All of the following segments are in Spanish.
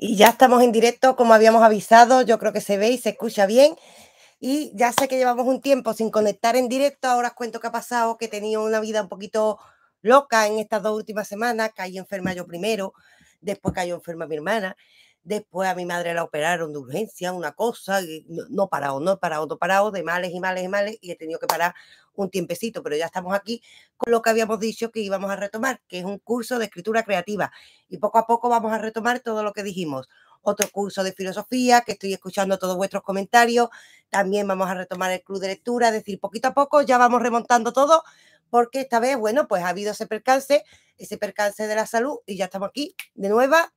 Y ya estamos en directo, como habíamos avisado, yo creo que se ve y se escucha bien. Y ya sé que llevamos un tiempo sin conectar en directo, ahora os cuento qué ha pasado, que he tenido una vida un poquito loca en estas dos últimas semanas, caí enferma yo primero, después cayó enferma mi hermana, Después a mi madre la operaron de urgencia, una cosa, no, parado, no parado, no parado, de males y males y males, y he tenido que parar un tiempecito, pero ya estamos aquí con lo que habíamos dicho que íbamos a retomar, que es un curso de escritura creativa. Y poco a poco vamos a retomar todo lo que dijimos. Otro curso de filosofía, que estoy escuchando todos vuestros comentarios. También vamos a retomar el club de lectura, es decir, poquito a poco ya vamos remontando todo, porque esta vez, bueno, pues ha habido ese percance, ese percance de la salud, y ya estamos aquí de nueva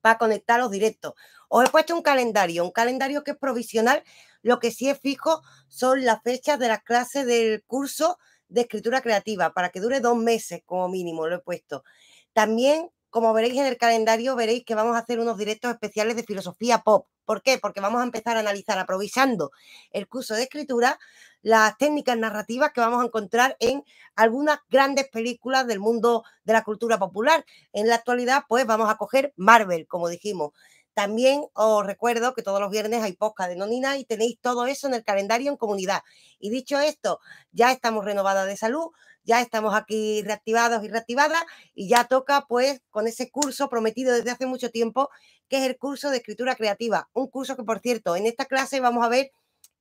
para conectar los directos. Os he puesto un calendario, un calendario que es provisional. Lo que sí es fijo son las fechas de las clases del curso de escritura creativa, para que dure dos meses como mínimo, lo he puesto. También, como veréis en el calendario, veréis que vamos a hacer unos directos especiales de filosofía pop, ¿Por qué? Porque vamos a empezar a analizar, aprovechando el curso de escritura, las técnicas narrativas que vamos a encontrar en algunas grandes películas del mundo de la cultura popular. En la actualidad, pues vamos a coger Marvel, como dijimos. También os recuerdo que todos los viernes hay posca de Nonina y tenéis todo eso en el calendario en comunidad. Y dicho esto, ya estamos renovadas de salud, ya estamos aquí reactivados y reactivadas y ya toca pues con ese curso prometido desde hace mucho tiempo que es el curso de escritura creativa. Un curso que, por cierto, en esta clase vamos a ver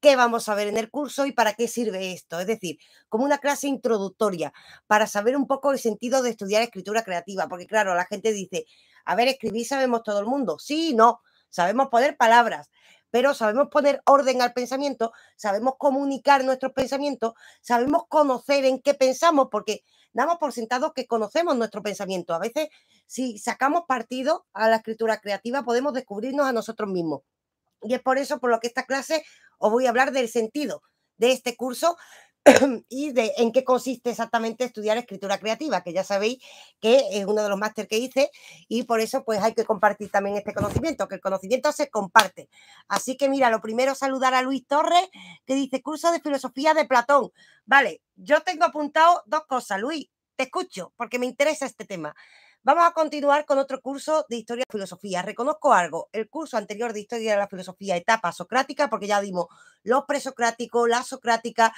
qué vamos a ver en el curso y para qué sirve esto. Es decir, como una clase introductoria para saber un poco el sentido de estudiar escritura creativa. Porque claro, la gente dice, a ver, escribir sabemos todo el mundo. Sí, no, sabemos poner palabras, pero sabemos poner orden al pensamiento, sabemos comunicar nuestros pensamientos, sabemos conocer en qué pensamos, porque damos por sentado que conocemos nuestro pensamiento. A veces, si sacamos partido a la escritura creativa, podemos descubrirnos a nosotros mismos. Y es por eso por lo que esta clase os voy a hablar del sentido de este curso y de en qué consiste exactamente estudiar escritura creativa, que ya sabéis que es uno de los máster que hice y por eso pues hay que compartir también este conocimiento, que el conocimiento se comparte. Así que mira, lo primero saludar a Luis Torres, que dice curso de filosofía de Platón. Vale, yo tengo apuntado dos cosas, Luis, te escucho porque me interesa este tema. Vamos a continuar con otro curso de historia de filosofía. Reconozco algo, el curso anterior de historia de la filosofía, etapa socrática, porque ya dimos los presocráticos, la socrática,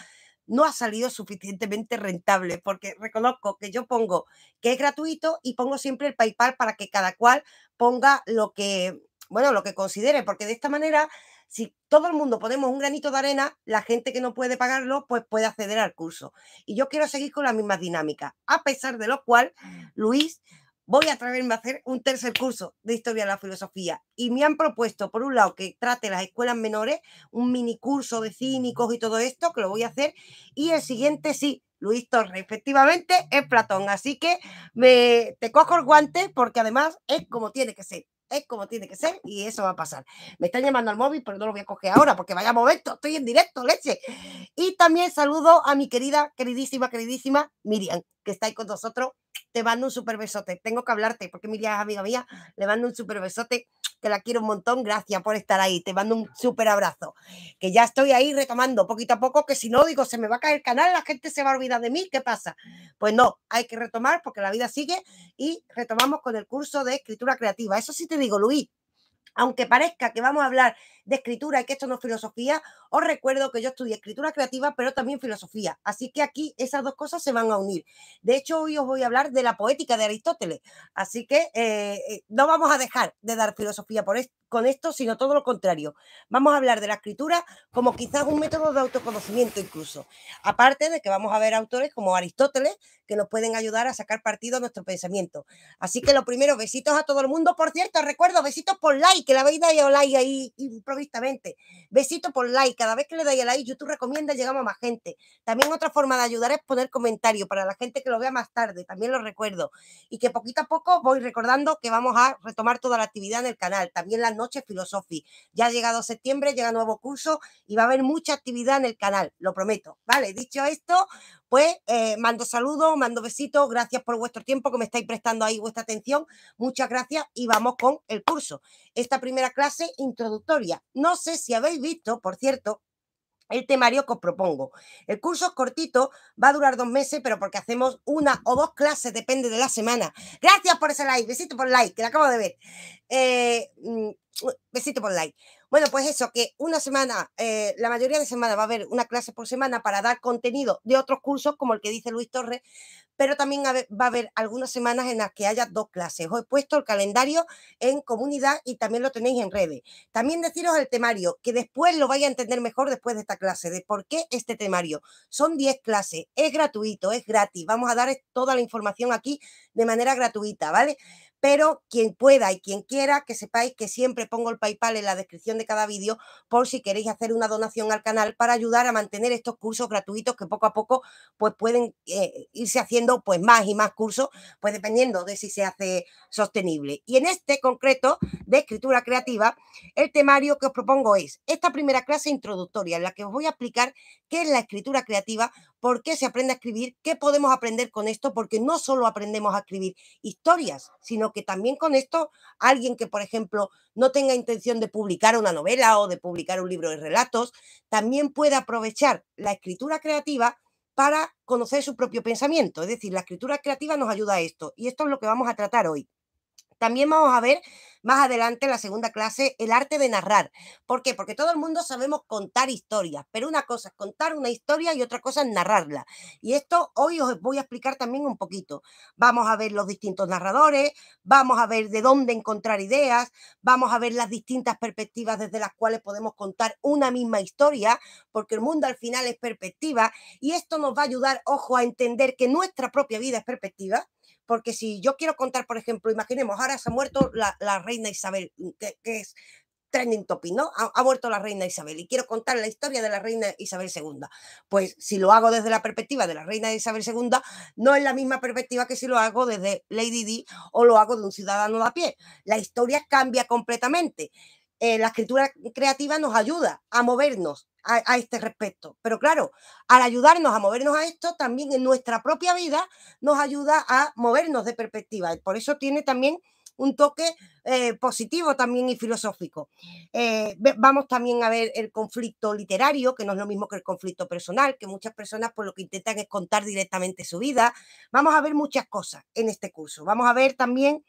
no ha salido suficientemente rentable, porque reconozco que yo pongo que es gratuito y pongo siempre el PayPal para que cada cual ponga lo que, bueno, lo que considere, porque de esta manera, si todo el mundo ponemos un granito de arena, la gente que no puede pagarlo, pues puede acceder al curso. Y yo quiero seguir con la misma dinámica, a pesar de lo cual, mm. Luis, voy a traerme a hacer un tercer curso de historia de la filosofía. Y me han propuesto, por un lado, que trate las escuelas menores, un mini curso de mm. cínicos y todo esto, que lo voy a hacer. Y el siguiente, sí, Luis Torres, efectivamente, es Platón. Así que te cojo el guante porque además es como tiene que ser. Es como tiene que ser y eso va a pasar. Me están llamando al móvil, pero no lo voy a coger ahora porque vaya momento, estoy en directo, leche. Y también saludo a mi querida, queridísima, queridísima Miriam, que está ahí con nosotros te mando un super besote. Tengo que hablarte porque Miriam es amiga mía. Le mando un super besote, que la quiero un montón. Gracias por estar ahí. Te mando un súper abrazo. Que ya estoy ahí retomando poquito a poco, que si no, digo, se me va a caer el canal, la gente se va a olvidar de mí. ¿Qué pasa? Pues no, hay que retomar porque la vida sigue y retomamos con el curso de escritura creativa. Eso sí te digo, Luis, aunque parezca que vamos a hablar de escritura y que esto no es filosofía, os recuerdo que yo estudié escritura creativa, pero también filosofía. Así que aquí esas dos cosas se van a unir. De hecho, hoy os voy a hablar de la poética de Aristóteles. Así que eh, eh, no vamos a dejar de dar filosofía por con esto, sino todo lo contrario. Vamos a hablar de la escritura como quizás un método de autoconocimiento incluso. Aparte de que vamos a ver autores como Aristóteles que nos pueden ayudar a sacar partido a nuestro pensamiento. Así que lo primero, besitos a todo el mundo. Por cierto, recuerdo, besitos por like que le habéis dado like ahí improvistamente. Besito por like. Cada vez que le dais like, YouTube recomienda, llegamos a más gente. También otra forma de ayudar es poner comentarios para la gente que lo vea más tarde, también lo recuerdo. Y que poquito a poco voy recordando que vamos a retomar toda la actividad en el canal. También las noches filosofía Ya ha llegado septiembre, llega nuevo curso y va a haber mucha actividad en el canal, lo prometo. Vale, dicho esto, pues eh, mando saludos, mando besitos, gracias por vuestro tiempo que me estáis prestando ahí vuestra atención, muchas gracias y vamos con el curso. Esta primera clase introductoria. No sé si habéis visto, por cierto, el temario que os propongo. El curso es cortito, va a durar dos meses, pero porque hacemos una o dos clases, depende de la semana. Gracias por ese like, besito por like, que la acabo de ver. Eh, mm, besito por like. Bueno, pues eso, que una semana, eh, la mayoría de semana va a haber una clase por semana para dar contenido de otros cursos, como el que dice Luis Torres, pero también va a haber algunas semanas en las que haya dos clases. Os he puesto el calendario en comunidad y también lo tenéis en redes. También deciros el temario, que después lo vais a entender mejor después de esta clase, de por qué este temario. Son 10 clases, es gratuito, es gratis. Vamos a dar toda la información aquí de manera gratuita, ¿vale? pero quien pueda y quien quiera, que sepáis que siempre pongo el PayPal en la descripción de cada vídeo por si queréis hacer una donación al canal para ayudar a mantener estos cursos gratuitos que poco a poco pues pueden eh, irse haciendo pues más y más cursos, pues dependiendo de si se hace sostenible. Y en este concreto de escritura creativa, el temario que os propongo es esta primera clase introductoria en la que os voy a explicar qué es la escritura creativa, por qué se aprende a escribir, qué podemos aprender con esto, porque no solo aprendemos a escribir historias, sino que también con esto alguien que, por ejemplo, no tenga intención de publicar una novela o de publicar un libro de relatos, también puede aprovechar la escritura creativa para conocer su propio pensamiento. Es decir, la escritura creativa nos ayuda a esto y esto es lo que vamos a tratar hoy. También vamos a ver más adelante en la segunda clase el arte de narrar. ¿Por qué? Porque todo el mundo sabemos contar historias, pero una cosa es contar una historia y otra cosa es narrarla. Y esto hoy os voy a explicar también un poquito. Vamos a ver los distintos narradores, vamos a ver de dónde encontrar ideas, vamos a ver las distintas perspectivas desde las cuales podemos contar una misma historia, porque el mundo al final es perspectiva y esto nos va a ayudar, ojo, a entender que nuestra propia vida es perspectiva porque si yo quiero contar, por ejemplo, imaginemos, ahora se ha muerto la, reina Isabel, mm, que, es trending topic, ¿no? Ha, muerto la reina Isabel y quiero contar la historia de la reina Isabel II. Pues si lo hago desde la perspectiva de la reina Isabel II, no es la misma perspectiva que si lo hago desde Lady D o lo hago de un ciudadano de a pie. La historia cambia completamente. Eh, la escritura creativa nos ayuda a movernos a, este respecto. Pero claro, al ayudarnos a movernos a esto, también en nuestra propia vida nos ayuda a movernos de perspectiva. Por eso tiene también un toque eh, positivo también y filosófico. Eh, vamos también a ver el conflicto literario, que no es lo mismo que el conflicto personal, que muchas personas por pues, lo que intentan es contar directamente su vida. Vamos a ver muchas cosas en este curso. Vamos a ver también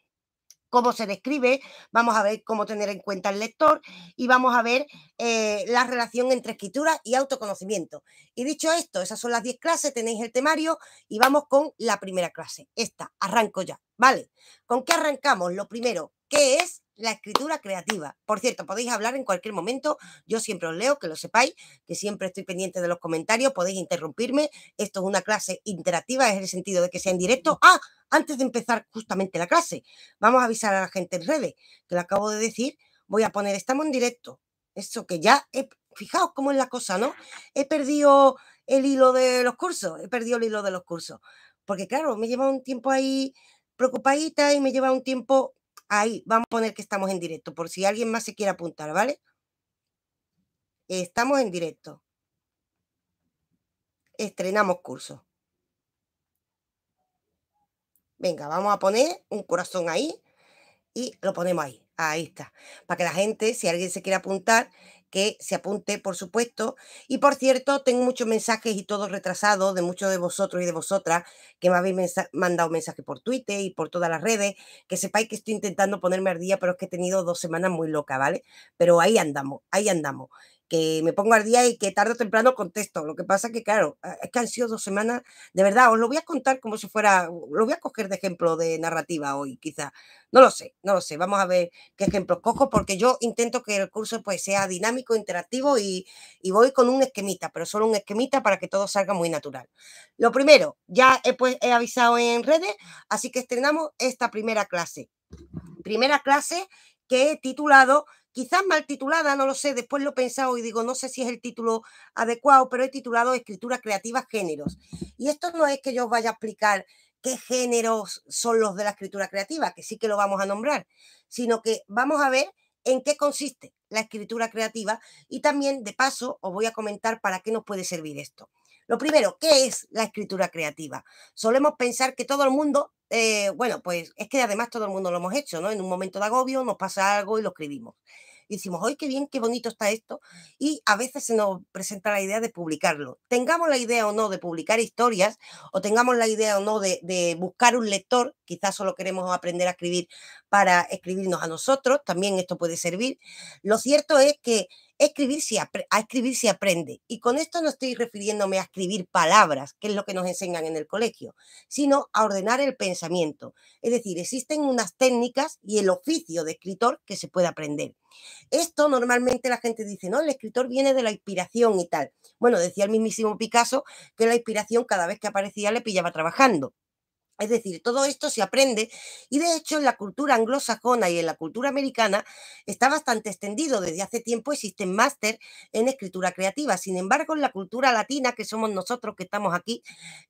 cómo se describe, vamos a ver cómo tener en cuenta el lector y vamos a ver eh, la relación entre escritura y autoconocimiento. Y dicho esto, esas son las 10 clases, tenéis el temario y vamos con la primera clase. Esta, arranco ya, ¿vale? ¿Con qué arrancamos? Lo primero, ¿qué es la escritura creativa. Por cierto, podéis hablar en cualquier momento. Yo siempre os leo, que lo sepáis, que siempre estoy pendiente de los comentarios. Podéis interrumpirme. Esto es una clase interactiva, es el sentido de que sea en directo. Ah, antes de empezar justamente la clase, vamos a avisar a la gente en redes, que lo acabo de decir. Voy a poner, estamos en directo. Eso que ya, he, fijaos cómo es la cosa, ¿no? He perdido el hilo de los cursos, he perdido el hilo de los cursos. Porque claro, me lleva un tiempo ahí preocupadita y me lleva un tiempo Ahí, vamos a poner que estamos en directo, por si alguien más se quiere apuntar, ¿vale? Estamos en directo. Estrenamos curso. Venga, vamos a poner un corazón ahí y lo ponemos ahí. Ahí está. Para que la gente, si alguien se quiere apuntar, que se apunte, por supuesto. Y por cierto, tengo muchos mensajes y todos retrasados de muchos de vosotros y de vosotras que me habéis mandado mensajes por Twitter y por todas las redes. Que sepáis que estoy intentando ponerme al día, pero es que he tenido dos semanas muy locas, ¿vale? Pero ahí andamos, ahí andamos que me pongo al día y que tarde o temprano contesto. Lo que pasa que, claro, ah, es que han sido dos semanas, de verdad, os lo voy a contar como si fuera, lo voy a coger de ejemplo de narrativa hoy, quizá. No lo sé, no lo sé. Vamos a ver qué ejemplos cojo, porque yo intento que el curso pues, sea dinámico, interactivo y, voy con un esquemita, pero solo un esquemita para que todo salga muy natural. Lo primero, ya pues, he avisado en redes, así que estrenamos esta primera clase. Primera clase que he titulado quizás mal titulada, no lo sé, después lo he pensado y digo, no sé si es el título adecuado, pero he titulado Escritura Creativa Géneros. Y esto no es que yo os vaya a explicar qué géneros son los de la escritura creativa, que sí que lo vamos a nombrar, sino que vamos a ver en qué consiste la escritura creativa y también, de paso, os voy a comentar para qué nos puede servir esto. Lo primero, ¿qué es la escritura creativa? Solemos pensar que todo el mundo eh, bueno, pues es que además todo el mundo lo hemos hecho, ¿no? En un momento de agobio nos pasa algo y lo escribimos. Y decimos, hoy qué bien, qué bonito está esto! Y a veces se nos presenta la idea de publicarlo. Tengamos la idea o no de publicar historias, o tengamos la idea o no de buscar un lector, quizás solo queremos aprender a escribir para escribirnos a nosotros, también esto puede servir. Lo cierto es que escribir se a escribir se aprende. Y con esto no estoy refiriéndome a escribir palabras, que es lo que nos enseñan en el colegio, sino a ordenar el pensamiento. Es decir, existen unas técnicas y el oficio de escritor que se puede aprender. Esto normalmente la gente dice, no, el escritor viene de la inspiración y tal. Bueno, decía el mismísimo Picasso que la inspiración cada vez que aparecía le pillaba trabajando. Es decir, todo esto se aprende y de hecho en la cultura anglosajona y en la cultura americana está bastante extendido. Desde hace tiempo existen máster en escritura creativa. Sin embargo, en la cultura latina, que somos nosotros que estamos aquí,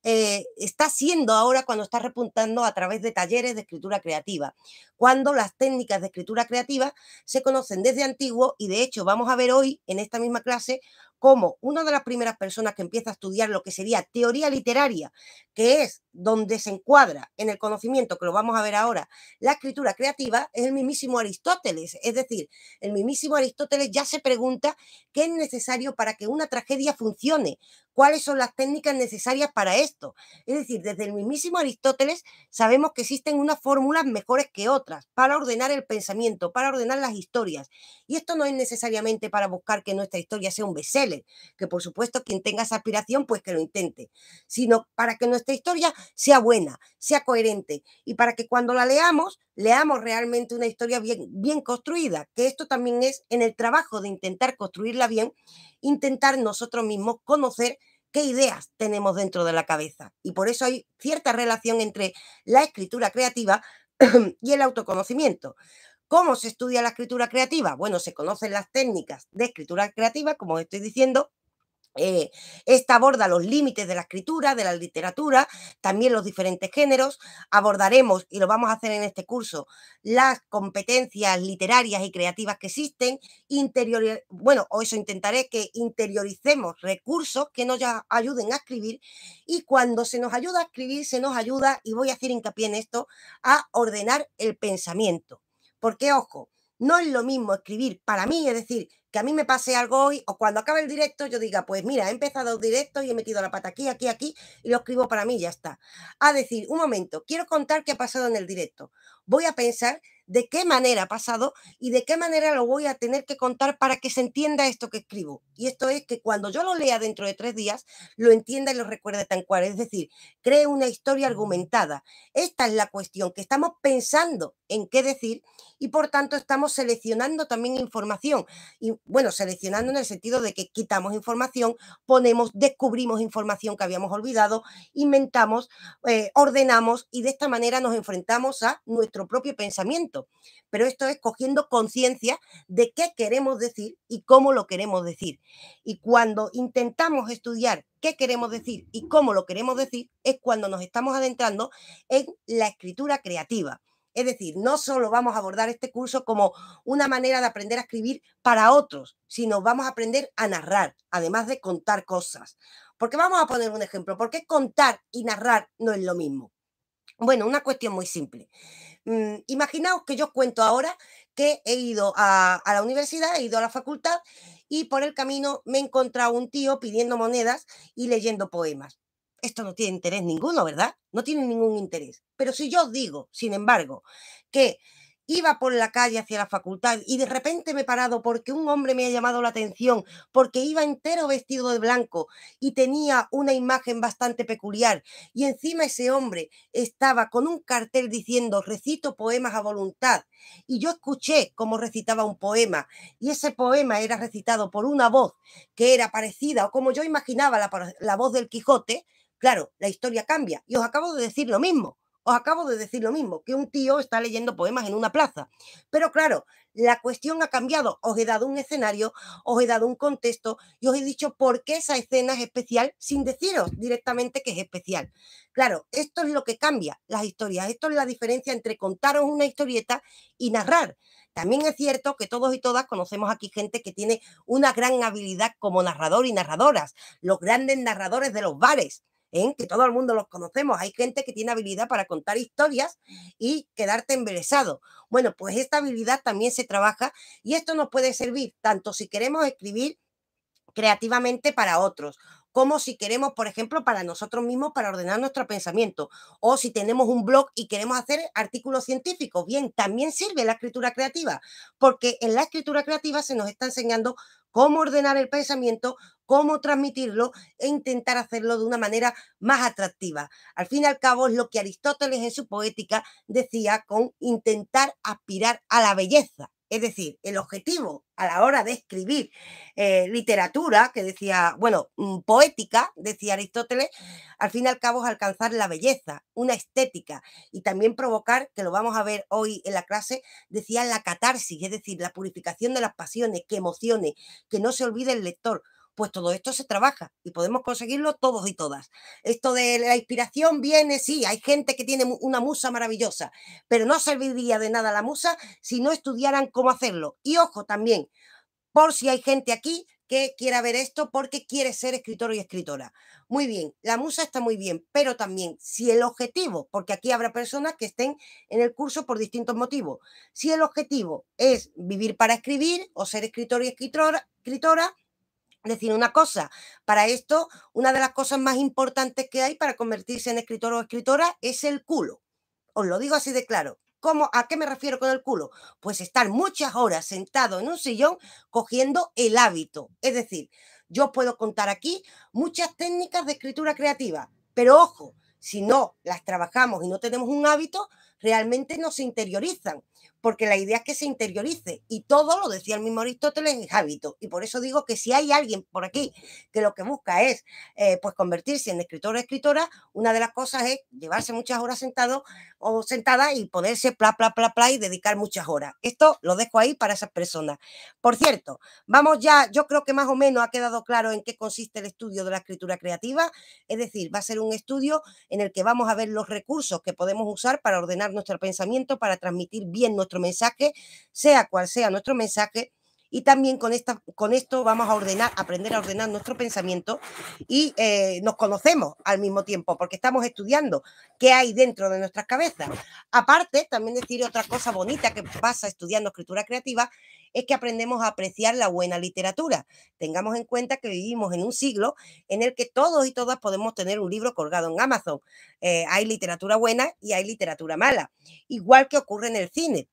eh, está siendo ahora cuando está repuntando a través de talleres de escritura creativa, cuando las técnicas de escritura creativa se conocen desde antiguo y de hecho vamos a ver hoy en esta misma clase como una de las primeras personas que empieza a estudiar lo que sería teoría literaria, que es donde se encuadra en el conocimiento, que lo vamos a ver ahora, la escritura creativa, es el mismísimo Aristóteles. Es decir, el mismísimo Aristóteles ya se pregunta qué es necesario para que una tragedia funcione, cuáles son las técnicas necesarias para esto. Es decir, desde el mismísimo Aristóteles sabemos que existen unas fórmulas mejores que otras para ordenar el pensamiento, para ordenar las historias. Y esto no es necesariamente para buscar que nuestra historia sea un bestseller, que por supuesto quien tenga esa aspiración pues que lo intente, sino para que nuestra historia sea buena, sea coherente y para que cuando la leamos, leamos realmente una historia bien, bien construida, que esto también es en el trabajo de intentar construirla bien, intentar nosotros mismos conocer qué ideas tenemos dentro de la cabeza. Y por eso hay cierta relación entre la escritura creativa y el autoconocimiento. ¿Cómo se estudia la escritura creativa? Bueno, se conocen las técnicas de escritura creativa, como estoy diciendo, eh, esta aborda los límites de la escritura, de la literatura, también los diferentes géneros. Abordaremos, y lo vamos a hacer en este curso, las competencias literarias y creativas que existen. bueno, o eso intentaré que interioricemos recursos que nos ayuden a escribir. Y cuando se nos ayuda a escribir, se nos ayuda, y voy a hacer hincapié en esto, a ordenar el pensamiento. Porque, ojo, no es lo mismo escribir para mí, es decir, que a mí me pase algo hoy o cuando acabe el directo yo diga, pues mira, he empezado el directo y he metido la pata aquí, aquí, aquí y lo escribo para mí y ya está. A decir, un momento, quiero contar qué ha pasado en el directo. Voy a pensar de qué manera ha pasado y de qué manera lo voy a tener que contar para que se entienda esto que escribo. Y esto es que cuando yo lo lea dentro de tres días, lo entienda y lo recuerde tan cual. Es decir, cree una historia argumentada. Esta es la cuestión, que estamos pensando en qué decir y por tanto estamos seleccionando también información. Y bueno, seleccionando en el sentido de que quitamos información, ponemos, descubrimos información que habíamos olvidado, inventamos, eh, ordenamos y de esta manera nos enfrentamos a nuestro propio pensamiento pero esto es cogiendo conciencia de qué queremos decir y cómo lo queremos decir. Y cuando intentamos estudiar qué queremos decir y cómo lo queremos decir, es cuando nos estamos adentrando en la escritura creativa. Es decir, no solo vamos a abordar este curso como una manera de aprender a escribir para otros, sino vamos a aprender a narrar, además de contar cosas. Porque vamos a poner un ejemplo, porque contar y narrar no es lo mismo? Bueno, una cuestión muy simple. Mm, imaginaos que yo os cuento ahora que he ido a, a, la universidad, he ido a la facultad y por el camino me he encontrado un tío pidiendo monedas y leyendo poemas. Esto no tiene interés ninguno, ¿verdad? No tiene ningún interés. Pero si yo os digo, sin embargo, que iba por la calle hacia la facultad y de repente me he parado porque un hombre me ha llamado la atención, porque iba entero vestido de blanco y tenía una imagen bastante peculiar. Y encima ese hombre estaba con un cartel diciendo, recito poemas a voluntad. Y yo escuché cómo recitaba un poema y ese poema era recitado por una voz que era parecida o como yo imaginaba la, la voz del Quijote. Claro, la historia cambia y os acabo de decir lo mismo os acabo de decir lo mismo, que un tío está leyendo poemas en una plaza. Pero claro, la cuestión ha cambiado. Os he dado un escenario, os he dado un contexto y os he dicho por qué esa escena es especial sin deciros directamente que es especial. Claro, esto es lo que cambia las historias. Esto es la diferencia entre contaros una historieta y narrar. También es cierto que todos y todas conocemos aquí gente que tiene una gran habilidad como narrador y narradoras, los grandes narradores de los bares que todo el mundo los conocemos. Hay gente que tiene habilidad para contar historias y quedarte embelesado. Bueno, pues esta habilidad también se trabaja y esto nos puede servir tanto si queremos escribir creativamente para otros como si queremos, por ejemplo, para nosotros mismos, para ordenar nuestro pensamiento, o si tenemos un blog y queremos hacer artículos científicos. Bien, también sirve la escritura creativa, porque en la escritura creativa se nos está enseñando cómo ordenar el pensamiento, cómo transmitirlo e intentar hacerlo de una manera más atractiva. Al fin y al cabo es lo que Aristóteles en su poética decía con intentar aspirar a la belleza. Es decir, el objetivo a la hora de escribir eh, literatura, que decía, bueno, mm, poética, decía Aristóteles, al fin y al cabo es alcanzar la belleza, una estética, y también provocar, que lo vamos a ver hoy en la clase, decía la catarsis, es decir, la purificación de las pasiones, que emocione, que no se olvide el lector, pues todo esto se trabaja y podemos conseguirlo todos y todas. Esto de la inspiración viene, sí, hay gente que tiene una musa maravillosa, pero no serviría de nada la musa si no estudiaran cómo hacerlo. Y ojo también, por si hay gente aquí que quiera ver esto porque quiere ser escritor y escritora. Muy bien, la musa está muy bien, pero también si el objetivo, porque aquí habrá personas que estén en el curso por distintos motivos, si el objetivo es vivir para escribir o ser escritor y escritora, escritora decir una cosa. Para esto, una de las cosas más importantes que hay para convertirse en escritor o escritora es el culo. Os lo digo así de claro. ¿Cómo, ¿A qué me refiero con el culo? Pues estar muchas horas sentado en un sillón cogiendo el hábito. Es decir, yo puedo contar aquí muchas técnicas de escritura creativa, pero ojo, si no las trabajamos y no tenemos un hábito, realmente no se interiorizan porque la idea es que se interiorice. Y todo lo decía el mismo Aristóteles en hábito. Y por eso digo que si hay alguien por aquí que lo que busca es eh, pues convertirse en escritor o escritora, una de las cosas es llevarse muchas horas sentado o sentada y poderse pla, pla, pla, pla y dedicar muchas horas. Esto lo dejo ahí para esas personas. Por cierto, vamos ya, yo creo que más o menos ha quedado claro en qué consiste el estudio de la escritura creativa. Es decir, va a ser un estudio en el que vamos a ver los recursos que podemos usar para ordenar nuestro pensamiento, para transmitir bien nuestro mensaje, sea cual sea nuestro mensaje. Y también con, esta, con esto vamos a ordenar, aprender a ordenar nuestro pensamiento y eh, nos conocemos al mismo tiempo, porque estamos estudiando qué hay dentro de nuestras cabezas. Aparte, también decir otra cosa bonita que pasa estudiando escritura creativa, es que aprendemos a apreciar la buena literatura. Tengamos en cuenta que vivimos en un siglo en el que todos y todas podemos tener un libro colgado en Amazon. Eh, hay literatura buena y hay literatura mala, igual que ocurre en el cine.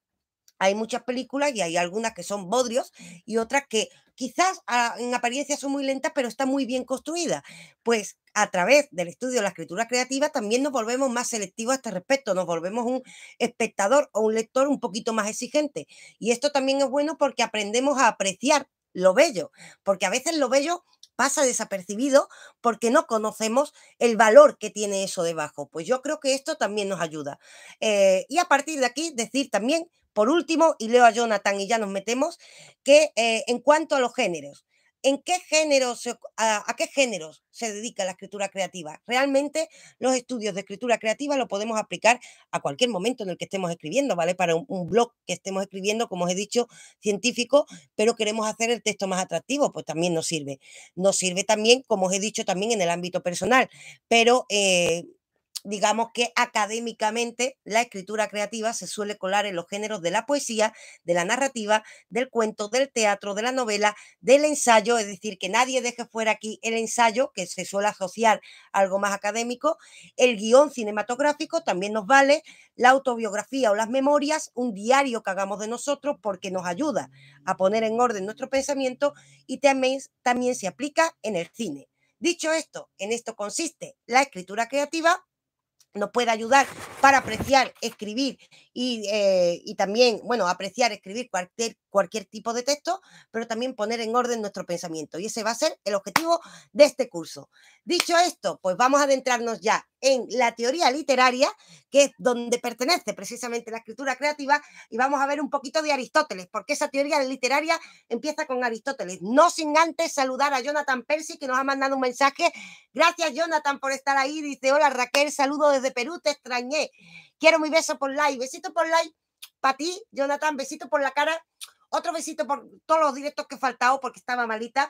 Hay muchas películas y hay algunas que son bodrios mm. y otras que quizás ah, en apariencia son muy lentas, pero están muy bien construidas. Pues a través del estudio de la escritura creativa también nos volvemos más selectivos a este respecto, nos volvemos un espectador o un lector un poquito más exigente. Y esto también es bueno porque aprendemos a apreciar lo bello, porque a veces lo bello pasa desapercibido porque no conocemos el valor que tiene eso debajo. Pues yo creo que esto también nos ayuda. Eh, y a partir de aquí, decir también por último, y leo a Jonathan y ya nos metemos, que eh, en cuanto a los géneros, ¿en qué géneros a, qué géneros se dedica la escritura creativa? Realmente los estudios de escritura creativa lo podemos aplicar a cualquier momento en el que estemos escribiendo, ¿vale? Para un, blog que estemos escribiendo, como os he dicho, científico, pero queremos hacer el texto más atractivo, pues también nos sirve. Nos sirve también, como os he dicho, también en el ámbito personal, pero... Eh, digamos que académicamente la escritura creativa se suele colar en los géneros de la poesía, de la narrativa, del cuento, del teatro, de la novela, del ensayo, es decir, que nadie deje fuera aquí el ensayo, que se suele asociar algo más académico, el guión cinematográfico también nos vale, la autobiografía o las memorias, un diario que hagamos de nosotros porque nos ayuda a poner en orden nuestro pensamiento y también, también se aplica en el cine. Dicho esto, en esto consiste la escritura creativa nos puede ayudar para apreciar, escribir y, eh, también, bueno, apreciar, escribir cuartel cualquier tipo de texto, pero también poner en orden nuestro pensamiento. Y ese va a ser el objetivo de este curso. Dicho esto, pues vamos a adentrarnos ya en la teoría literaria, que es donde pertenece precisamente la escritura creativa, y vamos a ver un poquito de Aristóteles, porque esa teoría literaria empieza con Aristóteles. No sin antes saludar a Jonathan Percy, que nos ha mandado un mensaje. Gracias, Jonathan, por estar ahí. Dice, hola Raquel, saludo desde Perú, te extrañé. Quiero mi beso por live. Besito por live para ti, Jonathan. Besito por la cara otro besito por todos los directos que he faltado porque estaba malita.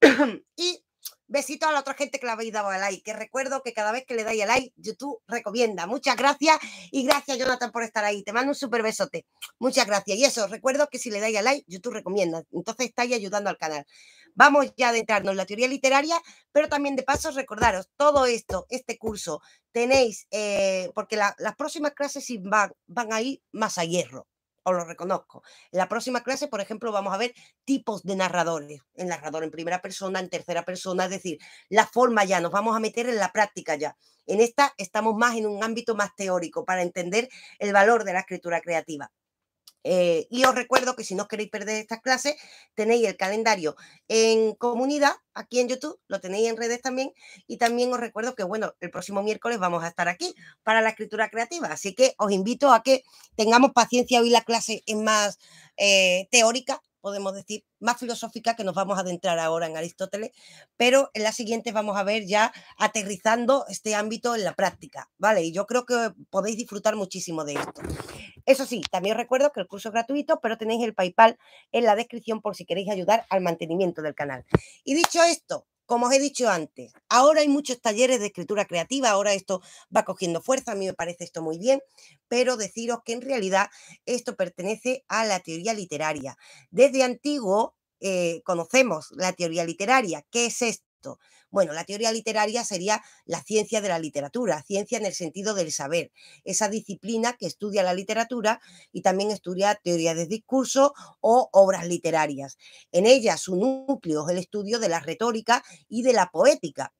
y besito a la otra gente que le habéis dado al like. Que recuerdo que cada vez que le dais al like, YouTube recomienda. Muchas gracias y gracias, Jonathan, por estar ahí. Te mando un súper besote. Muchas gracias. Y eso, recuerdo que si le dais al like, YouTube recomienda. Entonces estáis ayudando al canal. Vamos ya a adentrarnos en la teoría literaria, pero también de paso recordaros todo esto, este curso, tenéis, eh, porque las próximas clases van, van a ir más a hierro os lo reconozco. En la próxima clase, por ejemplo, vamos a ver tipos de narradores. El narrador en primera persona, en tercera persona, es decir, la forma ya, nos vamos a meter en la práctica ya. En esta estamos más en un ámbito más teórico para entender el valor de la escritura creativa. Eh, y os recuerdo que si no os queréis perder estas clases, tenéis el calendario en comunidad, aquí en YouTube, lo tenéis en redes también. Y también os recuerdo que, bueno, el próximo miércoles vamos a estar aquí para la escritura creativa. Así que os invito a que tengamos paciencia. Hoy la clase es más eh, teórica, podemos decir, más filosófica que nos vamos a adentrar ahora en Aristóteles, pero en las siguientes vamos a ver ya aterrizando este ámbito en la práctica, ¿vale? Y yo creo que podéis disfrutar muchísimo de esto. Eso sí, también os recuerdo que el curso es gratuito, pero tenéis el PayPal en la descripción por si queréis ayudar al mantenimiento del canal. Y dicho esto, como os he dicho antes, ahora hay muchos talleres de escritura creativa, ahora esto va cogiendo fuerza, a mí me parece esto muy bien, pero deciros que en realidad esto pertenece a la teoría literaria. Desde antiguo eh, conocemos la teoría literaria, ¿qué es esto? Bueno, la teoría literaria sería la ciencia de la literatura, ciencia en el sentido del saber, esa disciplina que estudia la literatura y también estudia teoría de discurso o obras literarias. En ella su núcleo es el estudio de la retórica y de la poética,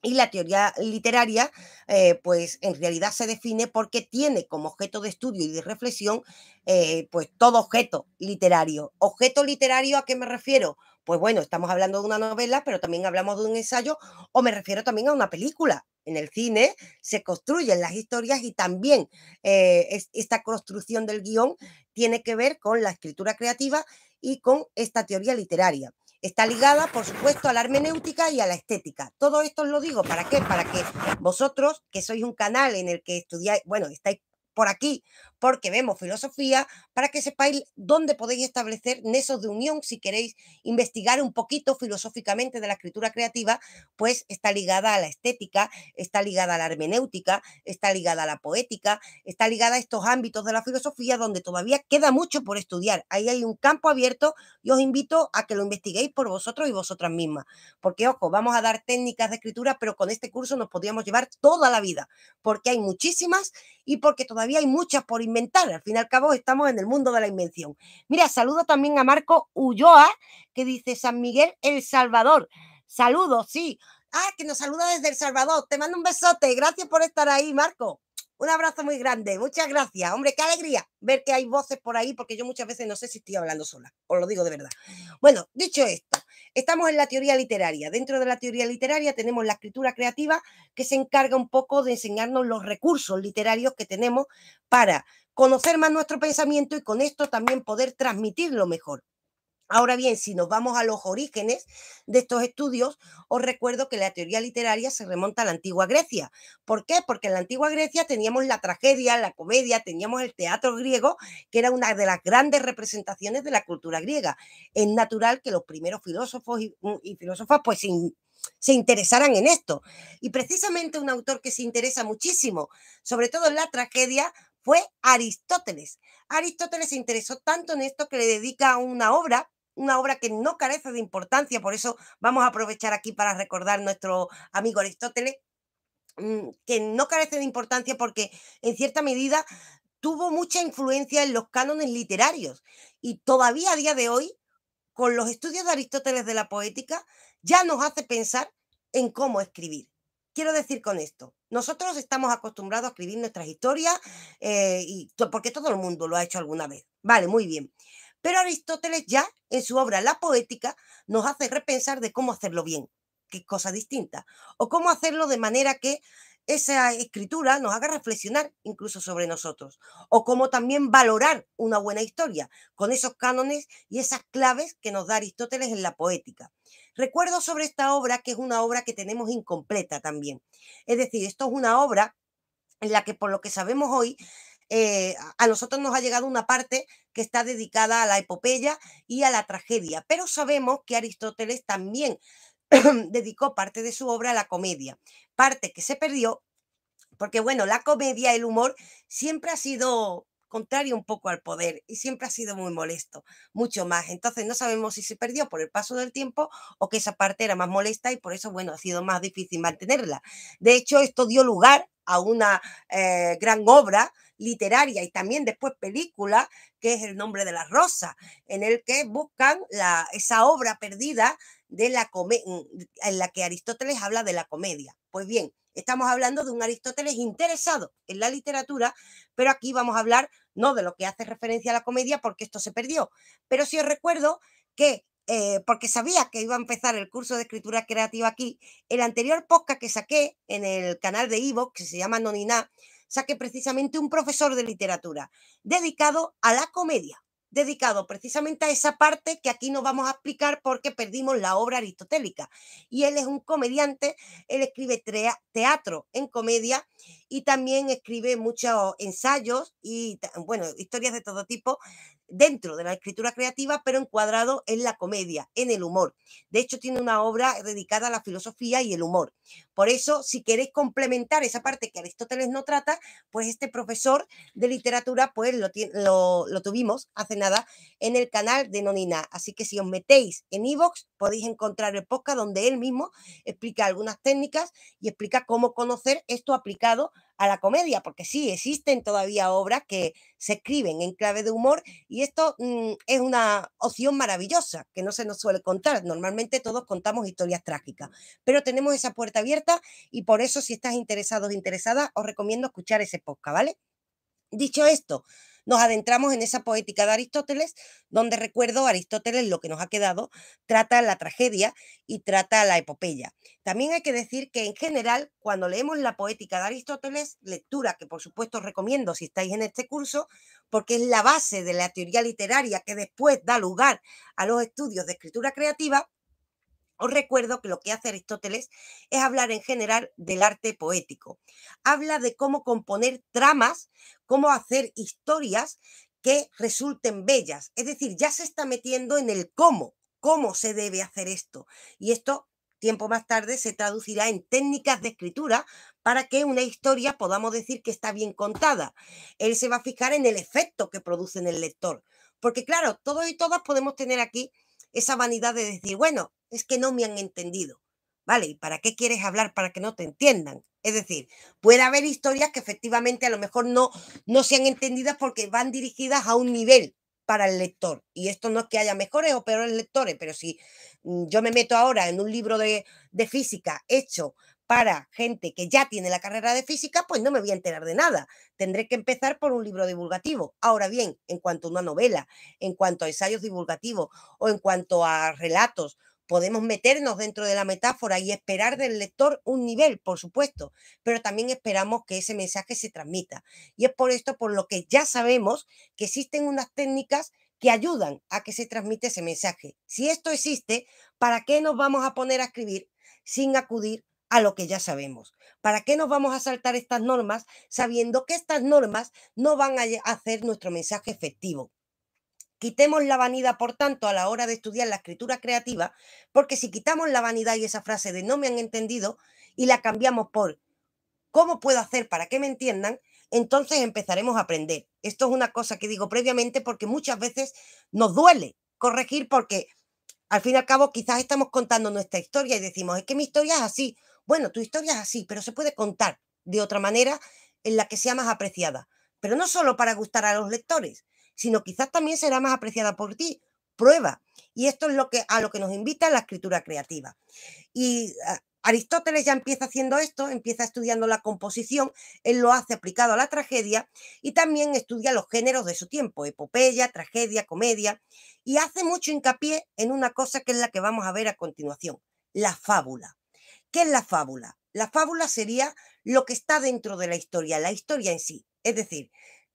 y la teoría literaria, eh, pues en realidad se define porque tiene como objeto de estudio y de reflexión, eh, pues todo objeto literario. ¿Objeto literario a qué me refiero? pues bueno, estamos hablando de una novela, pero también hablamos de un ensayo, o me refiero también a una película. En el cine se construyen las historias y también eh, esta construcción del guión tiene que ver con la escritura creativa y con esta teoría literaria. Está ligada, por supuesto, a la hermenéutica y a la estética. Todo esto os lo digo, ¿para qué? Para que vosotros, que sois un canal en el que estudiáis, bueno, estáis por aquí, porque vemos filosofía, para que sepáis dónde podéis establecer nexos de unión si queréis investigar un poquito filosóficamente de la escritura creativa, pues está ligada a la estética, está ligada a la hermenéutica, está ligada a la poética, está ligada a estos ámbitos de la filosofía donde todavía queda mucho por estudiar. Ahí hay un campo abierto y os invito a que lo investiguéis por vosotros y vosotras mismas, porque ojo, vamos a dar técnicas de escritura, pero con este curso nos podríamos llevar toda la vida, porque hay muchísimas y porque todavía hay muchas por inventar. Al fin y al cabo estamos en el mundo de la invención. Mira, saludo también a Marco Ulloa, que dice San Miguel El Salvador. Saludos, sí. Ah, que nos saluda desde El Salvador. Te mando un besote. Gracias por estar ahí, Marco. Un abrazo muy grande. Muchas gracias. Hombre, qué alegría ver que hay voces por ahí, porque yo muchas veces no sé si estoy hablando sola. Os lo digo de verdad. Bueno, dicho esto, estamos en la teoría literaria. Dentro de la teoría literaria tenemos la escritura creativa, que se encarga un poco de enseñarnos los recursos literarios que tenemos para conocer más nuestro pensamiento y con esto también poder transmitirlo mejor. Ahora bien, si nos vamos a los orígenes de estos estudios, os recuerdo que la teoría literaria se remonta a la antigua Grecia. ¿Por qué? Porque en la antigua Grecia teníamos la tragedia, la comedia, teníamos el teatro griego, que era una de las grandes representaciones de la cultura griega. Es natural que los primeros filósofos y, mm, filósofas pues se, se interesaran en esto. Y precisamente un autor que se interesa muchísimo, sobre todo en la tragedia, fue Aristóteles. Aristóteles se interesó tanto en esto que le dedica una obra una obra que no carece de importancia, por eso vamos a aprovechar aquí para recordar nuestro amigo Aristóteles, mm, que no carece de importancia porque en cierta medida tuvo mucha influencia en los cánones literarios y todavía a día de hoy, con los estudios de Aristóteles de la poética, ya nos hace pensar en cómo escribir. Quiero decir con esto, nosotros estamos acostumbrados a escribir nuestras historias eh, y, porque todo el mundo lo ha hecho alguna vez. Vale, muy bien. Pero Aristóteles ya en su obra La Poética nos hace repensar de cómo hacerlo bien, que cosa distinta, o cómo hacerlo de manera que esa escritura nos haga reflexionar incluso sobre nosotros, o cómo también valorar una buena historia con esos cánones y esas claves que nos da Aristóteles en la poética. Recuerdo sobre esta obra que es una obra que tenemos incompleta también. Es decir, esto es una obra en la que por lo que sabemos hoy eh, a nosotros nos ha llegado una parte que está dedicada a la epopeya y a la tragedia, pero sabemos que Aristóteles también dedicó parte de su obra a la comedia, parte que se perdió, porque bueno, la comedia, el humor, siempre ha sido contrario un poco al poder y siempre ha sido muy molesto, mucho más. Entonces no sabemos si se perdió por el paso del tiempo o que esa parte era más molesta y por eso, bueno, ha sido más difícil mantenerla. De hecho, esto dio lugar a una eh, gran obra literaria y también después película, que es El nombre de la rosa, en el que buscan la, esa obra perdida de la en la que Aristóteles habla de la comedia. Pues bien, estamos hablando de un Aristóteles interesado en la literatura, pero aquí vamos a hablar no de lo que hace referencia a la comedia, porque esto se perdió. Pero sí os recuerdo que eh, porque sabía que iba a empezar el curso de escritura creativa aquí, el anterior podcast que saqué en el canal de Ivo, que se llama Noniná, saqué precisamente un profesor de literatura dedicado a la comedia, dedicado precisamente a esa parte que aquí nos vamos a explicar porque perdimos la obra aristotélica. Y él es un comediante, él escribe teatro en comedia y también escribe muchos ensayos y, bueno, historias de todo tipo dentro de la escritura creativa, pero encuadrado en la comedia, en el humor. De hecho, tiene una obra dedicada a la filosofía y el humor. Por eso, si queréis complementar esa parte que Aristóteles no trata, pues este profesor de literatura, pues lo, lo, tuvimos hace nada en el canal de Nonina. Así que si os metéis en iVoox, podéis encontrar el podcast donde él mismo explica algunas técnicas y explica cómo conocer esto aplicado a la comedia, porque sí, existen todavía obras que se escriben en clave de humor y esto mm, es una opción maravillosa que no se nos suele contar. Normalmente todos contamos historias trágicas, pero tenemos esa puerta abierta y por eso si estás interesado o interesada, os recomiendo escuchar ese podcast, ¿vale? Dicho esto, nos adentramos en esa poética de Aristóteles, donde recuerdo, Aristóteles lo que nos ha quedado trata la tragedia y trata la epopeya. También hay que decir que en general, cuando leemos la poética de Aristóteles, lectura que por supuesto recomiendo si estáis en este curso, porque es la base de la teoría literaria que después da lugar a los estudios de escritura creativa, os recuerdo que lo que hace Aristóteles es hablar en general del arte poético. Habla de cómo componer tramas, cómo hacer historias que resulten bellas. Es decir, ya se está metiendo en el cómo, cómo se debe hacer esto. Y esto tiempo más tarde se traducirá en técnicas de escritura para que una historia podamos decir que está bien contada. Él se va a fijar en el efecto que produce en el lector. Porque claro, todos y todas podemos tener aquí esa vanidad de decir, bueno, es que no me han entendido. ¿Vale? ¿Y para qué quieres hablar para que no te entiendan? Es decir, puede haber historias que efectivamente a lo mejor no, no sean entendidas porque van dirigidas a un nivel para el lector. Y esto no es que haya mejores o peores lectores, pero si mm, yo me meto ahora en un libro de, de, física hecho para gente que ya tiene la carrera de física, pues no me voy a enterar de nada. Tendré que empezar por un libro divulgativo. Ahora bien, en cuanto a una novela, en cuanto a ensayos divulgativos o en cuanto a relatos Podemos meternos dentro de la metáfora y esperar del lector un nivel, por supuesto, pero también esperamos que ese mensaje se transmita. Y es por esto por lo que ya sabemos que existen unas técnicas que ayudan a que se transmita ese mensaje. Si esto existe, ¿para qué nos vamos a poner a escribir sin acudir a lo que ya sabemos? ¿Para qué nos vamos a saltar estas normas sabiendo que estas normas no van a hacer nuestro mensaje efectivo? Quitemos la vanidad, por tanto, a la hora de estudiar la escritura creativa, porque si quitamos la vanidad y esa frase de no me han entendido y la cambiamos por cómo puedo hacer para que me entiendan, entonces empezaremos a aprender. Esto es una cosa que digo previamente porque muchas veces nos duele corregir porque al fin y al cabo quizás estamos contando nuestra historia y decimos, es que mi historia es así. Bueno, tu historia es así, pero se puede contar de otra manera en la que sea más apreciada. Pero no solo para gustar a los lectores, sino quizás también será más apreciada por ti. Prueba. Y esto es lo que, a lo que nos invita la escritura creativa. Y ah, Aristóteles ya empieza haciendo esto, empieza estudiando la composición, él lo hace aplicado a la tragedia y también estudia los géneros de su tiempo, epopeya, tragedia, comedia, y hace mucho hincapié en una cosa que es la que vamos a ver a continuación, la fábula. ¿Qué es la fábula? La fábula sería lo que está dentro de la historia, la historia en sí. Es decir,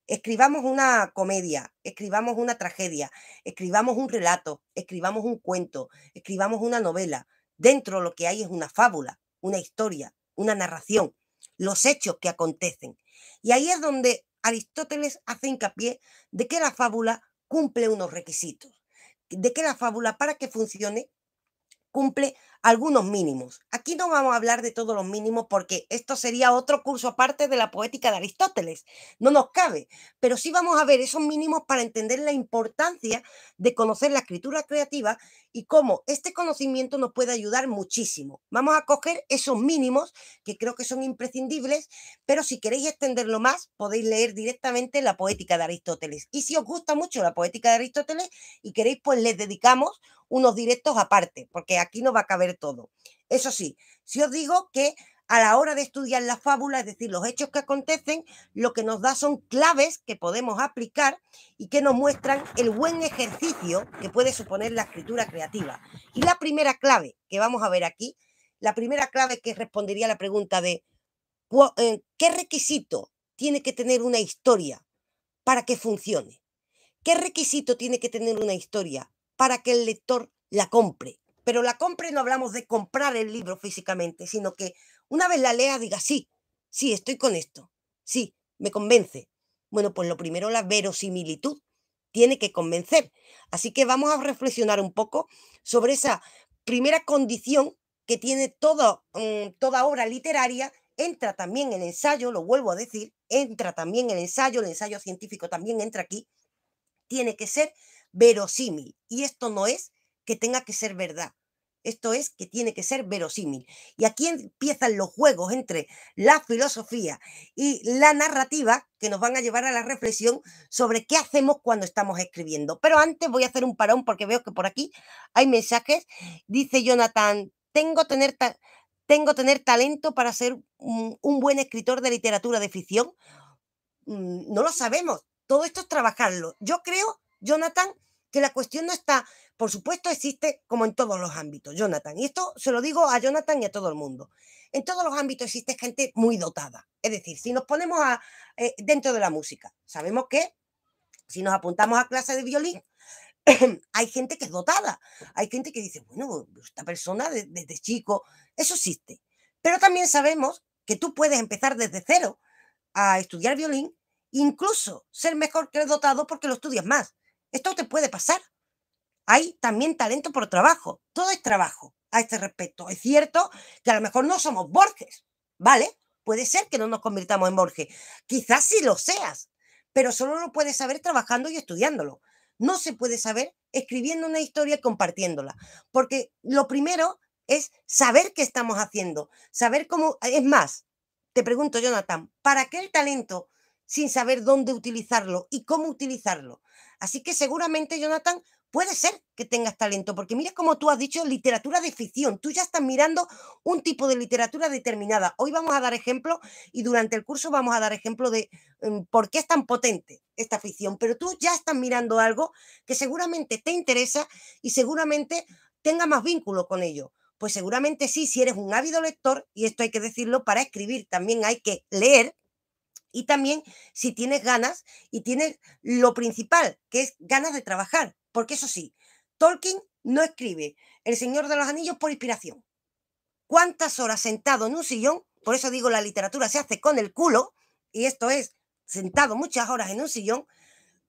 escribamos una comedia, escribamos una tragedia, escribamos un relato, escribamos un cuento, escribamos una novela. Dentro lo que hay es una fábula, una historia, una narración, los hechos que acontecen. Y ahí es donde Aristóteles hace hincapié de que la fábula cumple unos requisitos, de que la fábula para que funcione cumple algunos mínimos. Aquí no vamos a hablar de todos los mínimos porque esto sería otro curso aparte de la poética de Aristóteles. No nos cabe, pero sí vamos a ver esos mínimos para entender la importancia de conocer la escritura creativa y cómo este conocimiento nos puede ayudar muchísimo. Vamos a coger esos mínimos que creo que son imprescindibles, pero si queréis extenderlo más, podéis leer directamente la poética de Aristóteles. Y si os gusta mucho la poética de Aristóteles y queréis, pues les dedicamos unos directos aparte, porque aquí no va a caber todo. Eso sí, si os digo que a la hora de estudiar la fábula, es decir, los hechos que acontecen, lo que nos da son claves que podemos aplicar y que nos muestran el buen ejercicio que puede suponer la escritura creativa. Y la primera clave que vamos a ver aquí, la primera clave que respondería a la pregunta de eh, ¿qué requisito tiene que tener una historia para que funcione? ¿Qué requisito tiene que tener una historia para que el lector la compre. Pero la compre no hablamos de comprar el libro físicamente, sino que una vez la lea diga, sí, sí, estoy con esto, sí, me convence. Bueno, pues lo primero, la verosimilitud tiene que convencer. Así que vamos a reflexionar un poco sobre esa primera condición que tiene todo, mm, toda obra literaria. Entra también el ensayo, lo vuelvo a decir, entra también el ensayo, el ensayo científico también entra aquí. Tiene que ser verosímil. Y esto no es que tenga que ser verdad. Esto es que tiene que ser verosímil. Y aquí empiezan los juegos entre la filosofía y la narrativa que nos van a llevar a la reflexión sobre qué hacemos cuando estamos escribiendo. Pero antes voy a hacer un parón porque veo que por aquí hay mensajes. Dice Jonathan, tengo, tener tengo tener talento para ser un, un buen escritor de literatura de ficción. Mm, no lo sabemos. Todo esto es trabajarlo. Yo creo Jonathan, que la cuestión no está, por supuesto existe como en todos los ámbitos, Jonathan, y esto se lo digo a Jonathan y a todo el mundo, en todos los ámbitos existe gente muy dotada, es decir, si nos ponemos a, eh, dentro de la música, sabemos que si nos apuntamos a clase de violín, hay gente que es dotada, hay gente que dice, bueno, esta persona desde, chico, eso existe, pero también sabemos que tú puedes empezar desde cero a estudiar violín, incluso ser mejor que el dotado porque lo estudias más. Esto te puede pasar. Hay también talento por trabajo. Todo es trabajo a este respecto. Es cierto que a lo mejor no somos Borges, ¿vale? Puede ser que no nos convirtamos en Borges. Quizás sí lo seas, pero solo lo puedes saber trabajando y estudiándolo. No se puede saber escribiendo una historia y compartiéndola. Porque lo primero es saber qué estamos haciendo, saber cómo... Es más, te pregunto, Jonathan, ¿para qué el talento sin saber dónde utilizarlo y cómo utilizarlo. Así que seguramente, Jonathan, puede ser que tengas talento, porque mira como tú has dicho, literatura de ficción, tú ya estás mirando un tipo de literatura determinada. Hoy vamos a dar ejemplo y durante el curso vamos a dar ejemplo de mm, por qué es tan potente esta ficción, pero tú ya estás mirando algo que seguramente te interesa y seguramente tenga más vínculo con ello. Pues seguramente sí, si eres un ávido lector, y esto hay que decirlo, para escribir también hay que leer, y también si tienes ganas y tienes lo principal, que es ganas de trabajar. Porque eso sí, Tolkien no escribe El Señor de los Anillos por inspiración. ¿Cuántas horas sentado en un sillón? Por eso digo, la literatura se hace con el culo, y esto es sentado muchas horas en un sillón.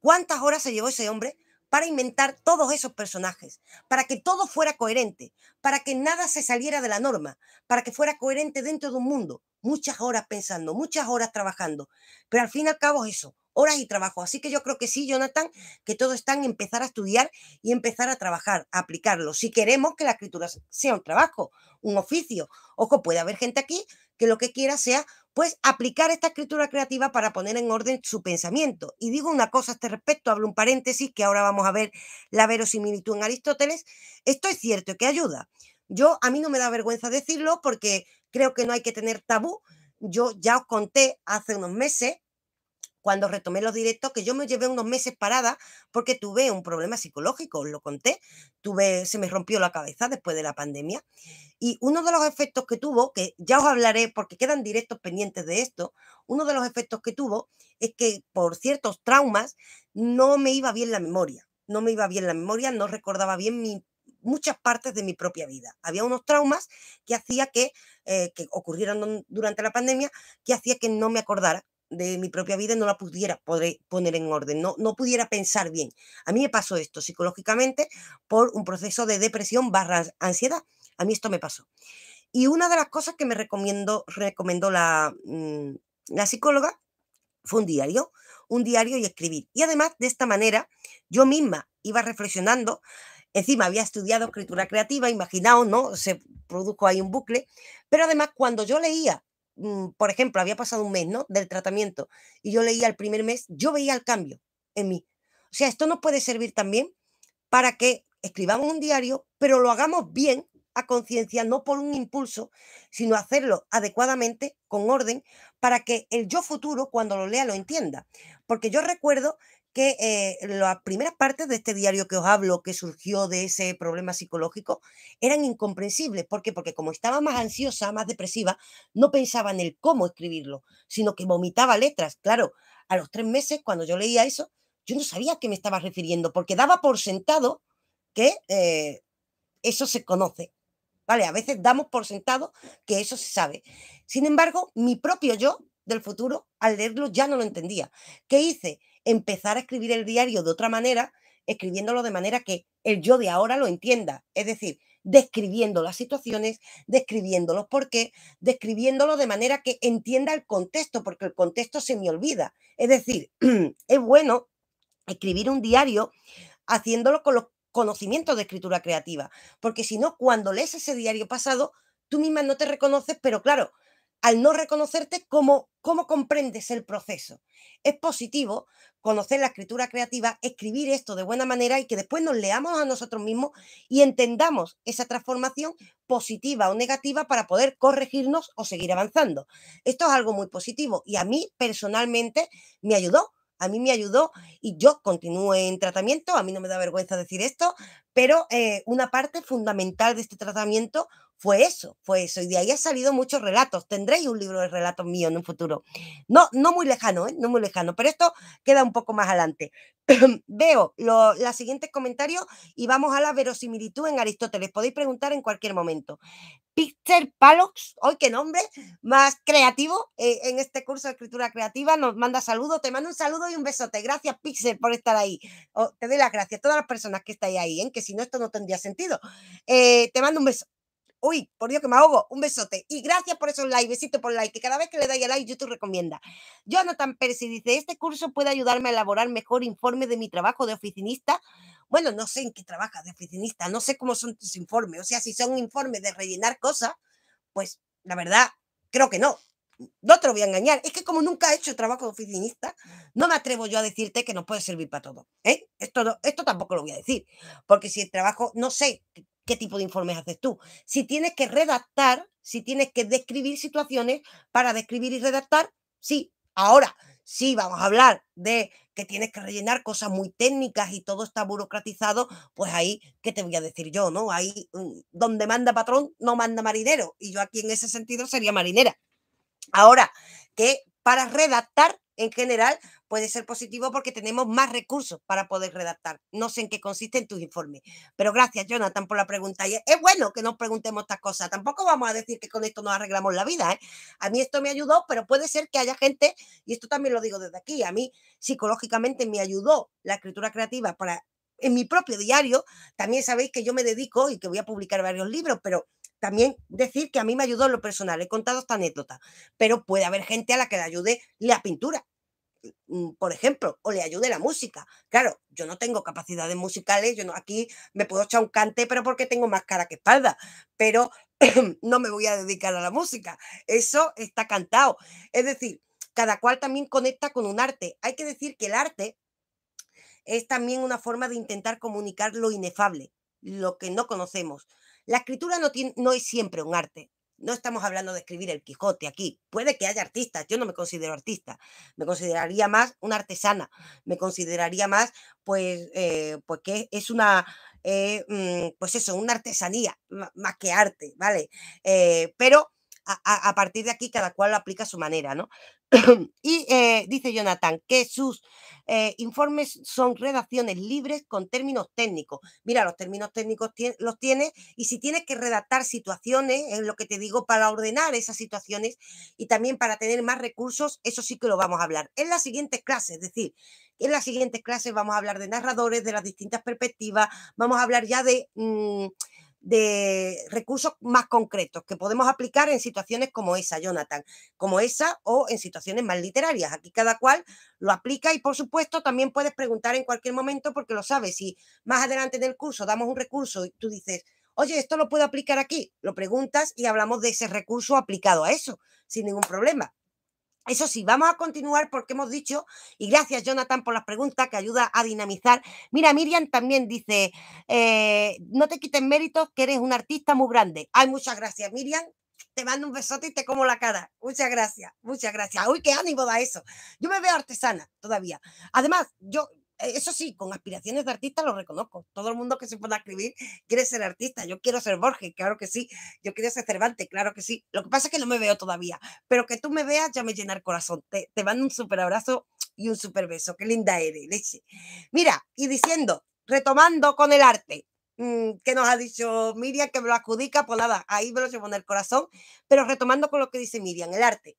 ¿Cuántas horas se llevó ese hombre para inventar todos esos personajes, para que todo fuera coherente, para que nada se saliera de la norma, para que fuera coherente dentro de un mundo. Muchas horas pensando, muchas horas trabajando, pero al fin y al cabo es eso, horas y trabajo. Así que yo creo que sí, Jonathan, que todo está en empezar a estudiar y empezar a trabajar, a aplicarlo. Si queremos que la escritura sea un trabajo, un oficio. Ojo, puede haber gente aquí que lo que quiera sea pues aplicar esta escritura creativa para poner en orden su pensamiento. Y digo una cosa a este respecto, hablo un paréntesis que ahora vamos a ver la verosimilitud en Aristóteles. Esto es cierto que ayuda. Yo a mí no me da vergüenza decirlo porque creo que no hay que tener tabú. Yo ya os conté hace unos meses cuando retomé los directos, que yo me llevé unos meses parada porque tuve un problema psicológico, os lo conté, tuve, se me rompió la cabeza después de la pandemia. Y uno de los efectos que tuvo, que ya os hablaré porque quedan directos pendientes de esto, uno de los efectos que tuvo es que por ciertos traumas no me iba bien la memoria, no me iba bien la memoria, no recordaba bien muchas partes de mi propia vida. Había unos traumas que hacía que, eh, que ocurrieron durante la pandemia, que hacía que no me acordara de mi propia vida no la pudiera poner en orden, no, no pudiera pensar bien. A mí me pasó esto psicológicamente por un proceso de depresión barra ansiedad. A mí esto me pasó. Y una de las cosas que me recomiendo, recomendó la, mm, la psicóloga fue un diario, un diario y escribir. Y además, de esta manera, yo misma iba reflexionando. Encima había estudiado escritura creativa, imaginaos, ¿no? Se produjo ahí un bucle. Pero además, cuando yo leía Mm, por ejemplo, había pasado un mes, Del tratamiento y yo leía el primer mes, yo veía el cambio en mí. O sea, esto nos puede servir también para que escribamos un diario, pero lo hagamos bien a conciencia, no por un impulso, sino hacerlo adecuadamente, con orden, para que el yo futuro, cuando lo lea, lo entienda. Porque yo recuerdo que eh, las primeras partes de este diario que os hablo, que surgió de ese problema psicológico, eran incomprensibles. ¿Por qué? Porque como estaba más ansiosa, más depresiva, no pensaba en el cómo escribirlo, sino que vomitaba letras. Claro, a los tres meses, cuando yo leía eso, yo no sabía a qué me estaba refiriendo, porque daba por sentado que eh, eso se conoce. ¿Vale? A veces damos por sentado que eso se sabe. Sin embargo, mi propio yo del futuro, al leerlo, ya no lo entendía. ¿Qué hice? empezar a escribir el diario de otra manera, escribiéndolo de manera que el yo de ahora lo entienda. Es decir, describiendo las situaciones, describiéndolo los por qué, describiéndolo de manera que entienda el contexto, porque el contexto se me olvida. Es decir, es bueno escribir un diario haciéndolo con los conocimientos de escritura creativa, porque si no, cuando lees ese diario pasado, tú misma no te reconoces, pero claro, al no reconocerte cómo comprendes el proceso. Es positivo conocer la escritura creativa, escribir esto de buena manera y que después nos leamos a nosotros mismos y entendamos esa transformación positiva o negativa para poder corregirnos o seguir avanzando. Esto es algo muy positivo y a mí personalmente me ayudó. A mí me ayudó y yo continúo en tratamiento, a mí no me da vergüenza decir esto, pero eh, una parte fundamental de este tratamiento fue eso, fue eso. Y de ahí han salido muchos relatos. Tendréis un libro de relatos mío en un futuro. No, no muy lejano, ¿eh? no muy lejano, pero esto queda un poco más adelante. Veo los siguientes comentarios y vamos a la verosimilitud en Aristóteles. Podéis preguntar en cualquier momento. Pixel Palox, hoy qué nombre, más creativo eh, en este curso de escritura creativa, nos manda saludos, te mando un saludo y un besote. Gracias Pixel por estar ahí. Oh, te doy las gracias a todas las personas que estáis ahí, ¿eh? que si no esto no tendría sentido. Eh, te mando un beso Uy, por Dios que me ahogo. Un besote. Y gracias por esos likes. Besito por like. Que cada vez que le dais a like, YouTube recomienda. Jonathan Pérez dice: Este curso puede ayudarme a elaborar mejor informe de mi trabajo de oficinista. Bueno, no sé en qué trabajas de oficinista. No sé cómo son tus informes. O sea, si son informes de rellenar cosas, pues la verdad, creo que no. No te lo voy a engañar. Es que como nunca he hecho trabajo de oficinista, no me atrevo yo a decirte que no puede servir para todo. ¿eh? Esto, esto tampoco lo voy a decir. Porque si el trabajo, no sé qué tipo de informes haces tú. Si tienes que redactar, si tienes que describir situaciones, para describir y redactar, sí. Ahora, si vamos a hablar de que tienes que rellenar cosas muy técnicas y todo está burocratizado, pues ahí, ¿qué te voy a decir yo? ¿No? Ahí, mm, donde manda patrón, no manda marinero. Y yo aquí en ese sentido sería marinera. Ahora, ¿qué? para redactar en general puede ser positivo porque tenemos más recursos para poder redactar. No sé en qué consisten tus informes. Pero gracias, Jonathan, por la pregunta. Y es bueno que nos preguntemos estas cosas. Tampoco vamos a decir que con esto nos arreglamos la vida. ¿eh? A mí esto me ayudó, pero puede ser que haya gente, y esto también lo digo desde aquí, a mí psicológicamente me ayudó la escritura creativa para en mi propio diario. También sabéis que yo me dedico y que voy a publicar varios libros, pero también decir que a mí me ayudó en lo personal, he contado esta anécdota, pero puede haber gente a la que le ayude la pintura, mm, por ejemplo, o le ayude la música. Claro, yo no tengo capacidades musicales, yo no, aquí me puedo echar un cante, pero porque tengo más cara que espalda, pero no me voy a dedicar a la música, eso está cantado. Es decir, cada cual también conecta con un arte. Hay que decir que el arte es también una forma de intentar comunicar lo inefable, lo que no conocemos, la escritura no, no es siempre un arte. No estamos hablando de escribir el Quijote aquí. Puede que haya artistas, yo no me considero artista, me consideraría más una artesana, me consideraría más, pues, eh, pues que es una, eh, mm, pues eso, una artesanía, más que arte, ¿vale? Eh, pero a, partir de aquí cada cual lo aplica a su manera, ¿no? y eh, dice Jonathan que sus eh, informes son redacciones libres con términos técnicos. Mira, los términos técnicos los tienes y si tienes que redactar situaciones, es lo que te digo, para ordenar esas situaciones y también para tener más recursos, eso sí que lo vamos a hablar en las siguientes clases, es decir, en las siguientes clases vamos a hablar de narradores, de las distintas perspectivas, vamos a hablar ya de... Mm, de recursos más concretos que podemos aplicar en situaciones como esa, Jonathan, como esa o en situaciones más literarias. Aquí cada cual lo aplica y por supuesto también puedes preguntar en cualquier momento porque lo sabes. Si más adelante en el curso damos un recurso y tú dices, oye, esto lo puedo aplicar aquí, lo preguntas y hablamos de ese recurso aplicado a eso, sin ningún problema. Eso sí, vamos a continuar porque hemos dicho, y gracias Jonathan por las preguntas que ayuda a dinamizar. Mira, Miriam también dice, eh, no te quiten méritos que eres un artista muy grande. Ay, muchas gracias Miriam, te mando un besote y te como la cara. Muchas gracias, muchas gracias. Uy, qué ánimo da eso. Yo me veo artesana todavía. Además, yo eh, eso sí, con aspiraciones de artista lo reconozco. Todo el mundo que se pone a escribir quiere ser artista. Yo quiero ser Borges, claro que sí. Yo quiero ser Cervantes, claro que sí. Lo que pasa es que no me veo todavía, pero que tú me veas ya me llena el corazón. Te, te mando un súper abrazo y un súper beso. Qué linda eres, leche. Mira, y diciendo, retomando con el arte, mm, que nos ha dicho Miriam que me lo adjudica, pues nada, ahí me lo llevo en el corazón, pero retomando con lo que dice Miriam, el arte.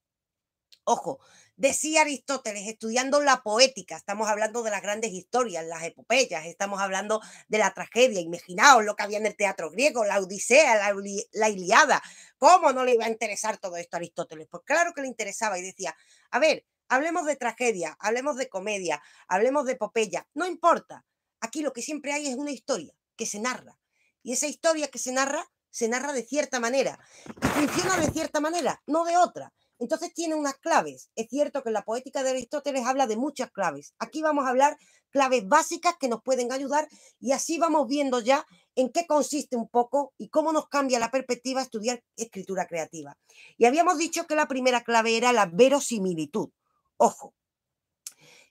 Ojo, Decía Aristóteles, estudiando la poética, estamos hablando de las grandes historias, las epopeyas, estamos hablando de la tragedia. Imaginaos lo que había en el teatro griego, la Odisea, la, Iliada. ¿Cómo no le iba a interesar todo esto a Aristóteles? Pues claro que le interesaba y decía, a ver, hablemos de tragedia, hablemos de comedia, hablemos de epopeya, no importa. Aquí lo que siempre hay es una historia que se narra. Y esa historia que se narra, se narra de cierta manera. Y funciona de cierta manera, no de otra. Entonces tiene unas claves. Es cierto que la poética de Aristóteles habla de muchas claves. Aquí vamos a hablar claves básicas que nos pueden ayudar y así vamos viendo ya en qué consiste un poco y cómo nos cambia la perspectiva estudiar escritura creativa. Y habíamos dicho que la primera clave era la verosimilitud. Ojo.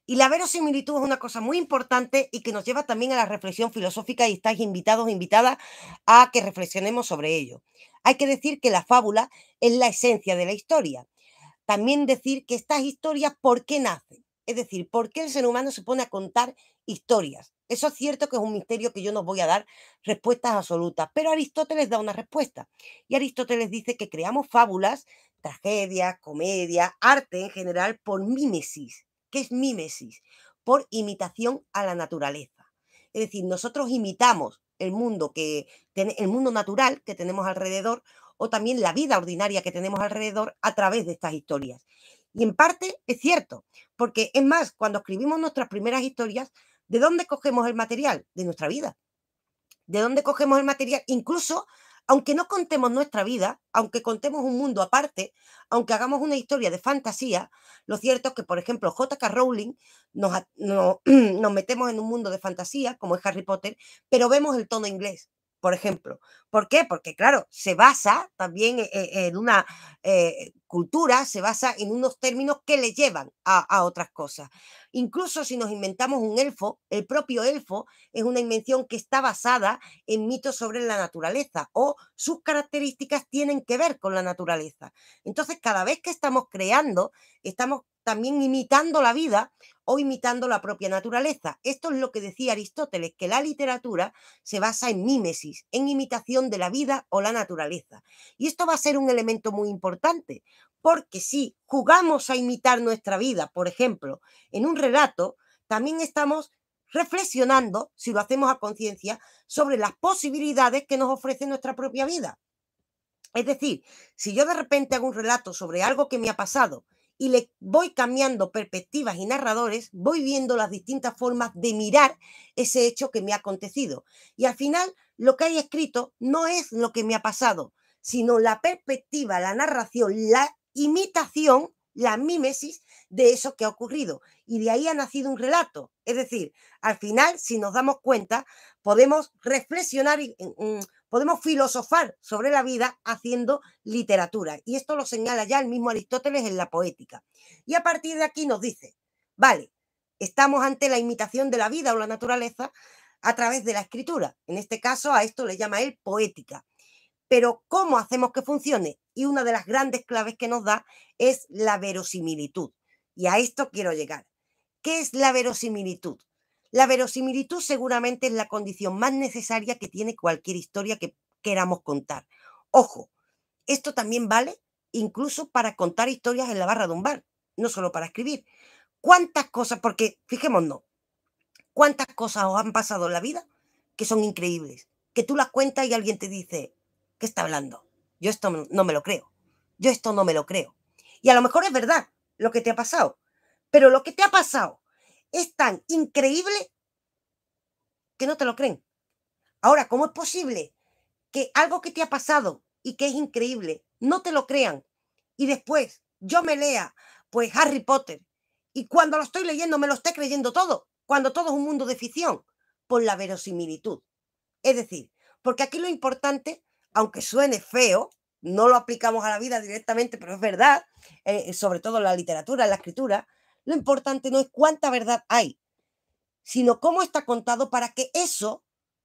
Y la verosimilitud es una cosa muy importante y que nos lleva también a la reflexión filosófica y estáis invitados, invitadas a que reflexionemos sobre ello. Hay que decir que la fábula es la esencia de la historia también decir que estas historias, ¿por qué nacen? Es decir, ¿por qué el ser humano se pone a contar historias? Eso es cierto que es un misterio que yo no voy a dar respuestas absolutas, pero Aristóteles da una respuesta. Y Aristóteles dice que creamos fábulas, tragedias, comedia, arte en general, por mímesis. ¿Qué es mímesis? Por imitación a la naturaleza. Es decir, nosotros imitamos el mundo, que, el mundo natural que tenemos alrededor o también la vida ordinaria que tenemos alrededor a través de estas historias. Y en parte es cierto, porque es más, cuando escribimos nuestras primeras historias, ¿de dónde cogemos el material? De nuestra vida. ¿De dónde cogemos el material? Incluso, aunque no contemos nuestra vida, aunque contemos un mundo aparte, aunque hagamos una historia de fantasía, lo cierto es que, por ejemplo, J.K. Rowling nos, metemos en un mundo de fantasía, como es Harry Potter, pero vemos el tono inglés, por ejemplo. ¿Por qué? Porque, claro, se basa también eh, eh, en una eh, cultura se basa en unos términos que le llevan a, otras cosas. Incluso si nos inventamos un elfo, el propio elfo es una invención que está basada en mitos sobre la naturaleza o sus características tienen que ver con la naturaleza. Entonces, cada vez que estamos creando, estamos también imitando la vida o imitando la propia naturaleza. Esto es lo que decía Aristóteles, que la literatura se basa en mímesis, en imitación de la vida o la naturaleza. Y esto va a ser un elemento muy importante, porque si jugamos a imitar nuestra vida, por ejemplo, en un relato, también estamos reflexionando, si lo hacemos a conciencia, sobre las posibilidades que nos ofrece nuestra propia vida. Es decir, si yo de repente hago un relato sobre algo que me ha pasado y le voy cambiando perspectivas y narradores, voy viendo las distintas formas de mirar ese hecho que me ha acontecido. Y al final, lo que hay escrito no es lo que me ha pasado, sino la perspectiva, la narración, la imitación, la mímesis de eso que ha ocurrido. Y de ahí ha nacido un relato. Es decir, al final, si nos damos cuenta, podemos reflexionar y podemos filosofar sobre la vida haciendo literatura. Y esto lo señala ya el mismo Aristóteles en la poética. Y a partir de aquí nos dice, vale, estamos ante la imitación de la vida o la naturaleza a través de la escritura. En este caso a esto le llama él poética pero ¿cómo hacemos que funcione? Y una de las grandes claves que nos da es la verosimilitud. Y a esto quiero llegar. ¿Qué es la verosimilitud? La verosimilitud seguramente es la condición más necesaria que tiene cualquier historia que queramos contar. Ojo, esto también vale incluso para contar historias en la barra de un bar, no solo para escribir. ¿Cuántas cosas, porque fijémonos, cuántas cosas os han pasado en la vida que son increíbles, que tú las cuentas y alguien te dice, está hablando? Yo esto no me lo creo. Yo esto no me lo creo. Y a lo mejor es verdad lo que te ha pasado, pero lo que te ha pasado es tan increíble que no te lo creen. Ahora, ¿cómo es posible que algo que te ha pasado y que es increíble no te lo crean y después yo me lea, pues Harry Potter, y cuando lo estoy leyendo me lo estoy creyendo todo, cuando todo es un mundo de ficción, por la verosimilitud. Es decir, porque aquí lo importante aunque suene feo, no lo aplicamos a la vida directamente, pero es verdad, eh, sobre todo en la literatura, en la escritura, lo importante no es cuánta verdad hay, sino cómo está contado para que eso,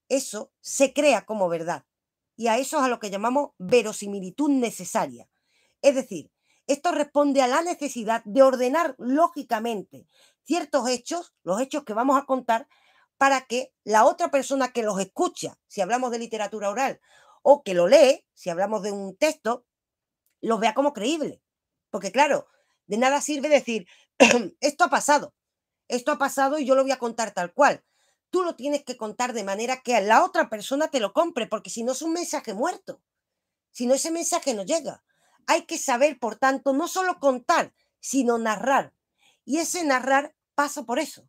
eso se crea como verdad. Y a eso es a lo que llamamos verosimilitud necesaria. Es decir, esto responde a la necesidad de ordenar lógicamente ciertos hechos, los hechos que vamos a contar, para que la otra persona que los escucha, si hablamos de literatura oral, o que lo lee, si hablamos de un texto, lo vea como creíble. Porque claro, de nada sirve decir, esto ha pasado, esto ha pasado y yo lo voy a contar tal cual. Tú lo tienes que contar de manera que a la otra persona te lo compre, porque si no es un mensaje muerto, si no ese mensaje no llega. Hay que saber, por tanto, no solo contar, sino narrar. Y ese narrar pasa por eso,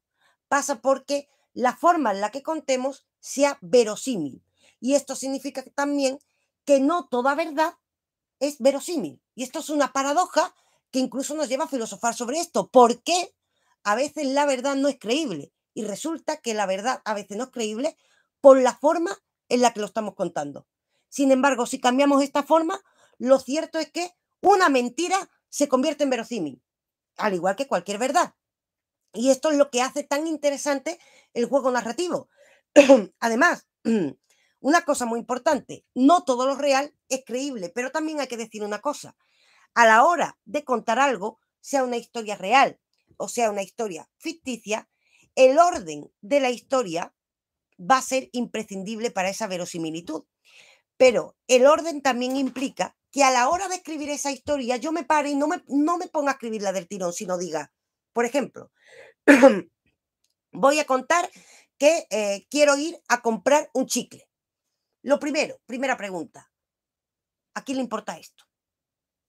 pasa porque la forma en la que contemos sea verosímil. Y esto significa también que no toda verdad es verosímil. Y esto es una paradoja que incluso nos lleva a filosofar sobre esto. ¿Por qué a veces la verdad no es creíble? Y resulta que la verdad a veces no es creíble por la forma en la que lo estamos contando. Sin embargo, si cambiamos esta forma, lo cierto es que una mentira se convierte en verosímil, al igual que cualquier verdad. Y esto es lo que hace tan interesante el juego narrativo. Además, Una cosa muy importante, no todo lo real es creíble, pero también hay que decir una cosa. A la hora de contar algo, sea una historia real o sea una historia ficticia, el orden de la historia va a ser imprescindible para esa verosimilitud. Pero el orden también implica que a la hora de escribir esa historia yo me pare y no me, no me ponga a la del tirón, sino diga, por ejemplo, voy a contar que eh, quiero ir a comprar un chicle. Lo primero, primera pregunta. ¿A quién le importa esto?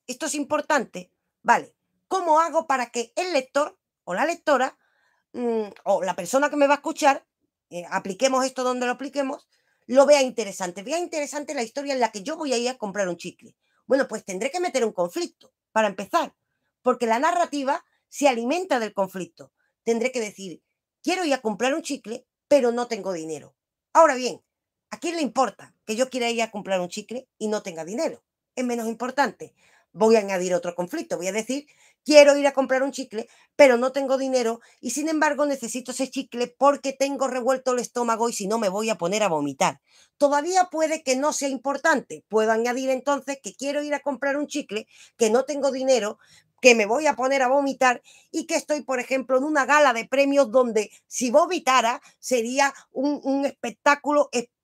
Esto es importante. Vale, ¿cómo hago para que el lector o la lectora mm, o la persona que me va a escuchar, eh, apliquemos esto donde lo apliquemos, lo vea interesante? Vea interesante la historia en la que yo voy a ir a comprar un chicle. Bueno, pues tendré que meter un conflicto para empezar, porque la narrativa se alimenta del conflicto. Tendré que decir, quiero ir a comprar un chicle, pero no tengo dinero. Ahora bien, ¿A quién le importa que yo quiera ir a comprar un chicle y no tenga dinero? Es menos importante. Voy a añadir otro conflicto. Voy a decir, quiero ir a comprar un chicle, pero no tengo dinero y sin embargo necesito ese chicle porque tengo revuelto el estómago y si no me voy a poner a vomitar. Todavía puede que no sea importante. Puedo añadir entonces que quiero ir a comprar un chicle, que no tengo dinero, que me voy a poner a vomitar y que estoy, por ejemplo, en una gala de premios donde si vomitara sería un, espectáculo espectacular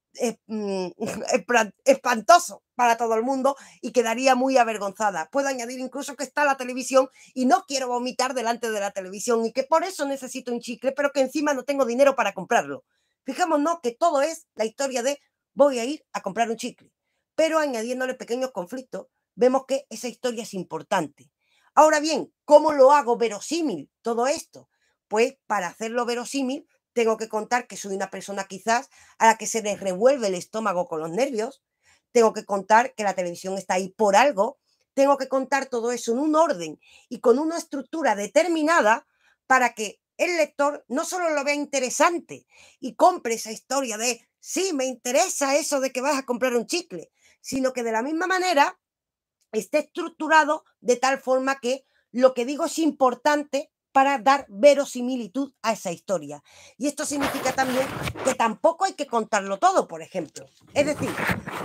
Mm, espantoso para todo el mundo y quedaría muy avergonzada. Puedo añadir incluso que está la televisión y no quiero vomitar delante de la televisión y que por eso necesito un chicle, pero que encima no tengo dinero para comprarlo. Fijémonos que todo es la historia de voy a ir a comprar un chicle, pero añadiéndole pequeños conflictos, vemos que esa historia es importante. Ahora bien, ¿cómo lo hago verosímil todo esto? Pues para hacerlo verosímil, tengo que contar que soy una persona quizás a la que se les revuelve el estómago con los nervios. Tengo que contar que la televisión está ahí por algo. Tengo que contar todo eso en un orden y con una estructura determinada para que el lector no solo lo vea interesante y compre esa historia de, sí, me interesa eso de que vas a comprar un chicle, sino que de la misma manera esté estructurado de tal forma que lo que digo es importante para dar verosimilitud a esa historia. Y esto significa también que tampoco hay que contarlo todo, por ejemplo. Es decir,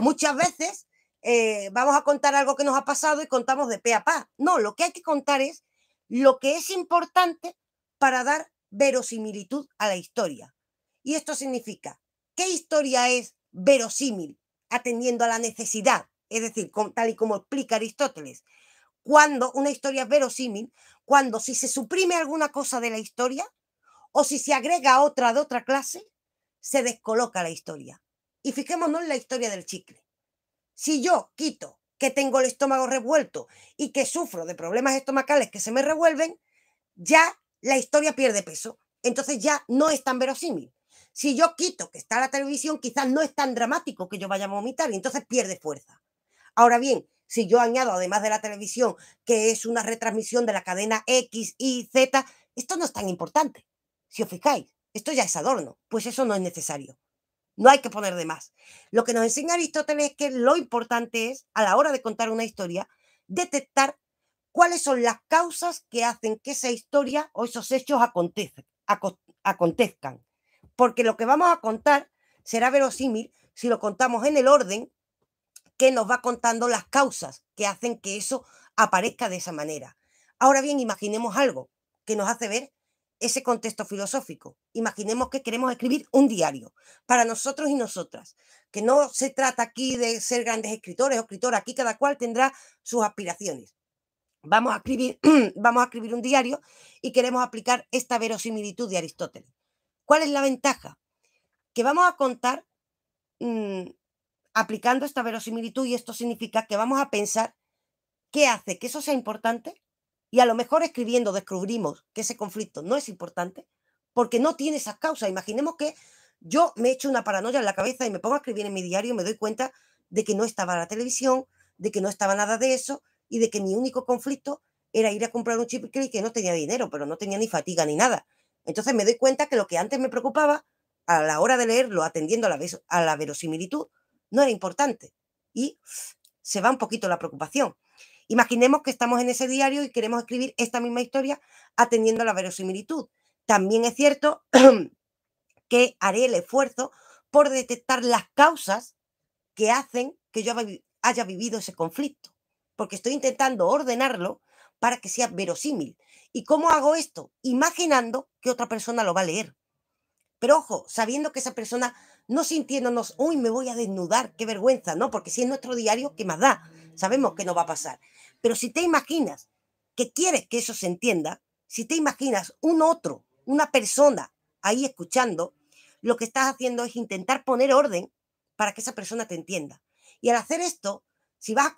muchas veces eh, vamos a contar algo que nos ha pasado y contamos de pe a pa. No, lo que hay que contar es lo que es importante para dar verosimilitud a la historia. Y esto significa, ¿qué historia es verosímil atendiendo a la necesidad? Es decir, tal y como explica Aristóteles, cuando una historia es verosímil, cuando si se suprime alguna cosa de la historia o si se agrega otra de otra clase, se descoloca la historia. Y fijémonos en la historia del chicle. Si yo quito que tengo el estómago revuelto y que sufro de problemas estomacales que se me revuelven, ya la historia pierde peso. Entonces ya no es tan verosímil. Si yo quito que está la televisión, quizás no es tan dramático que yo vaya a vomitar y entonces pierde fuerza. Ahora bien, si yo añado, además de la televisión, que es una retransmisión de la cadena X, Y, Z, esto no es tan importante. Si os fijáis, esto ya es adorno, pues eso no es necesario. No hay que poner de más. Lo que nos enseña Aristóteles es que lo importante es, a la hora de contar una historia, detectar cuáles son las causas que hacen que esa historia o esos hechos acontezcan. acontezcan. Porque lo que vamos a contar será verosímil si lo contamos en el orden que nos va contando las causas que hacen que eso aparezca de esa manera. Ahora bien, imaginemos algo que nos hace ver ese contexto filosófico. Imaginemos que queremos escribir un diario para nosotros y nosotras, que no se trata aquí de ser grandes escritores o escritoras, aquí cada cual tendrá sus aspiraciones. Vamos a escribir, vamos a escribir un diario y queremos aplicar esta verosimilitud de Aristóteles. ¿Cuál es la ventaja? Que vamos a contar mm, aplicando esta verosimilitud y esto significa que vamos a pensar qué hace que eso sea importante y a lo mejor escribiendo descubrimos que ese conflicto no es importante porque no tiene esas causas. Imaginemos que yo me echo una paranoia en la cabeza y me pongo a escribir en mi diario y me doy cuenta de que no estaba la televisión, de que no estaba nada de eso y de que mi único conflicto era ir a comprar un chip y que no tenía dinero, pero no tenía ni fatiga ni nada. Entonces me doy cuenta que lo que antes me preocupaba, a la hora de leerlo, atendiendo a la, a la verosimilitud, no era importante. Y se va un poquito la preocupación. Imaginemos que estamos en ese diario y queremos escribir esta misma historia atendiendo a la verosimilitud. También es cierto que haré el esfuerzo por detectar las causas que hacen que yo haya vivido ese conflicto, porque estoy intentando ordenarlo para que sea verosímil. ¿Y cómo hago esto? Imaginando que otra persona lo va a leer. Pero ojo, sabiendo que esa persona no sintiéndonos, uy, me voy a desnudar, qué vergüenza, ¿no? Porque si es nuestro diario, ¿qué más da? Sabemos que nos va a pasar. Pero si te imaginas que quieres que eso se entienda, si te imaginas un otro, una persona ahí escuchando, lo que estás haciendo es intentar poner orden para que esa persona te entienda. Y al hacer esto, si vas a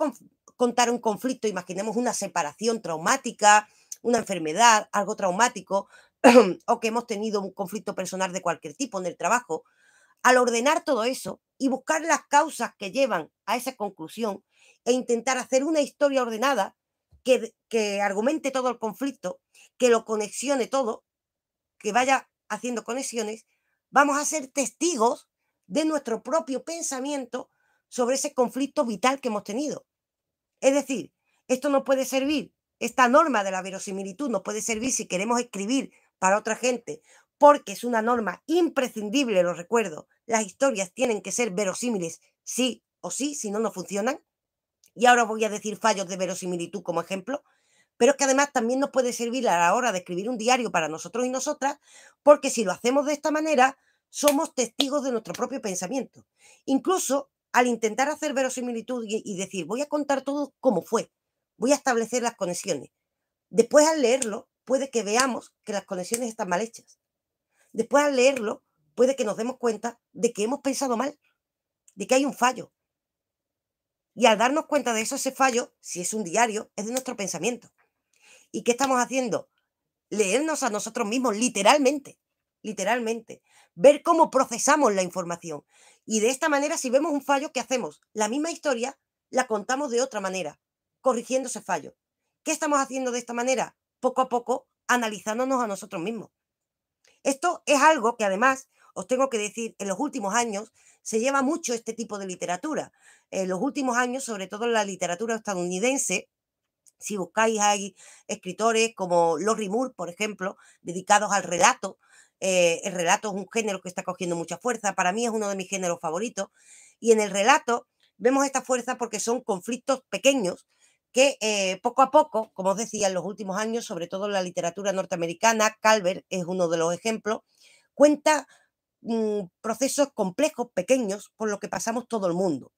contar un conflicto, imaginemos una separación traumática, una enfermedad, algo traumático, o que hemos tenido un conflicto personal de cualquier tipo en el trabajo, al ordenar todo eso y buscar las causas que llevan a esa conclusión e intentar hacer una historia ordenada que, argumente todo el conflicto, que lo conexione todo, que vaya haciendo conexiones, vamos a ser testigos de nuestro propio pensamiento sobre ese conflicto vital que hemos tenido. Es decir, esto no puede servir, esta norma de la verosimilitud nos puede servir si queremos escribir para otra gente porque es una norma imprescindible, lo recuerdo. Las historias tienen que ser verosímiles, sí o sí, si no, no funcionan. Y ahora voy a decir fallos de verosimilitud como ejemplo, pero es que además también nos puede servir a la hora de escribir un diario para nosotros y nosotras, porque si lo hacemos de esta manera, somos testigos de nuestro propio pensamiento. Incluso al intentar hacer verosimilitud y, decir, voy a contar todo como fue, voy a establecer las conexiones. Después al leerlo, puede que veamos que las conexiones están mal hechas. Después al leerlo, puede que nos demos cuenta de que hemos pensado mal, de que hay un fallo. Y al darnos cuenta de eso, ese fallo, si es un diario, es de nuestro pensamiento. ¿Y qué estamos haciendo? Leernos a nosotros mismos, literalmente, literalmente. Ver cómo procesamos la información. Y de esta manera, si vemos un fallo, ¿qué hacemos? La misma historia la contamos de otra manera, corrigiendo ese fallo. ¿Qué estamos haciendo de esta manera? Poco a poco, analizándonos a nosotros mismos. Esto es algo que además, os tengo que decir, en los últimos años se lleva mucho este tipo de literatura. En los últimos años, sobre todo en la literatura estadounidense, si buscáis hay escritores como Laurie Moore, por ejemplo, dedicados al relato. Eh, el relato es un género que está cogiendo mucha fuerza. Para mí es uno de mis géneros favoritos. Y en el relato vemos esta fuerza porque son conflictos pequeños que eh, poco a poco, como os decía, en los últimos años, sobre todo en la literatura norteamericana, Calvert es uno de los ejemplos, cuenta mm, procesos complejos, pequeños, por los que pasamos todo el mundo.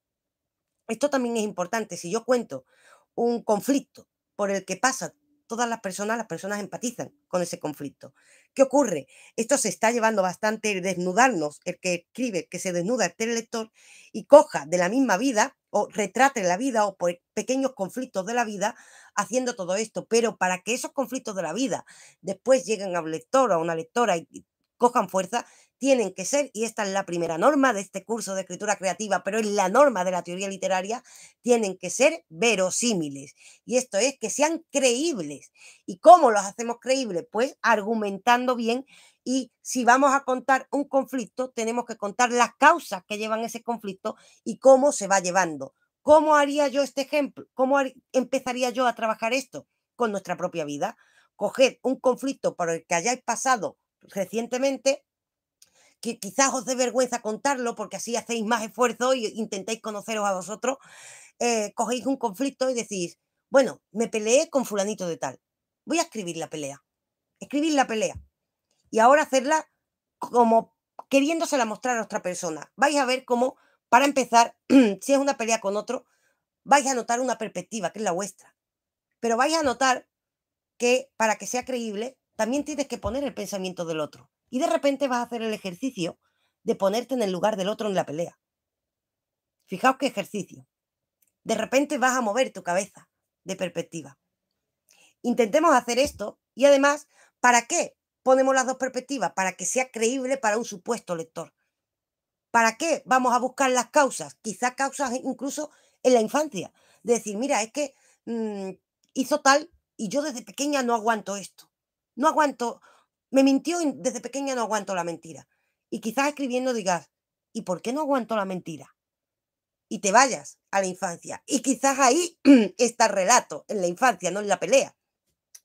Esto también es importante. Si yo cuento un conflicto por el que pasa todas las personas, las personas empatizan con ese conflicto. ¿Qué ocurre? Esto se está llevando bastante desnudarnos, el que escribe, que se desnuda el lector y coja de la misma vida o retrate la vida o por pequeños conflictos de la vida haciendo todo esto. Pero para que esos conflictos de la vida después lleguen a un lector o a una lectora y cojan fuerza, tienen que ser, y esta es la primera norma de este curso de escritura creativa, pero es la norma de la teoría literaria, tienen que ser verosímiles. Y esto es que sean creíbles. ¿Y cómo los hacemos creíbles? Pues argumentando bien y si vamos a contar un conflicto, tenemos que contar las causas que llevan ese conflicto y cómo se va llevando. ¿Cómo haría yo este ejemplo? ¿Cómo empezaría yo a trabajar esto? Con nuestra propia vida. Coger un conflicto por el que hayáis pasado recientemente quizás os dé vergüenza contarlo porque así hacéis más esfuerzo y intentáis conoceros a vosotros, eh, cogéis un conflicto y decís, bueno, me peleé con fulanito de tal, voy a escribir la pelea, escribir la pelea y ahora hacerla como queriéndosela mostrar a otra persona. Vais a ver cómo, para empezar, si es una pelea con otro, vais a notar una perspectiva que es la vuestra, pero vais a notar que para que sea creíble, también tienes que poner el pensamiento del otro. Y de repente vas a hacer el ejercicio de ponerte en el lugar del otro en la pelea. Fijaos qué ejercicio. De repente vas a mover tu cabeza de perspectiva. Intentemos hacer esto y además, ¿para qué ponemos las dos perspectivas? Para que sea creíble para un supuesto lector. ¿Para qué vamos a buscar las causas? Quizás causas incluso en la infancia. decir, mira, es que mm, hizo tal y yo desde pequeña no aguanto esto. No aguanto me mintió y desde pequeña no aguanto la mentira. Y quizás escribiendo digas, ¿y por qué no aguanto la mentira? Y te vayas a la infancia. Y quizás ahí está el relato, en la infancia, no en la pelea.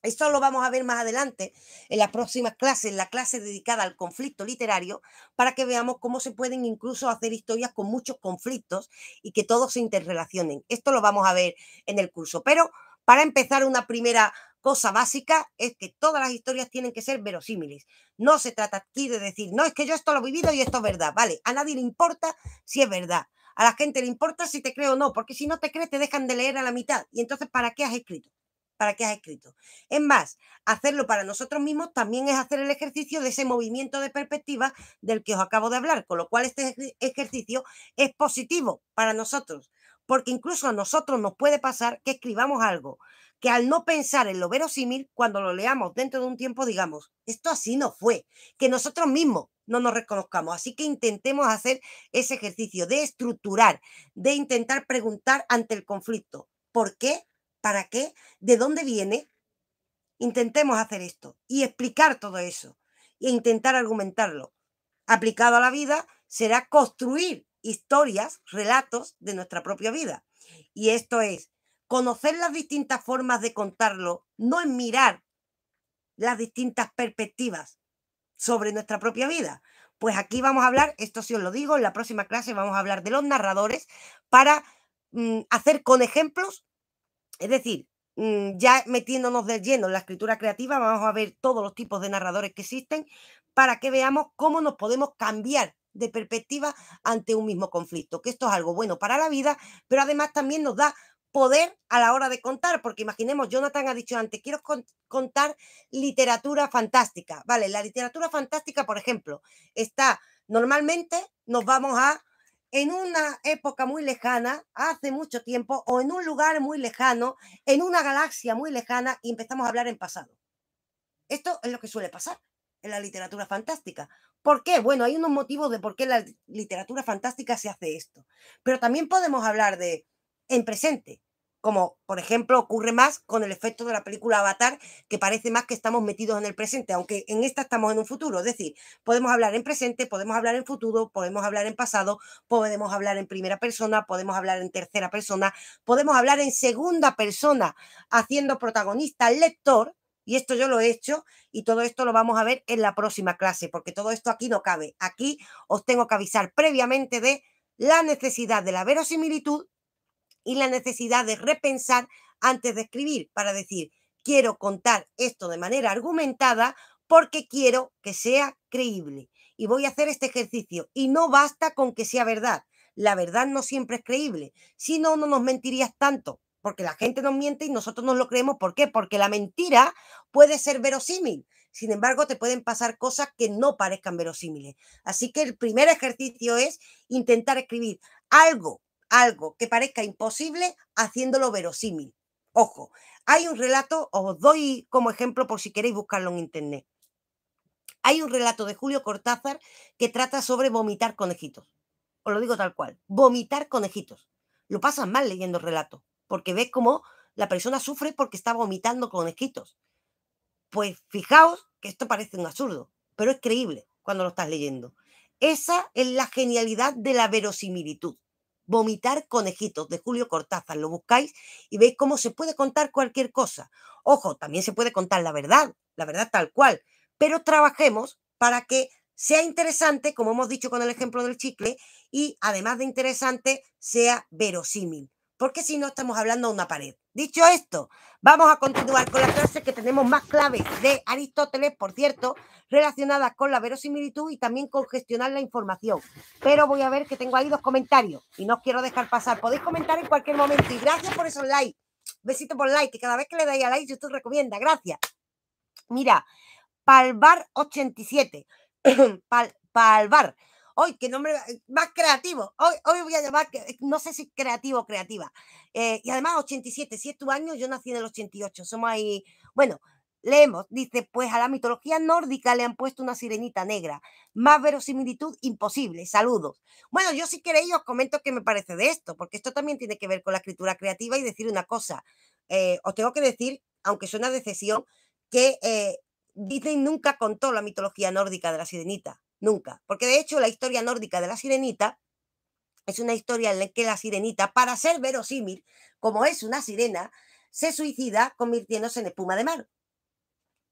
Esto lo vamos a ver más adelante en las próximas clases, en la clase dedicada al conflicto literario, para que veamos cómo se pueden incluso hacer historias con muchos conflictos y que todos se interrelacionen. Esto lo vamos a ver en el curso. Pero para empezar una primera cosa básica es que todas las historias tienen que ser verosímiles. No se trata aquí de decir, no, es que yo esto lo he vivido y esto es verdad. Vale, a nadie le importa si es verdad. A la gente le importa si te creo o no, porque si no te crees te dejan de leer a la mitad. Y entonces, ¿para qué has escrito? ¿Para qué has escrito? En más, hacerlo para nosotros mismos también es hacer el ejercicio de ese movimiento de perspectiva del que os acabo de hablar, con lo cual este ejercicio es positivo para nosotros, porque incluso a nosotros nos puede pasar que escribamos algo que al no pensar en lo verosímil, cuando lo leamos dentro de un tiempo, digamos, esto así no fue, que nosotros mismos no nos reconozcamos. Así que intentemos hacer ese ejercicio de estructurar, de intentar preguntar ante el conflicto, ¿por qué? ¿Para qué? ¿De dónde viene? Intentemos hacer esto y explicar todo eso e intentar argumentarlo. Aplicado a la vida será construir historias, relatos de nuestra propia vida. Y esto es conocer las distintas formas de contarlo no es mirar las distintas perspectivas sobre nuestra propia vida. Pues aquí vamos a hablar, esto sí os lo digo, en la próxima clase vamos a hablar de los narradores para mm, hacer con ejemplos, es decir, mm, ya metiéndonos de lleno en la escritura creativa, vamos a ver todos los tipos de narradores que existen para que veamos cómo nos podemos cambiar de perspectiva ante un mismo conflicto, que esto es algo bueno para la vida, pero además también nos da poder a la hora de contar, porque imaginemos, Jonathan ha dicho antes, quiero contar literatura fantástica, ¿vale? La literatura fantástica, por ejemplo, está, normalmente nos vamos a, en una época muy lejana, hace mucho tiempo, o en un lugar muy lejano, en una galaxia muy lejana, y empezamos a hablar en pasado. Esto es lo que suele pasar en la literatura fantástica. ¿Por qué? Bueno, hay unos motivos de por qué la literatura fantástica se hace esto. Pero también podemos hablar de en presente, como por ejemplo ocurre más con el efecto de la película Avatar, que parece más que estamos metidos en el presente, aunque en esta estamos en un futuro, es decir, podemos hablar en presente, podemos hablar en futuro, podemos hablar en pasado, podemos hablar en primera persona, podemos hablar en tercera persona, podemos hablar en segunda persona, haciendo protagonista al lector, y esto yo lo he hecho y todo esto lo vamos a ver en la próxima clase, porque todo esto aquí no cabe. Aquí os tengo que avisar previamente de la necesidad de la verosimilitud y la necesidad de repensar antes de escribir para decir, quiero contar esto de manera argumentada porque quiero que sea creíble. Y voy a hacer este ejercicio. Y no basta con que sea verdad. La verdad no siempre es creíble. Si no, no nos mentirías tanto. Porque la gente nos miente y nosotros no lo creemos. ¿Por qué? Porque la mentira puede ser verosímil. Sin embargo, te pueden pasar cosas que no parezcan verosímiles. Así que el primer ejercicio es intentar escribir algo algo que parezca imposible haciéndolo verosímil. Ojo, hay un relato, os doy como ejemplo por si queréis buscarlo en internet. Hay un relato de Julio Cortázar que trata sobre vomitar conejitos. Os lo digo tal cual, vomitar conejitos. Lo pasas mal leyendo el relato, porque ves cómo la persona sufre porque está vomitando conejitos. Pues fijaos que esto parece un absurdo, pero es creíble cuando lo estás leyendo. Esa es la genialidad de la verosimilitud. Vomitar conejitos de Julio Cortázar. Lo buscáis y veis cómo se puede contar cualquier cosa. Ojo, también se puede contar la verdad, la verdad tal cual, pero trabajemos para que sea interesante, como hemos dicho con el ejemplo del chicle, y además de interesante, sea verosímil. Porque si no, estamos hablando a una pared. Dicho esto, vamos a continuar con la clase que tenemos más claves de Aristóteles, por cierto, relacionadas con la verosimilitud y también con gestionar la información. Pero voy a ver que tengo ahí dos comentarios y no os quiero dejar pasar. Podéis comentar en cualquier momento y gracias por esos likes. Besito por like, que cada vez que le dais a like yo te recomienda. Gracias. Mira, Palvar87. Pal, Palvar hoy, qué nombre eh, más creativo, hoy, voy a llamar, eh, no sé si creativo o creativa. Eh, y además, 87, si es tu año, yo nací en el 88, somos ahí, bueno, leemos, dice, pues a la mitología nórdica le han puesto una sirenita negra, más verosimilitud imposible, saludos. Bueno, yo si queréis os comento qué me parece de esto, porque esto también tiene que ver con la escritura creativa y decir una cosa, os tengo que decir, aunque suena de cesión, que... Disney nunca contó la mitología nórdica de la sirenita nunca. Porque de hecho la historia nórdica de la sirenita es una historia en la que la sirenita, para ser verosímil, como es una sirena, se suicida convirtiéndose en espuma de mar.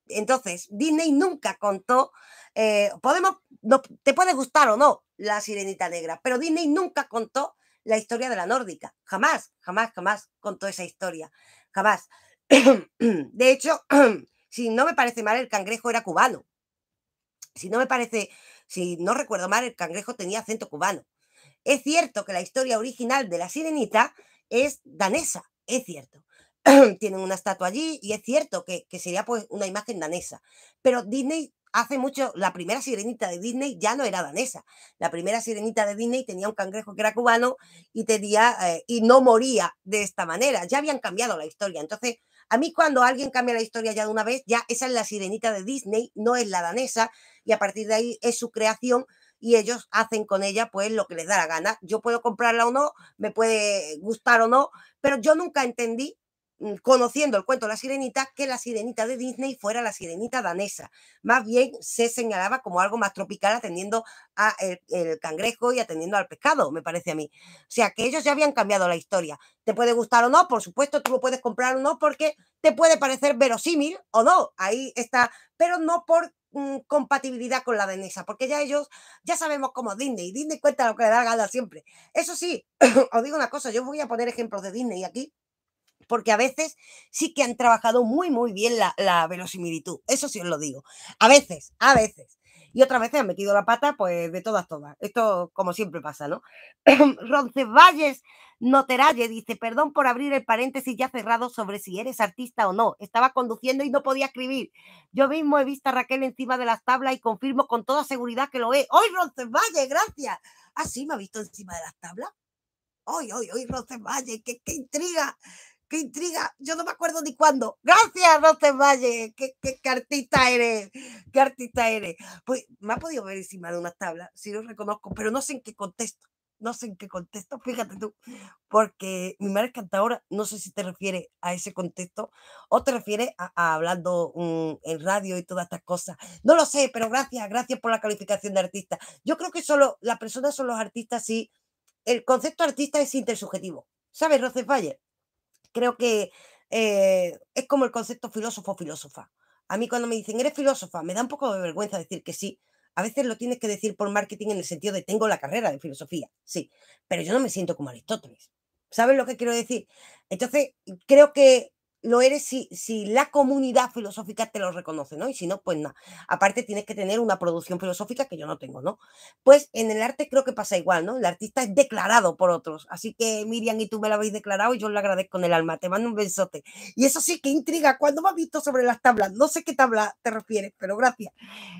Entonces, Disney nunca contó, eh, podemos, te puede gustar o no la sirenita negra, pero Disney nunca contó la historia de la nórdica. Jamás, jamás, jamás contó esa historia. Jamás. de hecho, si no me parece mal, el cangrejo era cubano. Si no me parece si no recuerdo mal, el cangrejo tenía acento cubano. Es cierto que la historia original de la sirenita es danesa, es cierto. Tienen una estatua allí y es cierto que, sería pues una imagen danesa. Pero Disney hace mucho, la primera sirenita de Disney ya no era danesa. La primera sirenita de Disney tenía un cangrejo que era cubano y tenía eh, y no moría de esta manera. Ya habían cambiado la historia. Entonces, a mí cuando alguien cambia la historia ya de una vez, ya esa es la sirenita de Disney, no es la danesa, y a partir de ahí es su creación y ellos hacen con ella pues lo que les da la gana. Yo puedo comprarla o no, me puede gustar o no, pero yo nunca entendí Mm, conociendo el cuento La Sirenita, que la Sirenita de Disney fuera la Sirenita danesa. Más bien se señalaba como algo más tropical atendiendo al el, cangrejo y atendiendo al pescado, me parece a mí. O sea, que ellos ya habían cambiado la historia. Te puede gustar o no, por supuesto, tú lo puedes comprar o no, porque te puede parecer verosímil o no. Ahí está, pero no por mm, compatibilidad con la danesa, porque ya ellos, ya sabemos cómo Disney, Disney cuenta lo que le da la gana siempre. Eso sí, os digo una cosa, yo voy a poner ejemplos de Disney aquí, porque a veces sí que han trabajado muy, muy bien la, la Eso sí os lo digo. A veces, a veces y otras veces han metido la pata, pues de todas, todas. Esto como siempre pasa, ¿no? Roncesvalles Noteralle dice, perdón por abrir el paréntesis ya cerrado sobre si eres artista o no. Estaba conduciendo y no podía escribir. Yo mismo he visto a Raquel encima de las tablas y confirmo con toda seguridad que lo es. ¡Hoy Roncesvalles, gracias! Ah, sí, me ha visto encima de las tablas. ¡Hoy, hoy, hoy Roncesvalles! ¡Qué, qué intriga! qué intriga, yo no me acuerdo ni cuándo. Gracias, no Valle, qué, artista eres, qué artista eres. Pues me ha podido ver encima de una tabla, si lo reconozco, pero no sé en qué contexto, no sé en qué contexto, fíjate tú, porque mi madre es cantadora, no sé si te refieres a ese contexto o te refieres a, hablando mm, en radio y todas estas cosas. No lo sé, pero gracias, gracias por la calificación de artista. Yo creo que solo las personas son los artistas y el concepto artista es intersubjetivo. ¿Sabes, Valle? creo que eh, es como el concepto filósofo-filósofa. A mí cuando me dicen, eres filósofa, me da un poco de vergüenza decir que sí. A veces lo tienes que decir por marketing en el sentido de tengo la carrera de filosofía, sí, pero yo no me siento como Aristóteles. ¿Sabes lo que quiero decir? Entonces, creo que lo eres si, si la comunidad filosófica te lo reconoce, ¿no? Y si no, pues nada. Aparte tienes que tener una producción filosófica que yo no tengo, ¿no? Pues en el arte creo que pasa igual, ¿no? El artista es declarado por otros. Así que Miriam y tú me lo habéis declarado y yo lo agradezco con el alma. Te mando un besote. Y eso sí, que intriga. cuando me has visto sobre las tablas? No sé qué tabla te refieres, pero gracias.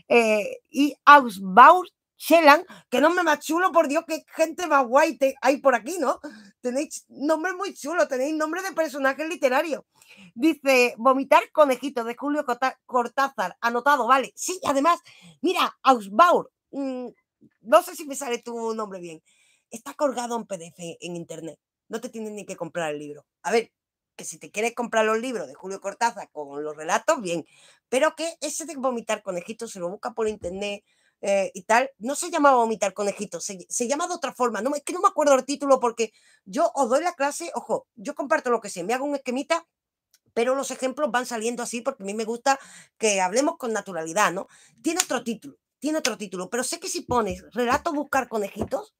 Eh, y Ausbaut Shelan, qué nombre más chulo, por Dios, qué gente más guay te, hay por aquí, ¿no? Tenéis nombre muy chulo tenéis nombre de personajes literario Dice, Vomitar Conejito de Julio Cortázar, anotado, vale. Sí, además, mira, Ausbaur, mm, no sé si me sale tu nombre bien, está colgado en PDF en internet, no te tienen ni que comprar el libro. A ver, que si te quieres comprar los libros de Julio Cortázar con los relatos, bien, pero que ese de Vomitar Conejito se lo busca por internet eh, y tal, no se llamaba vomitar conejitos, se, se, llama de otra forma, no, es que no me acuerdo el título porque yo os doy la clase, ojo, yo comparto lo que sé, me hago un esquemita, pero los ejemplos van saliendo así porque a mí me gusta que hablemos con naturalidad, ¿no? Tiene otro título, tiene otro título, pero sé que si pones relato buscar conejitos,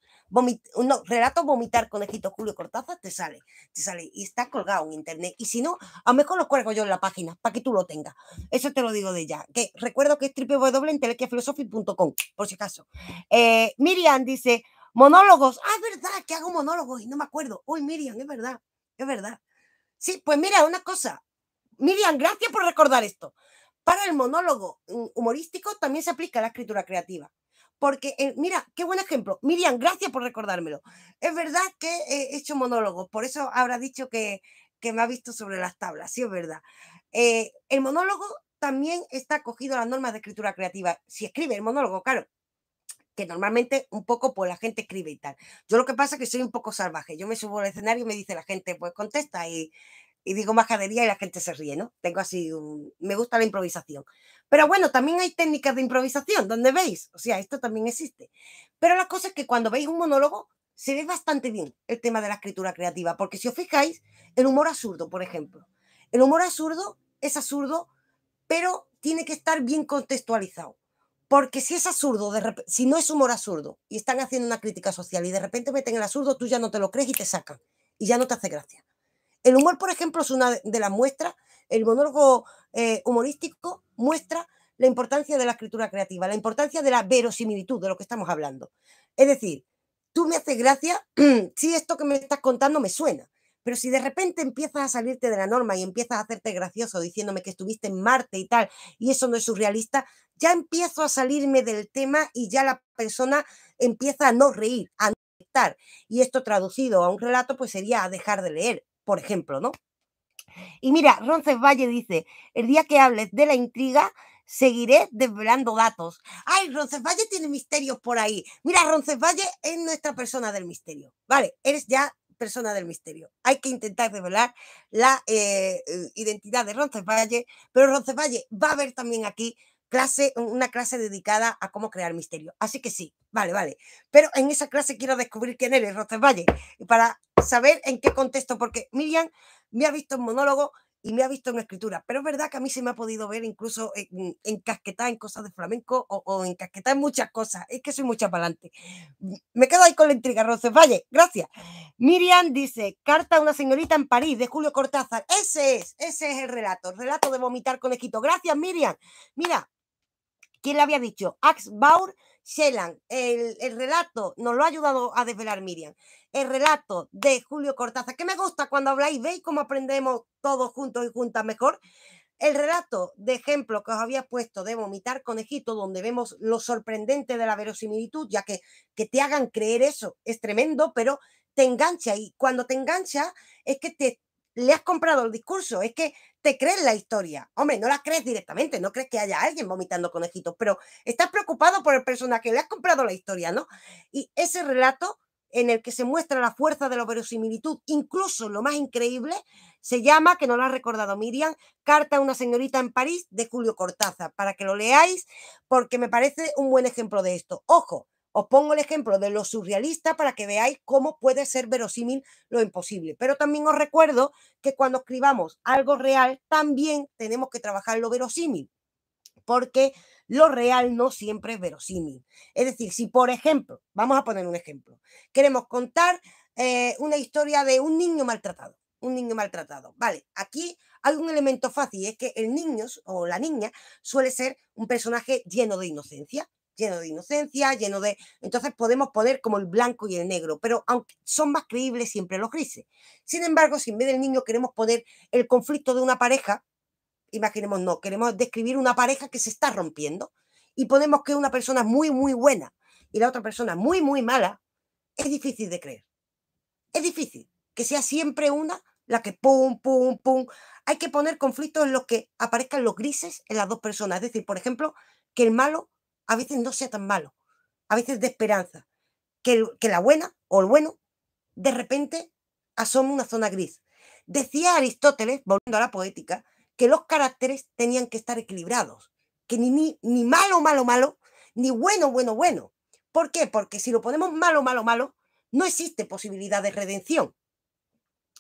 relato vomitar conejito Julio Cortázar, te sale, te sale y está colgado en internet. Y si no, a lo mejor lo cuelgo yo en la página para que tú lo tengas. Eso te lo digo de ya. Que recuerdo que es www.entelequiaphilosophy.com, por si acaso. Eh, Miriam dice, monólogos. Ah, es verdad, que hago monólogos y no me acuerdo. Uy, Miriam, es verdad, es verdad. Sí, pues mira, una cosa. Miriam, gracias por recordar esto. Para el monólogo mm, humorístico también se aplica la escritura creativa porque, eh, mira, qué buen ejemplo. Miriam, gracias por recordármelo. Es verdad que he hecho monólogo. por eso habrá dicho que, me ha visto sobre las tablas, sí es verdad. Eh, el monólogo también está cogido a las normas de escritura creativa. Si escribe el monólogo, claro, que normalmente un poco pues la gente escribe y tal. Yo lo que pasa es que soy un poco salvaje. Yo me subo al escenario y me dice la gente, pues contesta y, y digo majadería y la gente se ríe, ¿no? Tengo así Me gusta la improvisación. Pero bueno, también hay técnicas de improvisación, donde veis, o sea, esto también existe. Pero la cosa es que cuando veis un monólogo, se ve bastante bien el tema de la escritura creativa, porque si os fijáis, el humor absurdo, por ejemplo. El humor absurdo es absurdo, pero tiene que estar bien contextualizado. Porque si es absurdo, si no es humor absurdo y están haciendo una crítica social y de repente meten el absurdo, tú ya no te lo crees y te sacan y ya no te hace gracia. El humor, por ejemplo, es una de las muestras el monólogo eh, humorístico muestra la importancia de la escritura creativa, la importancia de la verosimilitud de lo que estamos hablando. Es decir, tú me haces gracia si esto que me estás contando me suena, pero si de repente empiezas a salirte de la norma y empiezas a hacerte gracioso diciéndome que estuviste en Marte y tal, y eso no es surrealista, ya empiezo a salirme del tema y ya la persona empieza a no reír, a no estar. Y esto traducido a un relato, pues sería a dejar de leer, por ejemplo, ¿no? Y mira, Ronces dice, el día que hables de la intriga, seguiré desvelando datos. Ay, Valle tiene misterios por ahí. Mira, Valle es nuestra persona del misterio. Vale, eres ya persona del misterio. Hay que intentar desvelar la eh, eh, identidad de Valle, pero Valle va a ver también aquí clase, una clase dedicada a cómo crear misterio. Así que sí, vale, vale. Pero en esa clase quiero descubrir quién eres, Roces Valle, para saber en qué contexto, porque Miriam me ha visto en monólogo y me ha visto en escritura, pero es verdad que a mí se me ha podido ver incluso en, en en cosas de flamenco o, en casquetada en muchas cosas, es que soy mucha palante, Me quedo ahí con la intriga, Roces Valle, gracias. Miriam dice, carta a una señorita en París de Julio Cortázar, ese es, ese es el relato, relato de vomitar conejito, gracias Miriam. Mira, ¿Quién le había dicho? Ax Baur Shellan. El, relato, nos lo ha ayudado a desvelar Miriam. El relato de Julio Cortázar, que me gusta cuando habláis, veis cómo aprendemos todos juntos y juntas mejor. El relato de ejemplo que os había puesto de vomitar conejito, donde vemos lo sorprendente de la verosimilitud, ya que que te hagan creer eso es tremendo, pero te engancha y cuando te engancha es que te le has comprado el discurso, es que te crees la historia. Hombre, no la crees directamente, no crees que haya alguien vomitando conejitos, pero estás preocupado por el personaje, le has comprado la historia, ¿no? Y ese relato en el que se muestra la fuerza de la verosimilitud, incluso lo más increíble, se llama, que no lo ha recordado Miriam, Carta a una señorita en París de Julio Cortázar, para que lo leáis, porque me parece un buen ejemplo de esto. Ojo, os pongo el ejemplo de lo surrealista para que veáis cómo puede ser verosímil lo imposible. Pero también os recuerdo que cuando escribamos algo real, también tenemos que trabajar lo verosímil, porque lo real no siempre es verosímil. Es decir, si por ejemplo, vamos a poner un ejemplo, queremos contar eh, una historia de un niño maltratado, un niño maltratado. Vale, aquí hay un elemento fácil, es que el niño o la niña suele ser un personaje lleno de inocencia lleno de inocencia, lleno de... Entonces podemos poner como el blanco y el negro, pero aunque son más creíbles siempre los grises. Sin embargo, si en vez del niño queremos poner el conflicto de una pareja, imaginemos, no, queremos describir una pareja que se está rompiendo y ponemos que una persona muy, muy buena y la otra persona muy, muy mala, es difícil de creer. Es difícil que sea siempre una la que pum, pum, pum. Hay que poner conflictos en los que aparezcan los grises en las dos personas. Es decir, por ejemplo, que el malo a veces no sea tan malo, a veces de esperanza, que, la buena o el bueno de repente asome una zona gris. Decía Aristóteles, volviendo a la poética, que los caracteres tenían que estar equilibrados, que ni, ni, malo, malo, malo, ni bueno, bueno, bueno. ¿Por qué? Porque si lo ponemos malo, malo, malo, no existe posibilidad de redención.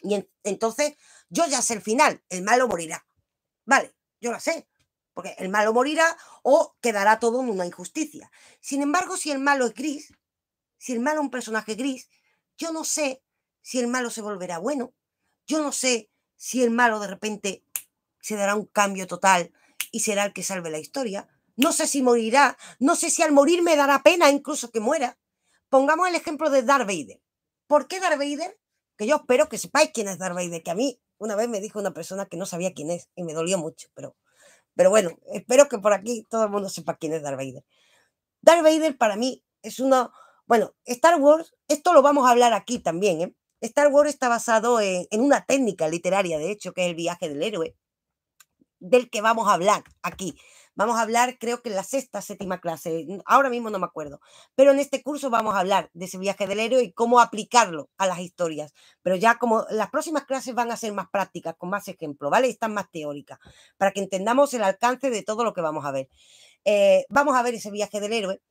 Y entonces yo ya sé el final, el malo morirá. Vale, yo lo sé, porque el malo morirá o quedará todo en una injusticia. Sin embargo, si el malo es gris, si el malo es un personaje gris, yo no sé si el malo se volverá bueno, yo no sé si el malo de repente se dará un cambio total y será el que salve la historia, no sé si morirá, no sé si al morir me dará pena incluso que muera. Pongamos el ejemplo de Darth Vader. ¿Por qué Darth Vader? Que yo espero que sepáis quién es Darth Vader, que a mí una vez me dijo una persona que no sabía quién es y me dolió mucho, pero pero bueno, espero que por aquí todo el mundo sepa quién es Darth Vader. Darth Vader para mí es una... Bueno, Star Wars, esto lo vamos a hablar aquí también. ¿eh? Star Wars está basado en, en una técnica literaria, de hecho, que es el viaje del héroe, del que vamos a hablar aquí. Vamos a hablar, creo que en la sexta, séptima clase, ahora mismo no me acuerdo, pero en este curso vamos a hablar de ese viaje del héroe y cómo aplicarlo a las historias. Pero ya como las próximas clases van a ser más prácticas, con más ejemplos, ¿vale? Están más teóricas, para que entendamos el alcance de todo lo que vamos a ver. Eh, vamos a ver ese viaje del héroe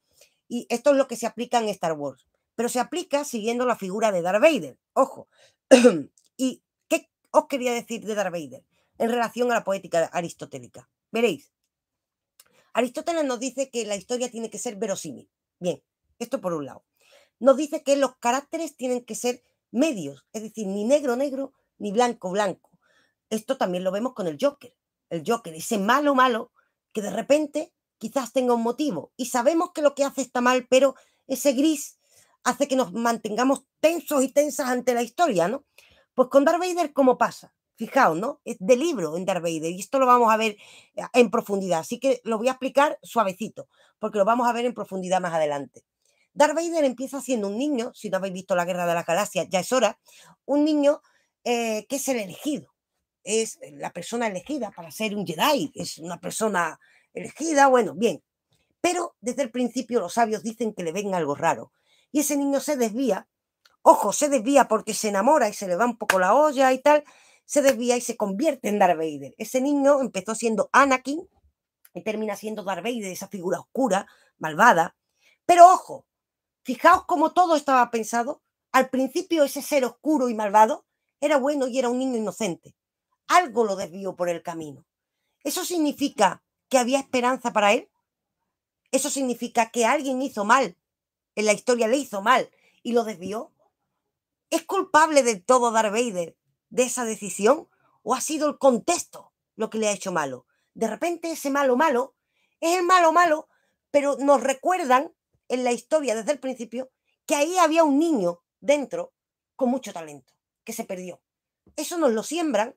y esto es lo que se aplica en Star Wars, pero se aplica siguiendo la figura de Darth Vader, ojo. ¿Y qué os quería decir de Darth Vader en relación a la poética aristotélica? Veréis, Aristóteles nos dice que la historia tiene que ser verosímil. Bien, esto por un lado. Nos dice que los caracteres tienen que ser medios, es decir, ni negro, negro, ni blanco, blanco. Esto también lo vemos con el Joker. El Joker, ese malo, malo, que de repente quizás tenga un motivo. Y sabemos que lo que hace está mal, pero ese gris hace que nos mantengamos tensos y tensas ante la historia, ¿no? Pues con Darth Vader, ¿cómo pasa? Fijaos, ¿no? Es de libro en Darth Vader y esto lo vamos a ver eh, en profundidad. Así que lo voy a explicar suavecito, porque lo vamos a ver en profundidad más adelante. Darth Vader empieza siendo un niño, si no habéis visto la Guerra de las Galaxias, ya es hora, un niño eh, que es el elegido, es la persona elegida para ser un Jedi, es una persona elegida, bueno, bien. Pero desde el principio los sabios dicen que le ven algo raro y ese niño se desvía, ojo, se desvía porque se enamora y se le va un poco la olla y tal, se desvía y se convierte en Darth Vader. Ese niño empezó siendo Anakin y termina siendo Darth Vader, esa figura oscura, malvada. Pero ojo, fijaos cómo todo estaba pensado. Al principio ese ser oscuro y malvado era bueno y era un niño inocente. Algo lo desvió por el camino. ¿Eso significa que había esperanza para él? ¿Eso significa que alguien hizo mal? En la historia le hizo mal y lo desvió. ¿Es culpable de todo Darth Vader de esa decisión o ha sido el contexto lo que le ha hecho malo. De repente ese malo malo es el malo malo, pero nos recuerdan en la historia desde el principio que ahí había un niño dentro con mucho talento, que se perdió. Eso nos lo siembran,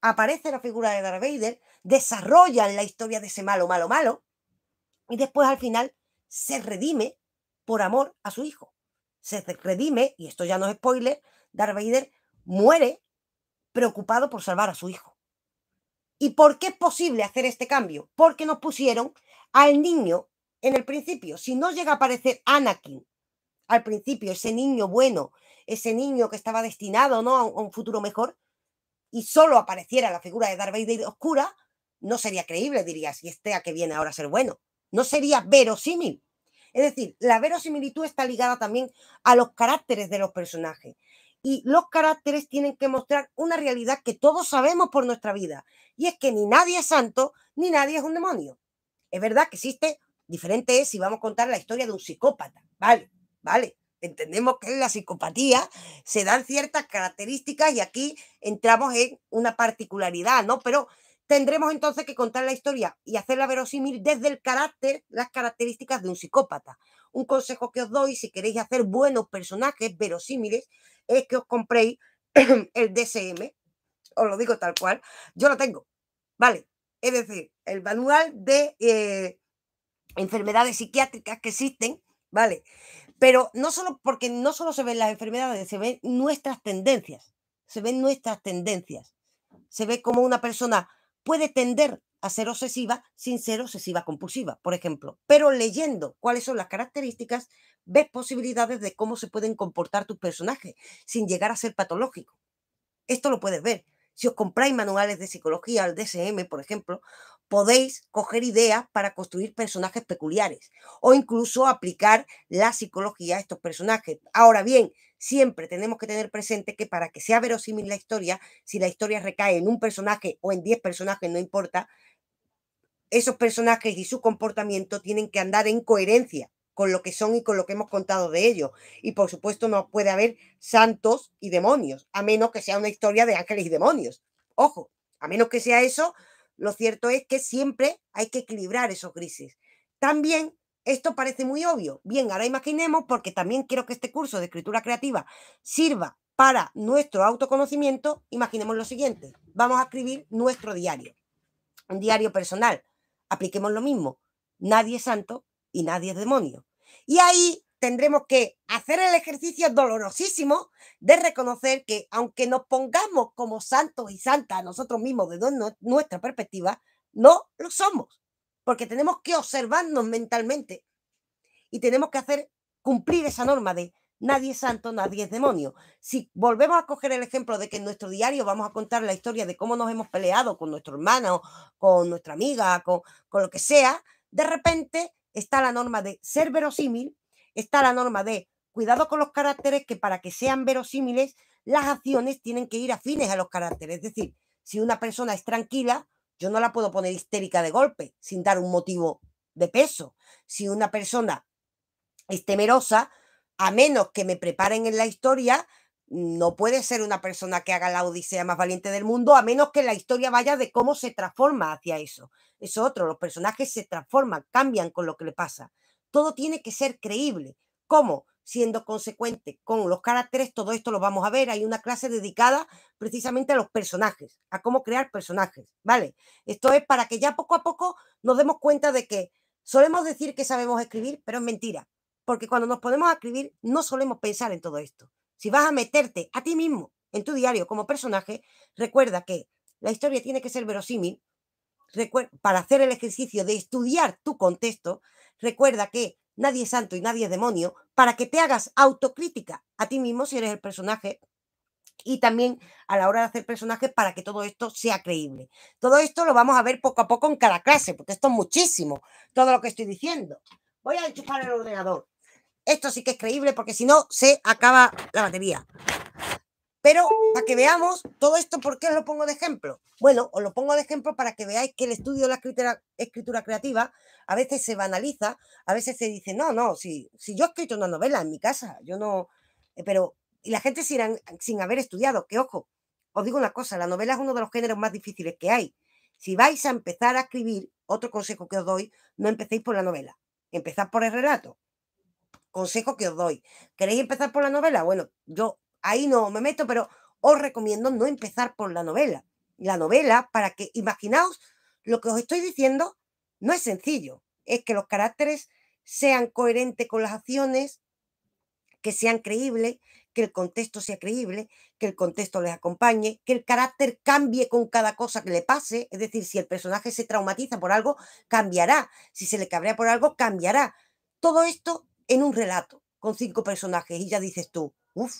aparece la figura de Darth Vader, desarrollan la historia de ese malo malo malo y después al final se redime por amor a su hijo. Se redime, y esto ya no es spoiler, Darth Vader muere preocupado por salvar a su hijo. ¿Y por qué es posible hacer este cambio? Porque nos pusieron al niño en el principio. Si no llega a aparecer Anakin al principio, ese niño bueno, ese niño que estaba destinado ¿no? a un futuro mejor, y solo apareciera la figura de Darth Vader oscura, no sería creíble, diría si este a que viene ahora a ser bueno. No sería verosímil. Es decir, la verosimilitud está ligada también a los caracteres de los personajes y los caracteres tienen que mostrar una realidad que todos sabemos por nuestra vida. Y es que ni nadie es santo, ni nadie es un demonio. Es verdad que existe, diferente es si vamos a contar la historia de un psicópata. Vale, vale. Entendemos que en la psicopatía se dan ciertas características y aquí entramos en una particularidad, ¿no? Pero tendremos entonces que contar la historia y hacerla verosímil desde el carácter, las características de un psicópata. Un consejo que os doy si queréis hacer buenos personajes verosímiles es que os compréis el DSM, os lo digo tal cual, yo lo tengo, ¿vale? Es decir, el manual de eh, enfermedades psiquiátricas que existen, ¿vale? Pero no solo, porque no solo se ven las enfermedades, se ven nuestras tendencias, se ven nuestras tendencias, se ve como una persona puede tender a ser obsesiva sin ser obsesiva compulsiva, por ejemplo. Pero leyendo cuáles son las características, ves posibilidades de cómo se pueden comportar tus personajes sin llegar a ser patológico. Esto lo puedes ver. Si os compráis manuales de psicología, al DSM, por ejemplo, podéis coger ideas para construir personajes peculiares o incluso aplicar la psicología a estos personajes. Ahora bien, siempre tenemos que tener presente que para que sea verosímil la historia, si la historia recae en un personaje o en diez personajes, no importa, esos personajes y su comportamiento tienen que andar en coherencia con lo que son y con lo que hemos contado de ellos. Y por supuesto no puede haber santos y demonios, a menos que sea una historia de ángeles y demonios. Ojo, a menos que sea eso, lo cierto es que siempre hay que equilibrar esos grises. También esto parece muy obvio. Bien, ahora imaginemos, porque también quiero que este curso de escritura creativa sirva para nuestro autoconocimiento, imaginemos lo siguiente. Vamos a escribir nuestro diario, un diario personal. Apliquemos lo mismo. Nadie es santo y nadie es demonio. Y ahí tendremos que hacer el ejercicio dolorosísimo de reconocer que aunque nos pongamos como santos y santas a nosotros mismos desde nuestra perspectiva, no lo somos, porque tenemos que observarnos mentalmente y tenemos que hacer cumplir esa norma de nadie es santo, nadie es demonio. Si volvemos a coger el ejemplo de que en nuestro diario vamos a contar la historia de cómo nos hemos peleado con nuestro hermano, con nuestra amiga, con, con lo que sea, de repente está la norma de ser verosímil está la norma de cuidado con los caracteres que para que sean verosímiles las acciones tienen que ir afines a los caracteres. Es decir, si una persona es tranquila, yo no la puedo poner histérica de golpe sin dar un motivo de peso. Si una persona es temerosa, a menos que me preparen en la historia, no puede ser una persona que haga la odisea más valiente del mundo, a menos que la historia vaya de cómo se transforma hacia eso. Eso otro, los personajes se transforman, cambian con lo que le pasa. Todo tiene que ser creíble. ¿Cómo? Siendo consecuente con los caracteres, todo esto lo vamos a ver. Hay una clase dedicada precisamente a los personajes, a cómo crear personajes, ¿vale? Esto es para que ya poco a poco nos demos cuenta de que solemos decir que sabemos escribir, pero es mentira, porque cuando nos ponemos a escribir no solemos pensar en todo esto. Si vas a meterte a ti mismo en tu diario como personaje, recuerda que la historia tiene que ser verosímil, para hacer el ejercicio de estudiar tu contexto, recuerda que nadie es santo y nadie es demonio, para que te hagas autocrítica a ti mismo si eres el personaje y también a la hora de hacer personajes para que todo esto sea creíble. Todo esto lo vamos a ver poco a poco en cada clase, porque esto es muchísimo, todo lo que estoy diciendo. Voy a enchufar el ordenador. Esto sí que es creíble porque si no, se acaba la batería. Pero para que veamos todo esto, ¿por qué os lo pongo de ejemplo? Bueno, os lo pongo de ejemplo para que veáis que el estudio de la escritura, creativa a veces se banaliza, a veces se dice, no, no, si, si yo he escrito una novela en mi casa, yo no, eh, pero, y la gente sin, sin haber estudiado, que ojo, os digo una cosa, la novela es uno de los géneros más difíciles que hay. Si vais a empezar a escribir, otro consejo que os doy, no empecéis por la novela, empezad por el relato. Consejo que os doy. ¿Queréis empezar por la novela? Bueno, yo ahí no me meto, pero os recomiendo no empezar por la novela. La novela, para que imaginaos, lo que os estoy diciendo no es sencillo, es que los caracteres sean coherentes con las acciones, que sean creíbles, que el contexto sea creíble, que el contexto les acompañe, que el carácter cambie con cada cosa que le pase, es decir, si el personaje se traumatiza por algo, cambiará, si se le cabrea por algo, cambiará. Todo esto en un relato con cinco personajes y ya dices tú, uff,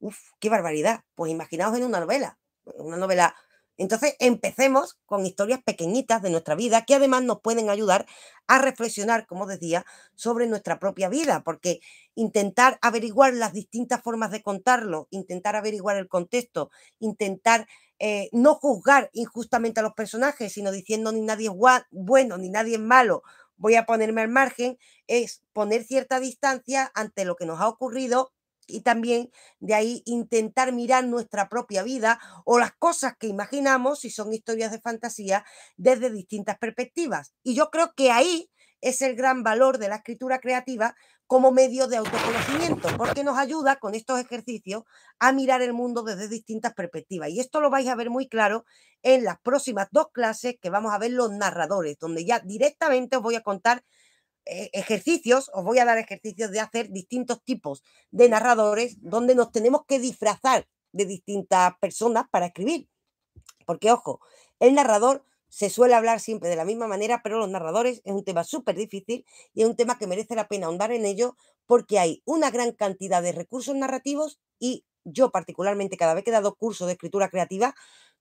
¡Uf, qué barbaridad! Pues imaginaos en una novela, una novela. Entonces empecemos con historias pequeñitas de nuestra vida que además nos pueden ayudar a reflexionar, como decía, sobre nuestra propia vida, porque intentar averiguar las distintas formas de contarlo, intentar averiguar el contexto, intentar eh, no juzgar injustamente a los personajes, sino diciendo ni nadie es bueno ni nadie es malo, voy a ponerme al margen, es poner cierta distancia ante lo que nos ha ocurrido y también de ahí intentar mirar nuestra propia vida o las cosas que imaginamos, si son historias de fantasía, desde distintas perspectivas. Y yo creo que ahí es el gran valor de la escritura creativa como medio de autoconocimiento, porque nos ayuda con estos ejercicios a mirar el mundo desde distintas perspectivas. Y esto lo vais a ver muy claro en las próximas dos clases que vamos a ver los narradores, donde ya directamente os voy a contar eh, ejercicios, os voy a dar ejercicios de hacer distintos tipos de narradores donde nos tenemos que disfrazar de distintas personas para escribir. Porque, ojo, el narrador se suele hablar siempre de la misma manera, pero los narradores es un tema súper difícil y es un tema que merece la pena ahondar en ello porque hay una gran cantidad de recursos narrativos y yo particularmente cada vez que he dado curso de escritura creativa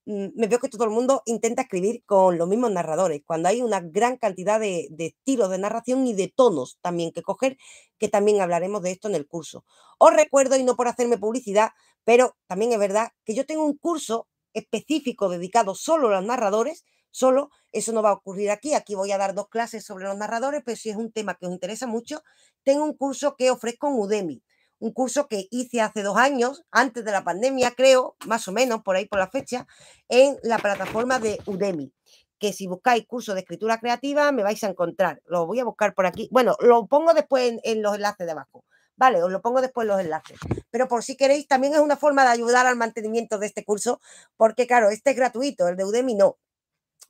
Mm, me veo que todo el mundo intenta escribir con los mismos narradores, cuando hay una gran cantidad de, estilos de narración y de tonos también que coger, que también hablaremos de esto en el curso. Os recuerdo, y no por hacerme publicidad, pero también es verdad que yo tengo un curso específico dedicado solo a los narradores, solo eso no va a ocurrir aquí, aquí voy a dar dos clases sobre los narradores, pero si es un tema que os interesa mucho, tengo un curso que ofrezco en Udemy, un curso que hice hace dos años, antes de la pandemia, creo, más o menos, por ahí por la fecha, en la plataforma de Udemy que si buscáis curso de escritura creativa me vais a encontrar. Lo voy a buscar por aquí. Bueno, lo pongo después en, los enlaces de abajo. Vale, os lo pongo después en los enlaces. Pero por si queréis, también es una forma de ayudar al mantenimiento de este curso, porque claro, este es gratuito, el de Udemy no.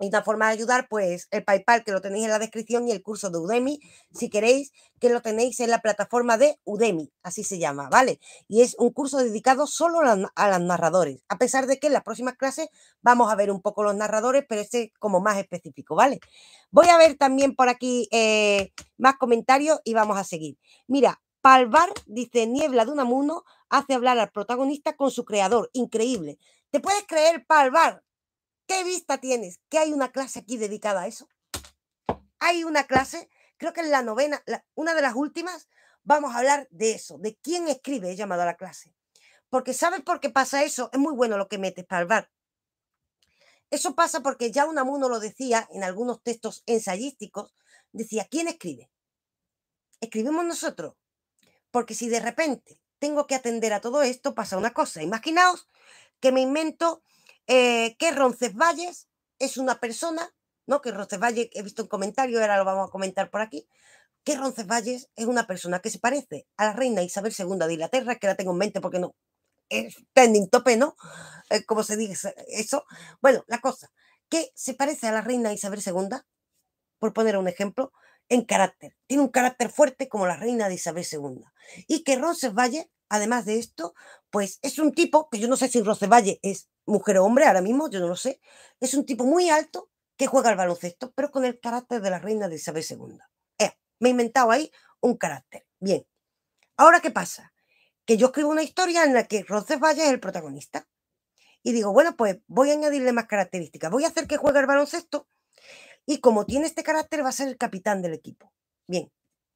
Y una forma de ayudar, pues el PayPal que lo tenéis en la descripción y el curso de Udemy, si queréis, que lo tenéis en la plataforma de Udemy, así se llama, ¿vale? Y es un curso dedicado solo a, los narradores, a pesar de que en las próximas clases vamos a ver un poco los narradores, pero este como más específico, ¿vale? Voy a ver también por aquí eh, más comentarios y vamos a seguir. Mira, Palvar dice Niebla de amuno hace hablar al protagonista con su creador, increíble. ¿Te puedes creer, Palvar? ¿Qué vista tienes? ¿Qué hay una clase aquí dedicada a eso? Hay una clase, creo que en la novena, una de las últimas, vamos a hablar de eso, de quién escribe, he llamado a la clase. Porque ¿sabes por qué pasa eso? Es muy bueno lo que metes para el bar. Eso pasa porque ya Unamuno lo decía en algunos textos ensayísticos, decía, ¿quién escribe? Escribimos nosotros. Porque si de repente tengo que atender a todo esto, pasa una cosa. Imaginaos que me invento eh, que Roncesvalles es una persona, ¿no? Que Roncesvalles, he visto un comentario, ahora lo vamos a comentar por aquí, que Roncesvalles es una persona que se parece a la reina Isabel II de Inglaterra, que la tengo en mente porque no, es trending tope, ¿no? Eh, como se dice eso. Bueno, la cosa, que se parece a la reina Isabel II, por poner un ejemplo, en carácter. Tiene un carácter fuerte como la reina de Isabel II. Y que Roncesvalles, además de esto, pues es un tipo, que yo no sé si Roncesvalles es mujer o hombre, ahora mismo, yo no lo sé, es un tipo muy alto que juega al baloncesto, pero con el carácter de la reina de Isabel II. me he inventado ahí un carácter. Bien. Ahora, ¿qué pasa? Que yo escribo una historia en la que Roces Valle es el protagonista. Y digo, bueno, pues voy a añadirle más características. Voy a hacer que juegue al baloncesto. Y como tiene este carácter, va a ser el capitán del equipo. Bien,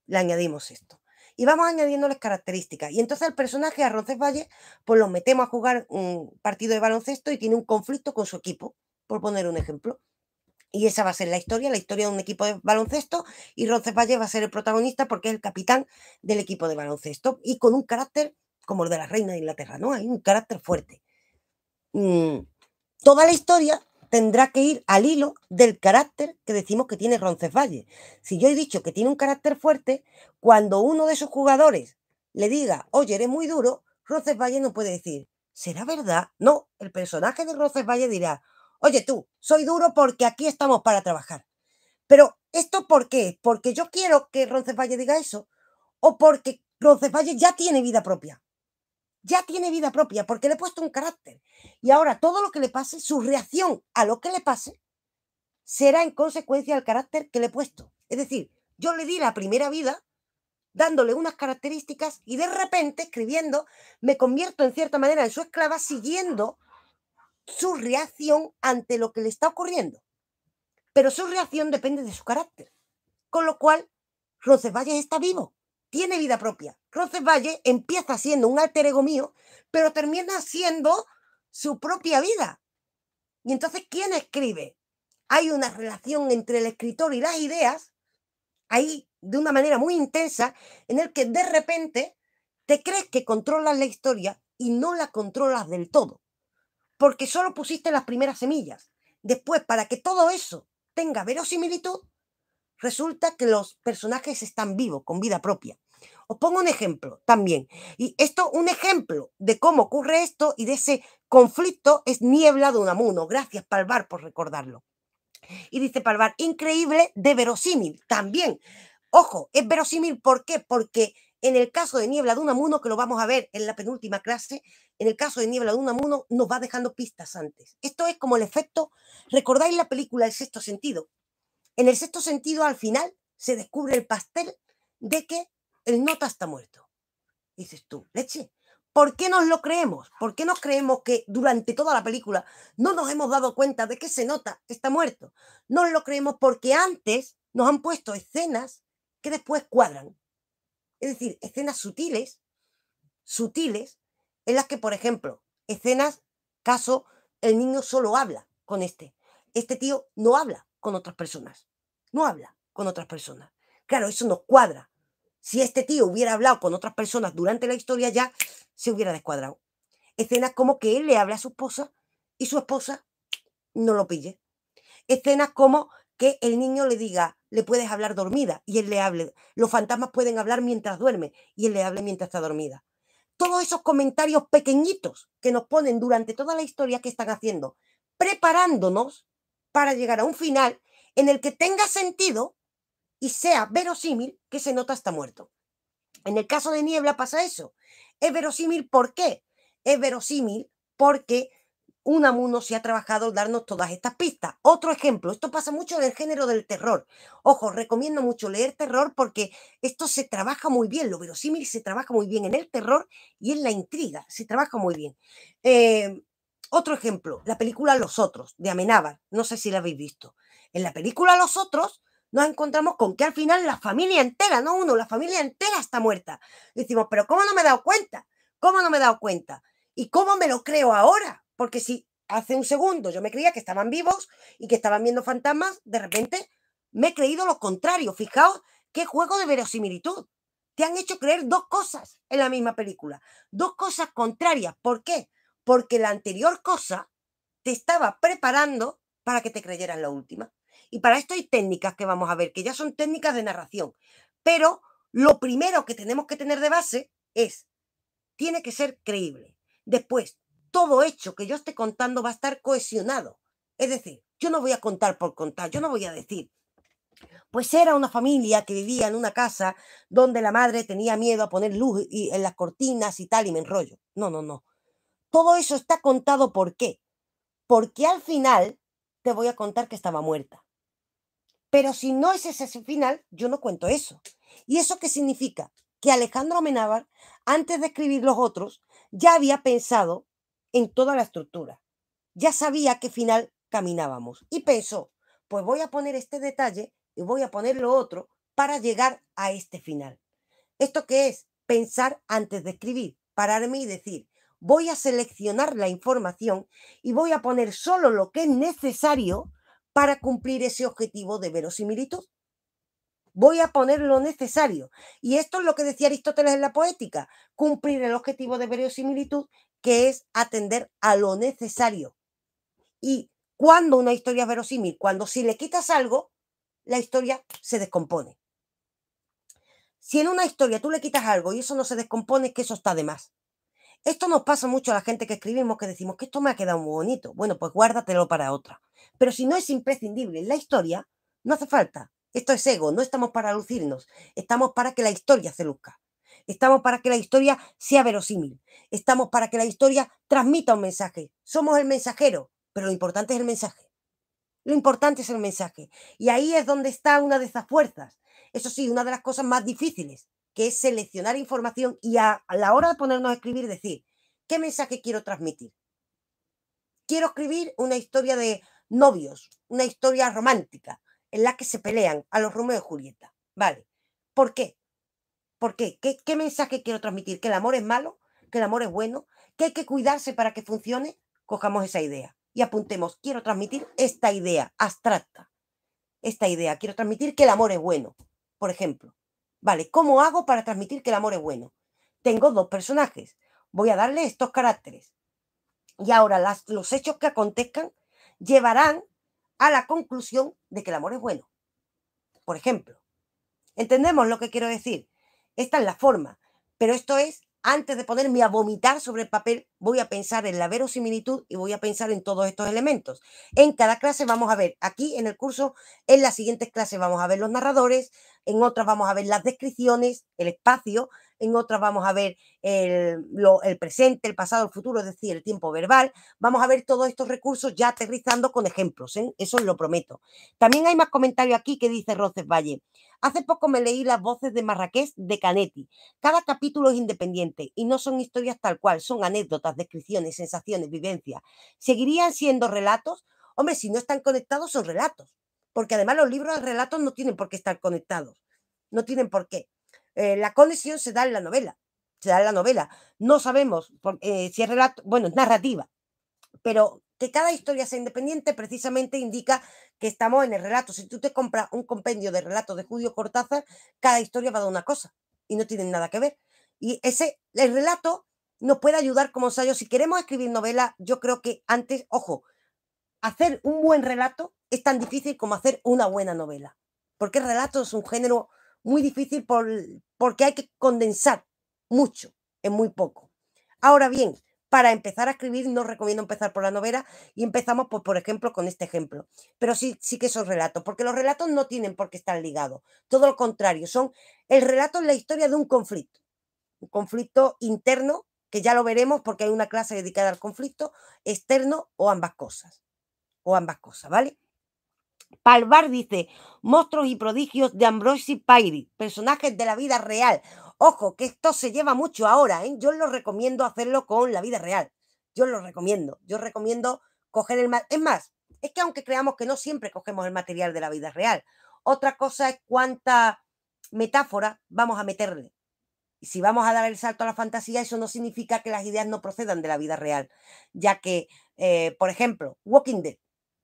le añadimos esto y vamos añadiendo las características. Y entonces el personaje a Roncesvalles, pues lo metemos a jugar un partido de baloncesto y tiene un conflicto con su equipo, por poner un ejemplo. Y esa va a ser la historia, la historia de un equipo de baloncesto y Roncesvalles va a ser el protagonista porque es el capitán del equipo de baloncesto y con un carácter como el de la reina de Inglaterra, ¿no? Hay un carácter fuerte. Mm, toda la historia tendrá que ir al hilo del carácter que decimos que tiene Roncesvalles. Si yo he dicho que tiene un carácter fuerte, cuando uno de sus jugadores le diga, oye, eres muy duro, Roncesvalles no puede decir, ¿será verdad? No, el personaje de Roncesvalles dirá, oye tú, soy duro porque aquí estamos para trabajar. Pero, ¿esto por qué? ¿Porque yo quiero que Roncesvalles diga eso? ¿O porque Roncesvalles ya tiene vida propia? ya tiene vida propia porque le he puesto un carácter. Y ahora todo lo que le pase, su reacción a lo que le pase, será en consecuencia del carácter que le he puesto. Es decir, yo le di la primera vida dándole unas características y de repente escribiendo me convierto en cierta manera en su esclava siguiendo su reacción ante lo que le está ocurriendo. Pero su reacción depende de su carácter. Con lo cual, Roncesvalles está vivo, tiene vida propia, Roces Valle empieza siendo un alter ego mío, pero termina siendo su propia vida. Y entonces, ¿quién escribe? Hay una relación entre el escritor y las ideas, ahí de una manera muy intensa, en el que de repente te crees que controlas la historia y no la controlas del todo, porque solo pusiste las primeras semillas. Después, para que todo eso tenga verosimilitud, resulta que los personajes están vivos, con vida propia. Os pongo un ejemplo también. Y esto, un ejemplo de cómo ocurre esto y de ese conflicto es Niebla de Unamuno. Gracias, Palvar, por recordarlo. Y dice Palvar, increíble de verosímil también. Ojo, es verosímil, ¿por qué? Porque en el caso de Niebla de Unamuno, que lo vamos a ver en la penúltima clase, en el caso de Niebla de Unamuno nos va dejando pistas antes. Esto es como el efecto, ¿recordáis la película El sexto sentido? En el sexto sentido, al final, se descubre el pastel de que el nota está muerto. dices tú, leche, ¿por qué nos lo creemos? ¿Por qué nos creemos que durante toda la película no nos hemos dado cuenta de que ese nota está muerto? Nos lo creemos porque antes nos han puesto escenas que después cuadran. Es decir, escenas sutiles, sutiles, en las que, por ejemplo, escenas, caso, el niño solo habla con este. Este tío no habla con otras personas. No habla con otras personas. Claro, eso nos cuadra. Si este tío hubiera hablado con otras personas durante la historia ya, se hubiera descuadrado. Escenas como que él le habla a su esposa y su esposa no lo pille. Escenas como que el niño le diga, le puedes hablar dormida y él le hable. Los fantasmas pueden hablar mientras duerme y él le hable mientras está dormida. Todos esos comentarios pequeñitos que nos ponen durante toda la historia que están haciendo, preparándonos para llegar a un final en el que tenga sentido y sea verosímil que se nota hasta muerto. En el caso de Niebla pasa eso. Es verosímil, ¿por qué? Es verosímil porque amuno se ha trabajado darnos todas estas pistas. Otro ejemplo, esto pasa mucho en el género del terror. Ojo, recomiendo mucho leer terror porque esto se trabaja muy bien, lo verosímil se trabaja muy bien en el terror y en la intriga, se trabaja muy bien. Em, otro ejemplo, la película Los Otros, de Amenábar, no sé si la habéis visto. En la película Los Otros, nos encontramos con que al final la familia entera, no uno, la familia entera está muerta. Decimos, pero ¿cómo no me he dado cuenta? ¿Cómo no me he dado cuenta? ¿Y cómo me lo creo ahora? Porque si hace un segundo yo me creía que estaban vivos y que estaban viendo fantasmas, de repente me he creído lo contrario. Fijaos qué juego de verosimilitud. Te han hecho creer dos cosas en la misma película, dos cosas contrarias. ¿Por qué? Porque la anterior cosa te estaba preparando para que te creyeras la última. Y para esto hay técnicas que vamos a ver, que ya son técnicas de narración. Pero lo primero que tenemos que tener de base es, tiene que ser creíble. Después, todo hecho que yo esté contando va a estar cohesionado. Es decir, yo no voy a contar por contar, yo no voy a decir. Pues era una familia que vivía en una casa donde la madre tenía miedo a poner luz y, en las cortinas y tal, y me enrollo. No, no, no. Todo eso está contado por qué. Porque al final te voy a contar que estaba muerta. Pero si no es ese final, yo no cuento eso. ¿Y eso qué significa? Que Alejandro Amenábar, antes de escribir los otros, ya había pensado en toda la estructura. Ya sabía qué final caminábamos. Y pensó, pues voy a poner este detalle y voy a poner lo otro para llegar a este final. ¿Esto qué es? Pensar antes de escribir, pararme y decir, voy a seleccionar la información y voy a poner solo lo que es necesario para cumplir ese objetivo de verosimilitud. Voy a poner lo necesario. Y esto es lo que decía Aristóteles en la poética, cumplir el objetivo de verosimilitud, que es atender a lo necesario. Y cuando una historia es verosímil, cuando si le quitas algo, la historia se descompone. Si en una historia tú le quitas algo y eso no se descompone, es que eso está de más. Esto nos pasa mucho a la gente que escribimos, que decimos que esto me ha quedado muy bonito. Bueno, pues guárdatelo para otra. Pero si no es imprescindible la historia, no hace falta. Esto es ego, no estamos para lucirnos, estamos para que la historia se luzca. Estamos para que la historia sea verosímil. Estamos para que la historia transmita un mensaje. Somos el mensajero, pero lo importante es el mensaje. Lo importante es el mensaje. Y ahí es donde está una de esas fuerzas. Eso sí, una de las cosas más difíciles, que es seleccionar información y a la hora de ponernos a escribir decir, ¿qué mensaje quiero transmitir? Quiero escribir una historia de novios, una historia romántica en la que se pelean a los Romeo y Julieta. Vale. ¿Por qué? ¿Por qué? ¿Qué, mensaje quiero transmitir? ¿Que el amor es malo? ¿Que el amor es bueno? ¿Que hay que cuidarse para que funcione? Cojamos esa idea y apuntemos, quiero transmitir esta idea abstracta. Esta idea, quiero transmitir que el amor es bueno, por ejemplo. Vale, ¿cómo hago para transmitir que el amor es bueno? Tengo dos personajes, voy a darle estos caracteres. Y ahora las, los hechos que acontezcan llevarán a la conclusión de que el amor es bueno. Por ejemplo, entendemos lo que quiero decir. Esta es la forma, pero esto es, antes de ponerme a vomitar sobre el papel, voy a pensar en la verosimilitud y voy a pensar en todos estos elementos. En cada clase vamos a ver, aquí en el curso, en las siguientes clases vamos a ver los narradores, en otras vamos a ver las descripciones, el espacio, en otras vamos a ver el, presente, el pasado, el futuro, es decir, el tiempo verbal. Vamos a ver todos estos recursos ya aterrizando con ejemplos, ¿eh? eso lo prometo. También hay más comentarios aquí que dice Roces Valle. Hace poco me leí Las voces de Marrakech de Canetti. Cada capítulo es independiente y no son historias tal cual, son anécdotas, descripciones, sensaciones, vivencias. ¿Seguirían siendo relatos? Hombre, si no están conectados son relatos, porque además los libros de relatos no tienen por qué estar conectados, no tienen por qué. Eh, la conexión se da en la novela, se da en la novela. No sabemos eh, si es relato, bueno, es narrativa, pero que cada historia sea independiente precisamente indica que estamos en el relato. Si tú te compras un compendio de relatos de Julio Cortázar, cada historia va a dar una cosa y no tienen nada que ver. Y ese, el relato nos puede ayudar como ensayo. Si queremos escribir novela, yo creo que antes, ojo, hacer un buen relato es tan difícil como hacer una buena novela, porque el relato es un género muy difícil por, porque hay que condensar mucho en muy poco. Ahora bien, para empezar a escribir no recomiendo empezar por la novela y empezamos, pues, por ejemplo, con este ejemplo. Pero sí, sí que son relatos, porque los relatos no tienen por qué estar ligados. Todo lo contrario, son el relato es la historia de un conflicto, un conflicto interno, que ya lo veremos porque hay una clase dedicada al conflicto, externo o ambas cosas, o ambas cosas, ¿vale? Palvar dice, monstruos y prodigios de y Pairi, personajes de la vida real. Ojo, que esto se lleva mucho ahora, ¿eh? Yo lo recomiendo hacerlo con la vida real. Yo lo recomiendo. Yo recomiendo coger el... Es más, es que aunque creamos que no siempre cogemos el material de la vida real, otra cosa es cuánta metáfora vamos a meterle. Y si vamos a dar el salto a la fantasía, eso no significa que las ideas no procedan de la vida real, ya que, eh, por ejemplo, Walking Dead.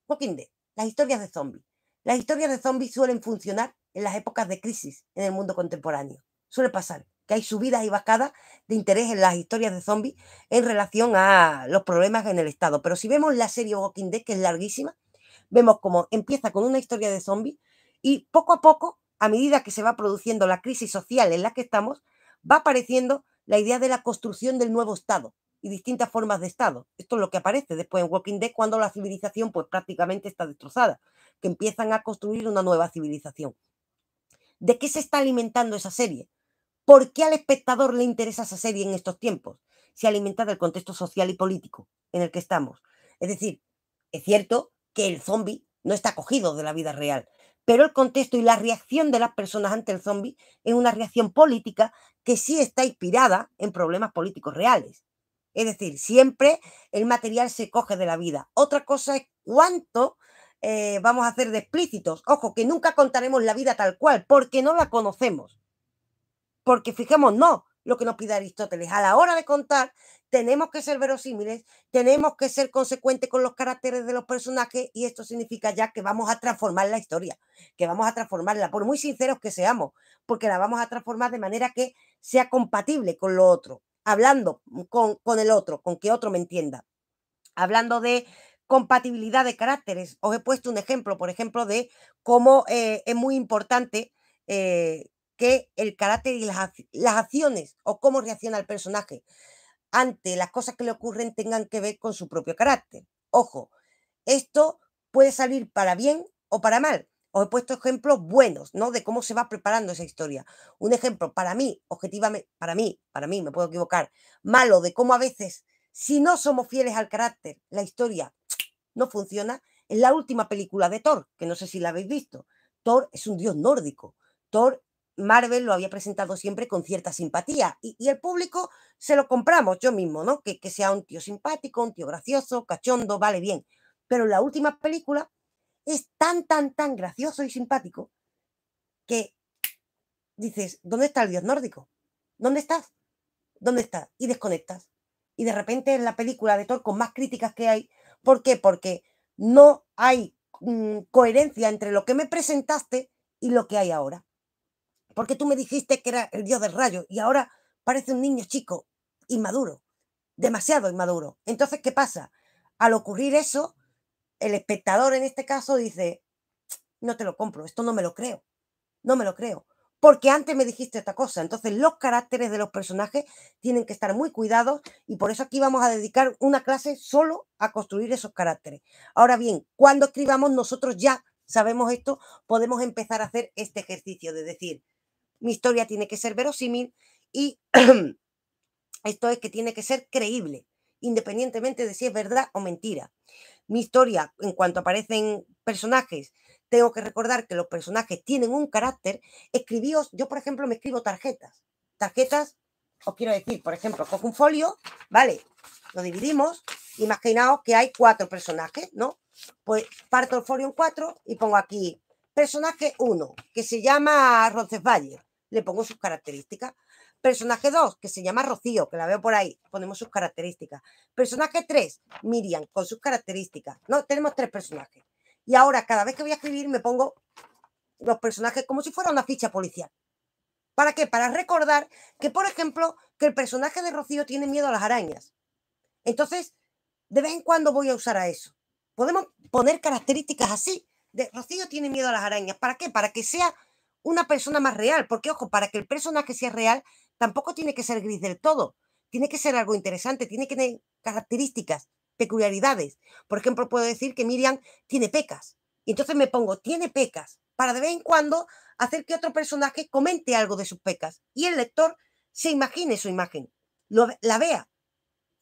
Walking Dead las historias de zombies. Las historias de zombies suelen funcionar en las épocas de crisis en el mundo contemporáneo. Suele pasar que hay subidas y bajadas de interés en las historias de zombies en relación a los problemas en el Estado. Pero si vemos la serie Walking Dead, que es larguísima, vemos cómo empieza con una historia de zombies y poco a poco, a medida que se va produciendo la crisis social en la que estamos, va apareciendo la idea de la construcción del nuevo Estado, y distintas formas de Estado. Esto es lo que aparece después en Walking Dead cuando la civilización pues prácticamente está destrozada, que empiezan a construir una nueva civilización. ¿De qué se está alimentando esa serie? ¿Por qué al espectador le interesa esa serie en estos tiempos? Se alimenta del contexto social y político en el que estamos. Es decir, es cierto que el zombie no está acogido de la vida real, pero el contexto y la reacción de las personas ante el zombie es una reacción política que sí está inspirada en problemas políticos reales. Es decir, siempre el material se coge de la vida. Otra cosa es cuánto eh, vamos a hacer de explícitos. Ojo, que nunca contaremos la vida tal cual, porque no la conocemos. Porque fijémonos lo que nos pide Aristóteles. A la hora de contar, tenemos que ser verosímiles, tenemos que ser consecuentes con los caracteres de los personajes, y esto significa ya que vamos a transformar la historia, que vamos a transformarla, por muy sinceros que seamos, porque la vamos a transformar de manera que sea compatible con lo otro hablando con, con el otro, con que otro me entienda. Hablando de compatibilidad de caracteres, os he puesto un ejemplo, por ejemplo, de cómo eh, es muy importante eh, que el carácter y las, las acciones o cómo reacciona el personaje ante las cosas que le ocurren tengan que ver con su propio carácter. Ojo, esto puede salir para bien o para mal. Os he puesto ejemplos buenos, ¿no? De cómo se va preparando esa historia. Un ejemplo, para mí, objetivamente, para mí, para mí, me puedo equivocar, malo de cómo a veces, si no somos fieles al carácter, la historia no funciona, en la última película de Thor, que no sé si la habéis visto. Thor es un dios nórdico. Thor, Marvel lo había presentado siempre con cierta simpatía y, el público se lo compramos, yo mismo, ¿no? Que, que sea un tío simpático, un tío gracioso, cachondo, vale bien. Pero en la última película es tan, tan, tan gracioso y simpático que dices, ¿dónde está el dios nórdico? ¿Dónde estás? ¿Dónde estás? Y desconectas. Y de repente en la película de Thor con más críticas que hay. ¿Por qué? Porque no hay mm, coherencia entre lo que me presentaste y lo que hay ahora. Porque tú me dijiste que era el dios del rayo y ahora parece un niño chico, inmaduro, demasiado inmaduro. Entonces, ¿qué pasa? Al ocurrir eso, el espectador en este caso dice, no te lo compro, esto no me lo creo, no me lo creo, porque antes me dijiste esta cosa. Entonces los caracteres de los personajes tienen que estar muy cuidados y por eso aquí vamos a dedicar una clase solo a construir esos caracteres. Ahora bien, cuando escribamos nosotros ya sabemos esto, podemos empezar a hacer este ejercicio de decir, mi historia tiene que ser verosímil y esto es que tiene que ser creíble, independientemente de si es verdad o mentira mi historia en cuanto aparecen personajes, tengo que recordar que los personajes tienen un carácter, escribíos, yo por ejemplo me escribo tarjetas, tarjetas, os quiero decir, por ejemplo, cojo un folio, ¿vale? Lo dividimos, imaginaos que hay cuatro personajes, ¿no? Pues parto el folio en cuatro y pongo aquí personaje uno, que se llama Roncesvalles, le pongo sus características. Personaje 2, que se llama Rocío, que la veo por ahí, ponemos sus características. Personaje 3, Miriam, con sus características. No, tenemos tres personajes. Y ahora, cada vez que voy a escribir, me pongo los personajes como si fuera una ficha policial. ¿Para qué? Para recordar que, por ejemplo, que el personaje de Rocío tiene miedo a las arañas. Entonces, de vez en cuando voy a usar a eso. Podemos poner características así. De, Rocío tiene miedo a las arañas. ¿Para qué? Para que sea una persona más real. Porque, ojo, para que el personaje sea real, Tampoco tiene que ser gris del todo, tiene que ser algo interesante, tiene que tener características, peculiaridades. Por ejemplo, puedo decir que Miriam tiene pecas. Y entonces me pongo, tiene pecas, para de vez en cuando hacer que otro personaje comente algo de sus pecas y el lector se imagine su imagen, lo, la vea.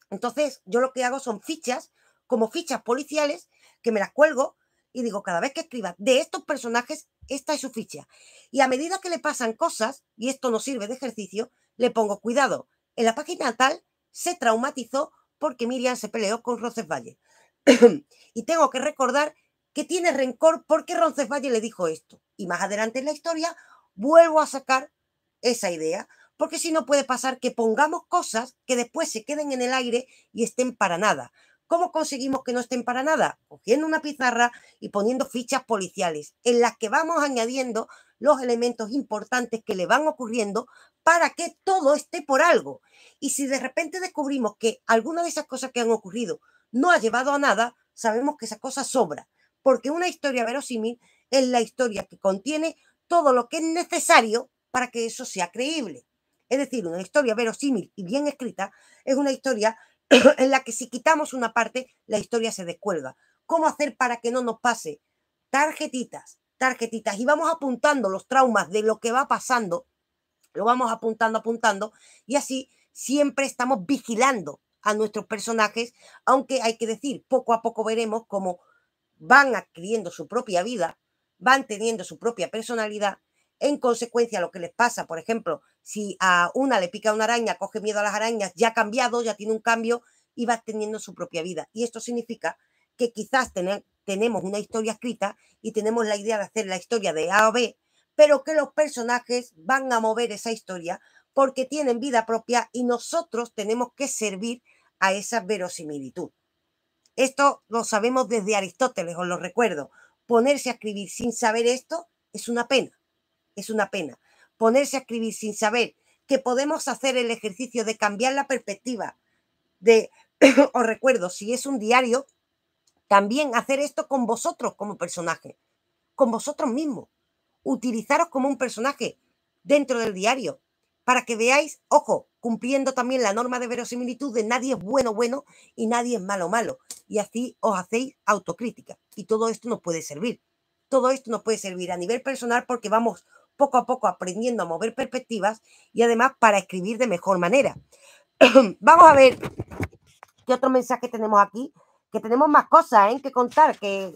Entonces, yo lo que hago son fichas, como fichas policiales, que me las cuelgo y digo, cada vez que escriba de estos personajes, esta es su ficha. Y a medida que le pasan cosas, y esto nos sirve de ejercicio, le pongo cuidado. En la página tal se traumatizó porque Miriam se peleó con Roncesvalles. y tengo que recordar que tiene rencor porque Roncesvalles le dijo esto. Y más adelante en la historia vuelvo a sacar esa idea, porque si no puede pasar que pongamos cosas que después se queden en el aire y estén para nada. ¿Cómo conseguimos que no estén para nada? Cogiendo una pizarra y poniendo fichas policiales en las que vamos añadiendo los elementos importantes que le van ocurriendo para que todo esté por algo. Y si de repente descubrimos que alguna de esas cosas que han ocurrido no ha llevado a nada, sabemos que esa cosa sobra, porque una historia verosímil es la historia que contiene todo lo que es necesario para que eso sea creíble. Es decir, una historia verosímil y bien escrita es una historia en la que si quitamos una parte, la historia se descuelga. ¿Cómo hacer para que no nos pase? Tarjetitas, tarjetitas, y vamos apuntando los traumas de lo que va pasando, lo vamos apuntando, apuntando, y así siempre estamos vigilando a nuestros personajes, aunque hay que decir, poco a poco veremos cómo van adquiriendo su propia vida, van teniendo su propia personalidad en consecuencia, lo que les pasa, por ejemplo, si a una le pica una araña, coge miedo a las arañas, ya ha cambiado, ya tiene un cambio y va teniendo su propia vida. Y esto significa que quizás tenemos una historia escrita y tenemos la idea de hacer la historia de A o B, pero que los personajes van a mover esa historia porque tienen vida propia y nosotros tenemos que servir a esa verosimilitud. Esto lo sabemos desde Aristóteles, os lo recuerdo. Ponerse a escribir sin saber esto es una pena es una pena. Ponerse a escribir sin saber que podemos hacer el ejercicio de cambiar la perspectiva de, os recuerdo, si es un diario, también hacer esto con vosotros como personaje, con vosotros mismos. Utilizaros como un personaje dentro del diario para que veáis, ojo, cumpliendo también la norma de verosimilitud de nadie es bueno bueno y nadie es malo malo. Y así os hacéis autocrítica. Y todo esto nos puede servir. Todo esto nos puede servir a nivel personal porque vamos poco a poco aprendiendo a mover perspectivas y además para escribir de mejor manera. Vamos a ver qué otro mensaje tenemos aquí, que tenemos más cosas en ¿eh? que contar, que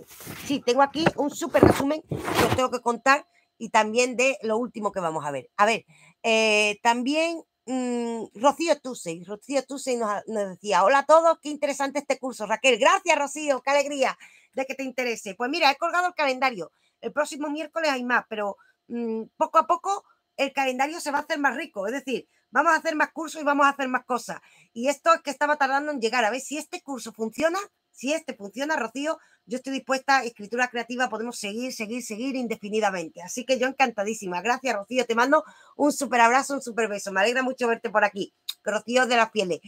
sí, tengo aquí un súper resumen que tengo que contar y también de lo último que vamos a ver. A ver, eh, también mm, Rocío Tusey, Rocío Tusey nos, decía, hola a todos, qué interesante este curso, Raquel, gracias Rocío, qué alegría de que te interese. Pues mira, he colgado el calendario, el próximo miércoles hay más, pero Mm, poco a poco el calendario se va a hacer más rico, es decir, vamos a hacer más cursos y vamos a hacer más cosas. Y esto es que estaba tardando en llegar, a ver si este curso funciona, si este funciona, Rocío, yo estoy dispuesta, escritura creativa, podemos seguir, seguir, seguir indefinidamente. Así que yo encantadísima. Gracias, Rocío, te mando un súper abrazo, un súper beso. Me alegra mucho verte por aquí, Rocío de las Pieles.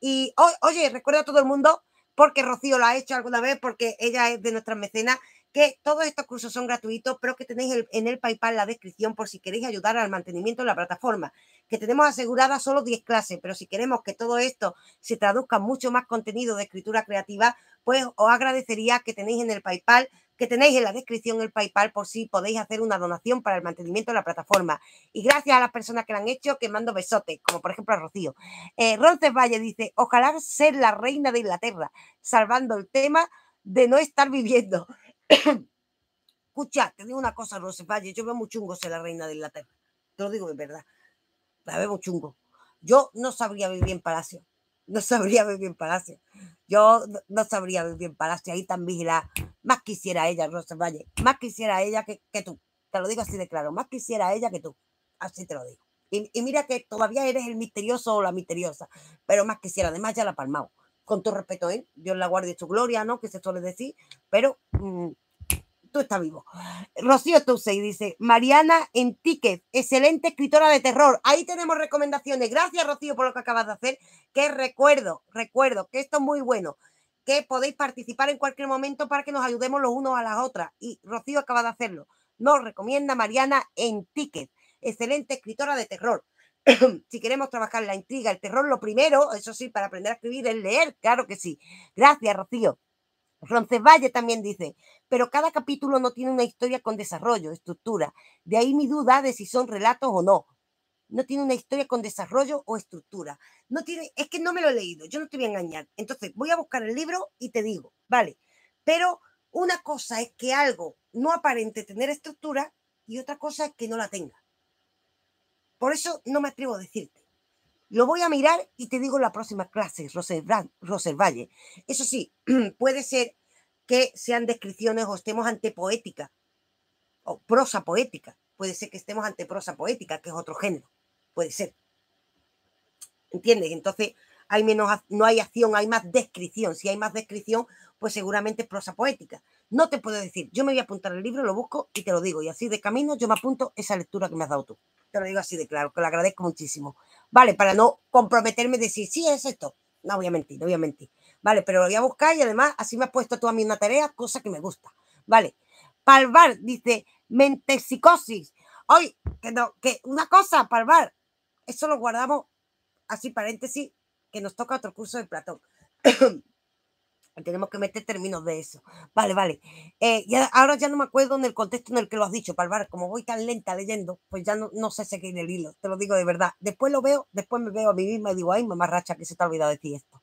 Y oye, recuerdo a todo el mundo, porque Rocío lo ha hecho alguna vez, porque ella es de nuestras mecenas, que todos estos cursos son gratuitos, pero que tenéis en el PayPal la descripción por si queréis ayudar al mantenimiento de la plataforma, que tenemos aseguradas solo 10 clases, pero si queremos que todo esto se traduzca mucho más contenido de escritura creativa, pues os agradecería que tenéis en el PayPal que tenéis en la descripción el PayPal por si podéis hacer una donación para el mantenimiento de la plataforma. Y gracias a las personas que la han hecho, que mando besotes, como por ejemplo a Rocío. Eh, Valle dice, ojalá ser la reina de Inglaterra, salvando el tema de no estar viviendo. Escucha, te digo una cosa, Rose Valle, yo veo muy chungo ser la reina de Inglaterra. Te lo digo de verdad. La veo chungo. Yo no sabría vivir en Palacio. No sabría vivir en Palacio. Yo no sabría vivir en Palacio. Ahí tan vigilada. Más quisiera ella, Rosa Valle. Más quisiera ella que, que tú. Te lo digo así de claro. Más quisiera ella que tú. Así te lo digo. Y, y, mira que todavía eres el misterioso o la misteriosa, pero más quisiera, además ya la palmao con todo respeto, ¿eh? Dios la guarde su gloria, ¿no? Que se suele decir, pero mm, tú estás vivo. Rocío Tousey dice, Mariana Entiquez, excelente escritora de terror. Ahí tenemos recomendaciones. Gracias, Rocío, por lo que acabas de hacer. Que recuerdo, recuerdo que esto es muy bueno, que podéis participar en cualquier momento para que nos ayudemos los unos a las otras. Y Rocío acaba de hacerlo. Nos recomienda Mariana Entiquez, excelente escritora de terror. si queremos trabajar la intriga, el terror, lo primero, eso sí, para aprender a escribir es leer, claro que sí. Gracias, Rocío. Valle también dice, pero cada capítulo no tiene una historia con desarrollo, estructura. De ahí mi duda de si son relatos o no. No tiene una historia con desarrollo o estructura. No tiene, es que no me lo he leído, yo no te voy a engañar. Entonces voy a buscar el libro y te digo, vale. Pero una cosa es que algo no aparente tener estructura y otra cosa es que no la tenga. Por eso no me atrevo a decirte. Lo voy a mirar y te digo en la próxima clase, Rosel Valle. Eso sí, puede ser que sean descripciones o estemos ante poética o prosa poética. Puede ser que estemos ante prosa poética, que es otro género. Puede ser. ¿Entiendes? Entonces, hay menos, no hay acción, hay más descripción. Si hay más descripción, pues seguramente es prosa poética. No te puedo decir, yo me voy a apuntar el libro, lo busco y te lo digo. Y así de camino yo me apunto esa lectura que me has dado tú. Te lo digo así de claro, que lo agradezco muchísimo. Vale, para no comprometerme y decir, sí, es esto. No obviamente no obviamente Vale, pero lo voy a buscar y además así me has puesto tú a mí una tarea, cosa que me gusta. Vale. Palvar, dice, psicosis, Hoy, que no, que una cosa, Palvar, eso lo guardamos así, paréntesis, que nos toca otro curso de Platón. Tenemos que meter términos de eso. Vale, vale. Eh, ahora ya no me acuerdo en el contexto en el que lo has dicho, Palvar. Como voy tan lenta leyendo, pues ya no, no sé seguir el hilo, te lo digo de verdad. Después lo veo, después me veo a mí misma y digo, ay, mamá racha, que se te ha olvidado de ti esto.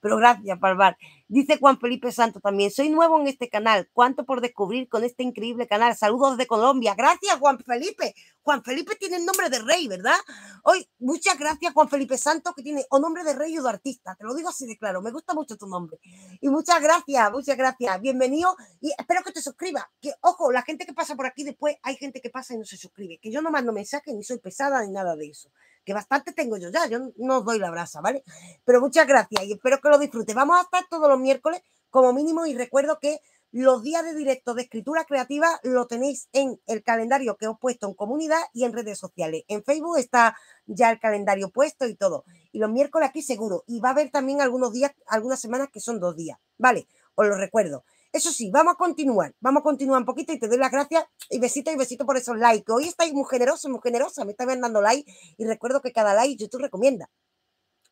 Pero gracias, Palmar, Dice Juan Felipe Santo también, soy nuevo en este canal, cuánto por descubrir con este increíble canal. Saludos de Colombia. Gracias, Juan Felipe. Juan Felipe tiene el nombre de rey, ¿verdad? Hoy, muchas gracias, Juan Felipe Santo, que tiene o nombre de rey o de artista. Te lo digo así de claro, me gusta mucho tu nombre. Y muchas gracias, muchas gracias. Bienvenido y espero que te suscribas. Que, ojo, la gente que pasa por aquí después, hay gente que pasa y no se suscribe. Que yo no mando mensajes ni soy pesada, ni nada de eso que bastante tengo yo ya, yo no os doy la brasa, ¿vale? Pero muchas gracias y espero que lo disfrutéis, Vamos a estar todos los miércoles como mínimo y recuerdo que los días de directo de escritura creativa lo tenéis en el calendario que os he puesto en comunidad y en redes sociales. En Facebook está ya el calendario puesto y todo. Y los miércoles aquí seguro. Y va a haber también algunos días, algunas semanas que son dos días. Vale, os lo recuerdo. Eso sí, vamos a continuar, vamos a continuar un poquito y te doy las gracias y besito y besito por esos likes. Hoy estáis muy generosos, muy generosa, me estáis dando like y recuerdo que cada like YouTube recomienda.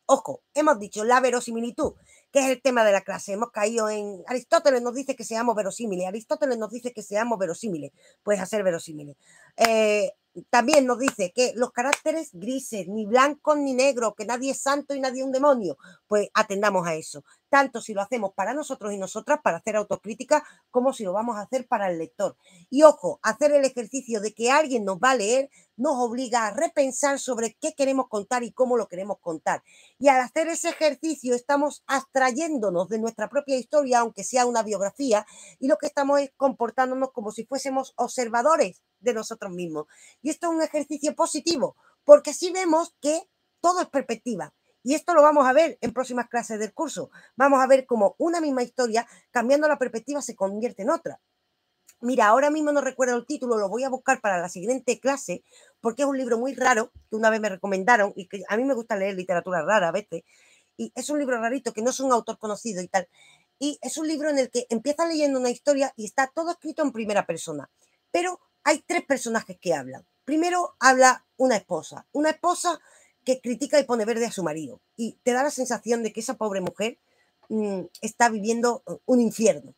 Ojo, hemos dicho la verosimilitud, que es el tema de la clase. Hemos caído en. Aristóteles nos dice que seamos verosímiles. Aristóteles nos dice que seamos verosímiles. Puedes hacer verosímiles. Eh, también nos dice que los caracteres grises, ni blancos ni negros, que nadie es santo y nadie un demonio, pues atendamos a eso, tanto si lo hacemos para nosotros y nosotras, para hacer autocrítica, como si lo vamos a hacer para el lector. Y ojo, hacer el ejercicio de que alguien nos va a leer nos obliga a repensar sobre qué queremos contar y cómo lo queremos contar. Y al hacer ese ejercicio estamos abstrayéndonos de nuestra propia historia, aunque sea una biografía, y lo que estamos es comportándonos como si fuésemos observadores de nosotros mismos. Y esto es un ejercicio positivo, porque así vemos que todo es perspectiva. Y esto lo vamos a ver en próximas clases del curso. Vamos a ver cómo una misma historia, cambiando la perspectiva, se convierte en otra. Mira, ahora mismo no recuerdo el título, lo voy a buscar para la siguiente clase, porque es un libro muy raro que una vez me recomendaron y que a mí me gusta leer literatura rara vete Y es un libro rarito que no es un autor conocido y tal. Y es un libro en el que empieza leyendo una historia y está todo escrito en primera persona. Pero hay tres personajes que hablan. Primero habla una esposa, una esposa que critica y pone verde a su marido. Y te da la sensación de que esa pobre mujer mm, está viviendo eh, un infierno.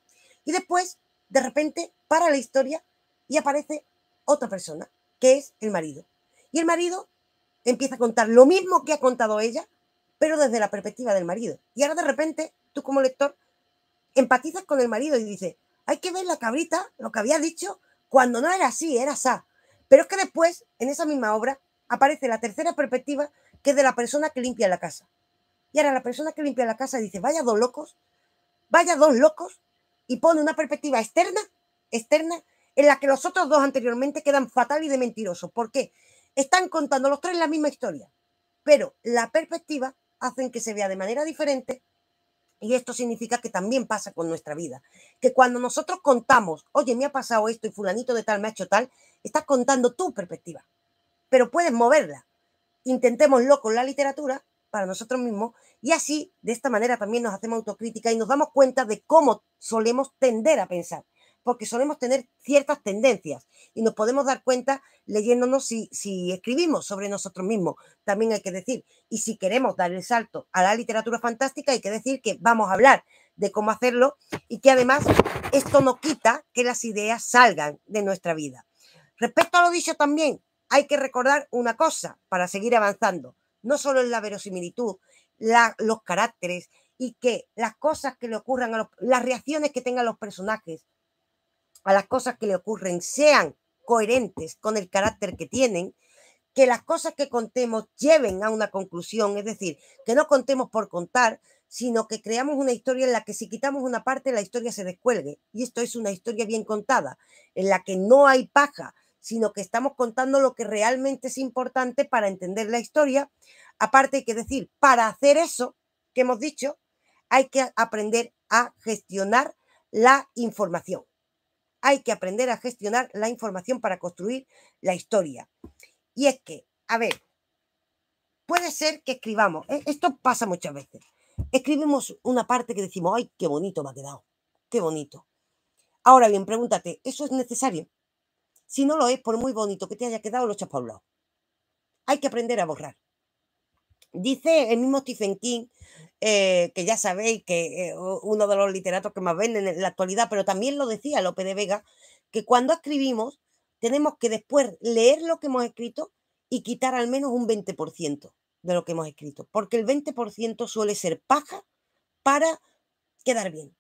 Y después, de repente, para la historia y aparece otra persona, que es el marido. Y el marido empieza a contar lo mismo que ha contado ella, pero desde la perspectiva del marido. Y ahora de repente, tú como lector, empatizas con el marido y dices, hay que ver la cabrita, lo que había dicho, cuando no era así, era sa. Pero es que después, en esa misma obra, aparece la tercera perspectiva, que es de la persona que limpia la casa. Y ahora la persona que limpia la casa dice, vaya dos locos, vaya dos locos, y pone una perspectiva externa, externa, en la que los otros dos anteriormente quedan fatal y de mentirosos. Porque Están contando los tres la misma historia, pero la perspectiva hacen que se vea de manera diferente y esto significa que también pasa con nuestra vida. Que cuando nosotros contamos, oye, me ha pasado esto y fulanito de tal me ha hecho tal, estás contando tu perspectiva. Pero puedes moverla. Intentémoslo con la literatura para nosotros mismos y así, de esta manera también nos hacemos autocrítica y nos damos cuenta de cómo solemos tender a pensar porque solemos tener ciertas tendencias y nos podemos dar cuenta leyéndonos si, escribimos sobre nosotros mismos, también hay que decir. Y si queremos dar el salto a la literatura fantástica, hay que decir que vamos a hablar de cómo hacerlo y que además esto no quita que las ideas salgan de nuestra vida. Respecto a lo dicho también, hay que recordar una cosa para seguir avanzando, no solo en la verosimilitud, los caracteres y que las cosas que le ocurran a las reacciones que tengan los personajes, a las cosas que le ocurren sean coherentes con el carácter que tienen, que las cosas que contemos lleven a una conclusión, es decir, que no contemos por contar, sino que creamos una historia en la que si quitamos una parte la historia se descuelgue. Y esto es una historia bien contada, en la que no hay paja, sino que estamos contando lo que realmente es importante para entender la historia. Aparte hay que decir, para hacer eso que hemos dicho, hay que aprender a gestionar la información hay que aprender a gestionar la información para construir la historia. Y es que, a ver, puede ser que escribamos, ¿eh? esto pasa muchas veces, escribimos una parte que decimos, ay, qué bonito me ha quedado, qué bonito. Ahora bien, pregúntate, ¿eso es necesario? Si no lo es, por muy bonito que te haya quedado, lo echas para un lado. Hay que aprender a borrar. Dice el mismo Stephen King eh, que ya sabéis que eh, uno de los literatos que más venden en la actualidad, pero también lo decía Lope de Vega, que cuando escribimos tenemos que después leer lo que hemos escrito y quitar al menos un 20% de lo que hemos escrito, porque el 20% suele ser paja para quedar bien.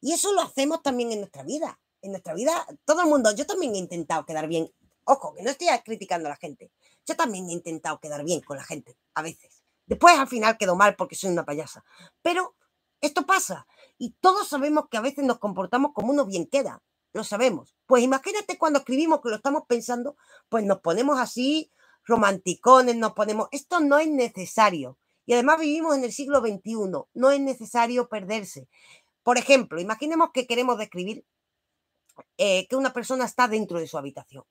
Y eso lo hacemos también en nuestra vida. En nuestra vida, todo el mundo, yo también he intentado quedar bien. Ojo, que no estoy criticando a la gente. Yo también he intentado quedar bien con la gente, a veces. Después al final quedó mal porque soy una payasa. Pero esto pasa y todos sabemos que a veces nos comportamos como uno bien queda. Lo sabemos. Pues imagínate cuando escribimos que lo estamos pensando, pues nos ponemos así, romanticones, nos ponemos... Esto no es necesario. Y además vivimos en el siglo XXI. No es necesario perderse. Por ejemplo, imaginemos que queremos describir eh, que una persona está dentro de su habitación.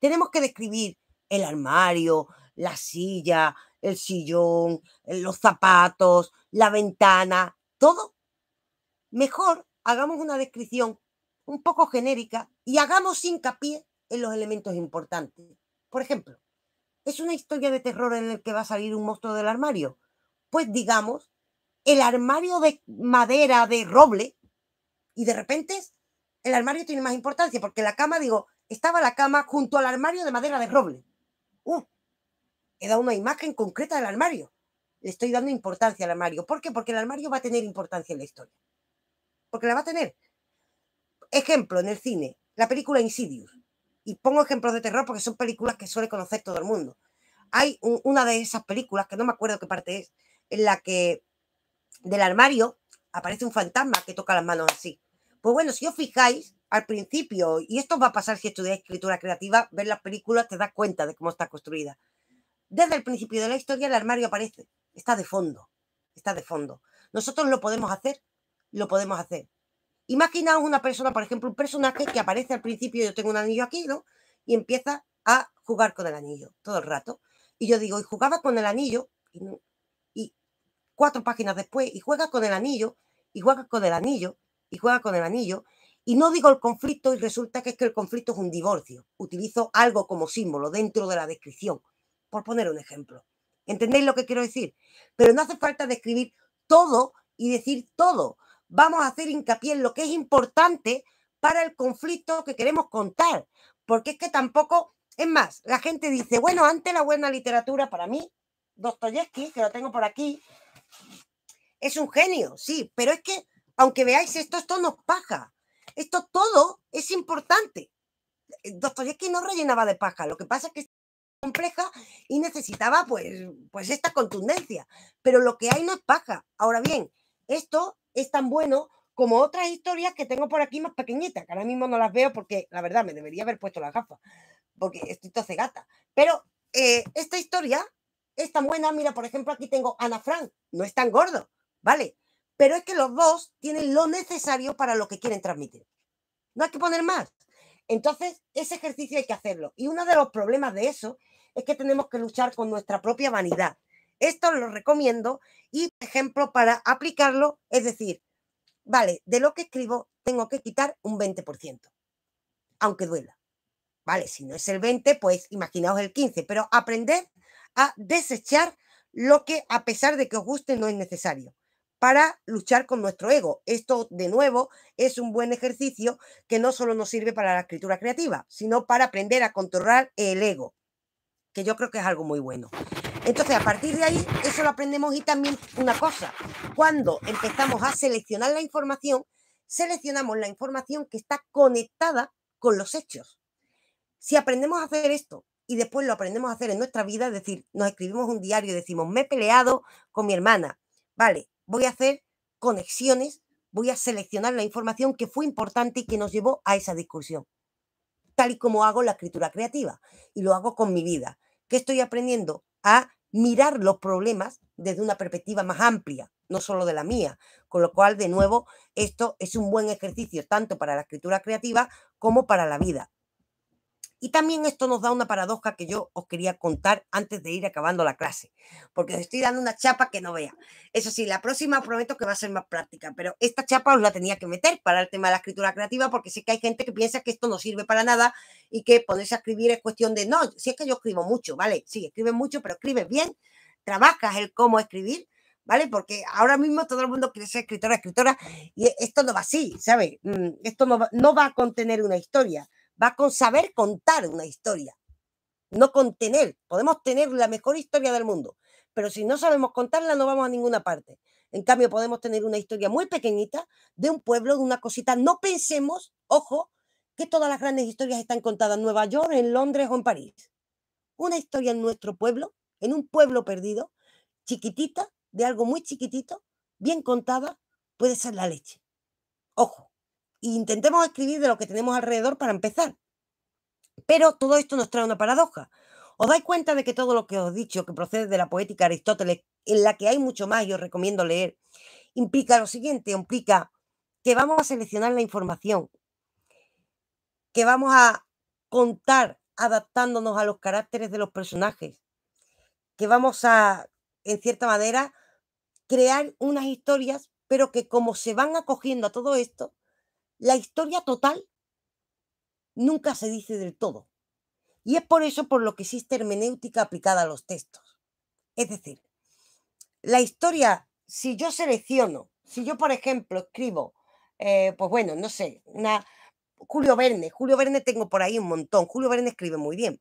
Tenemos que describir el armario, la silla, el sillón, eh, los zapatos, la ventana, todo. Mejor hagamos una descripción un poco genérica y hagamos hincapié en los elementos importantes. Por ejemplo, ¿es una historia de terror en la que va a salir un monstruo del armario? Pues digamos, el armario de madera de roble y de repente el armario tiene más importancia porque la cama, digo, estaba la cama junto al armario de madera de roble. Uh, he dado una imagen concreta del armario. Le estoy dando importancia al armario. ¿Por qué? Porque el armario va a tener importancia en la historia. Porque la va a tener. Ejemplo, en el cine, la película Insidious. Y pongo ejemplos de terror porque son películas que suele conocer todo el mundo. Hay una de esas películas, que no me acuerdo qué parte es, en la que del armario aparece un fantasma que toca las manos así. Pues bueno, si os fijáis, al principio, y esto va a pasar si estudiáis escritura creativa, ver las películas te das cuenta de cómo está construida. Desde el principio de la historia el armario aparece, está de fondo, está de fondo. Nosotros lo podemos hacer, lo podemos hacer. Imaginaos una persona, por ejemplo, un personaje que aparece al principio, yo tengo un anillo aquí, ¿no? Y empieza a jugar con el anillo todo el rato. Y yo digo, y jugaba con el anillo, y, cuatro páginas después, y juega con el anillo, y juega con el anillo, y juega con el anillo, y no digo el conflicto y resulta que es que el conflicto es un divorcio. Utilizo algo como símbolo dentro de la descripción por poner un ejemplo. ¿Entendéis lo que quiero decir? Pero no hace falta describir todo y decir todo. Vamos a hacer hincapié en lo que es importante para el conflicto que queremos contar. Porque es que tampoco, es más, la gente dice, bueno, antes la buena literatura para mí, Dostoyevsky, que lo tengo por aquí, es un genio, sí, pero es que, aunque veáis esto, esto nos paja. Esto todo es importante. doctor Dostoyevsky no rellenaba de paja, lo que pasa es que compleja y necesitaba pues, pues esta contundencia. Pero lo que hay no es paja. Ahora bien, esto es tan bueno como otras historias que tengo por aquí más pequeñitas, que ahora mismo no las veo porque la verdad me debería haber puesto las gafas, porque estoy toce gata. Pero eh, esta historia es tan buena, mira, por ejemplo, aquí tengo Ana Frank, no es tan gordo, ¿vale? Pero es que los dos tienen lo necesario para lo que quieren transmitir. No hay que poner más. Entonces, ese ejercicio hay que hacerlo. Y uno de los problemas de eso es que tenemos que luchar con nuestra propia vanidad. Esto lo recomiendo y, por ejemplo, para aplicarlo, es decir, vale, de lo que escribo tengo que quitar un 20%, aunque duela. Vale, si no es el 20, pues imaginaos el 15, pero aprender a desechar lo que a pesar de que os guste no es necesario para luchar con nuestro ego. Esto, de nuevo, es un buen ejercicio que no solo nos sirve para la escritura creativa, sino para aprender a controlar el ego que yo creo que es algo muy bueno. Entonces, a partir de ahí, eso lo aprendemos y también una cosa, cuando empezamos a seleccionar la información, seleccionamos la información que está conectada con los hechos. Si aprendemos a hacer esto y después lo aprendemos a hacer en nuestra vida, es decir, nos escribimos un diario y decimos, me he peleado con mi hermana, vale, voy a hacer conexiones, voy a seleccionar la información que fue importante y que nos llevó a esa discusión tal y como hago la escritura creativa y lo hago con mi vida. que estoy aprendiendo? A mirar los problemas desde una perspectiva más amplia, no solo de la mía. Con lo cual, de nuevo, esto es un buen ejercicio tanto para la escritura creativa como para la vida. Y también esto nos da una paradoja que yo os quería contar antes de ir acabando la clase, porque os estoy dando una chapa que no vea. Eso sí, la próxima prometo que va a ser más práctica, pero esta chapa os la tenía que meter para el tema de la escritura creativa, porque sé que hay gente que piensa que esto no sirve para nada y que ponerse a escribir es cuestión de, no, si es que yo escribo mucho, ¿vale? Sí, escribes mucho, pero escribes bien, trabajas el cómo escribir, ¿vale? Porque ahora mismo todo el mundo quiere ser escritora, escritora, y esto no va así, ¿sabes? Mm, esto no va, no va a contener una historia va con saber contar una historia, no con tener. Podemos tener la mejor historia del mundo, pero si no sabemos contarla no vamos a ninguna parte. En cambio, podemos tener una historia muy pequeñita de un pueblo, de una cosita. No pensemos, ojo, que todas las grandes historias están contadas en Nueva York, en Londres o en París. Una historia en nuestro pueblo, en un pueblo perdido, chiquitita, de algo muy chiquitito, bien contada, puede ser la leche. Ojo intentemos escribir de lo que tenemos alrededor para empezar. Pero todo esto nos trae una paradoja. ¿Os dais cuenta de que todo lo que os he dicho, que procede de la poética Aristóteles, en la que hay mucho más y os recomiendo leer, implica lo siguiente, implica que vamos a seleccionar la información, que vamos a contar adaptándonos a los caracteres de los personajes, que vamos a, en cierta manera, crear unas historias, pero que como se van acogiendo a todo esto, la historia total nunca se dice del todo. Y es por eso por lo que existe hermenéutica aplicada a los textos. Es decir, la historia, si yo selecciono, si yo, por ejemplo, escribo, eh, pues bueno, no sé, una, Julio Verne, Julio Verne tengo por ahí un montón, Julio Verne escribe muy bien.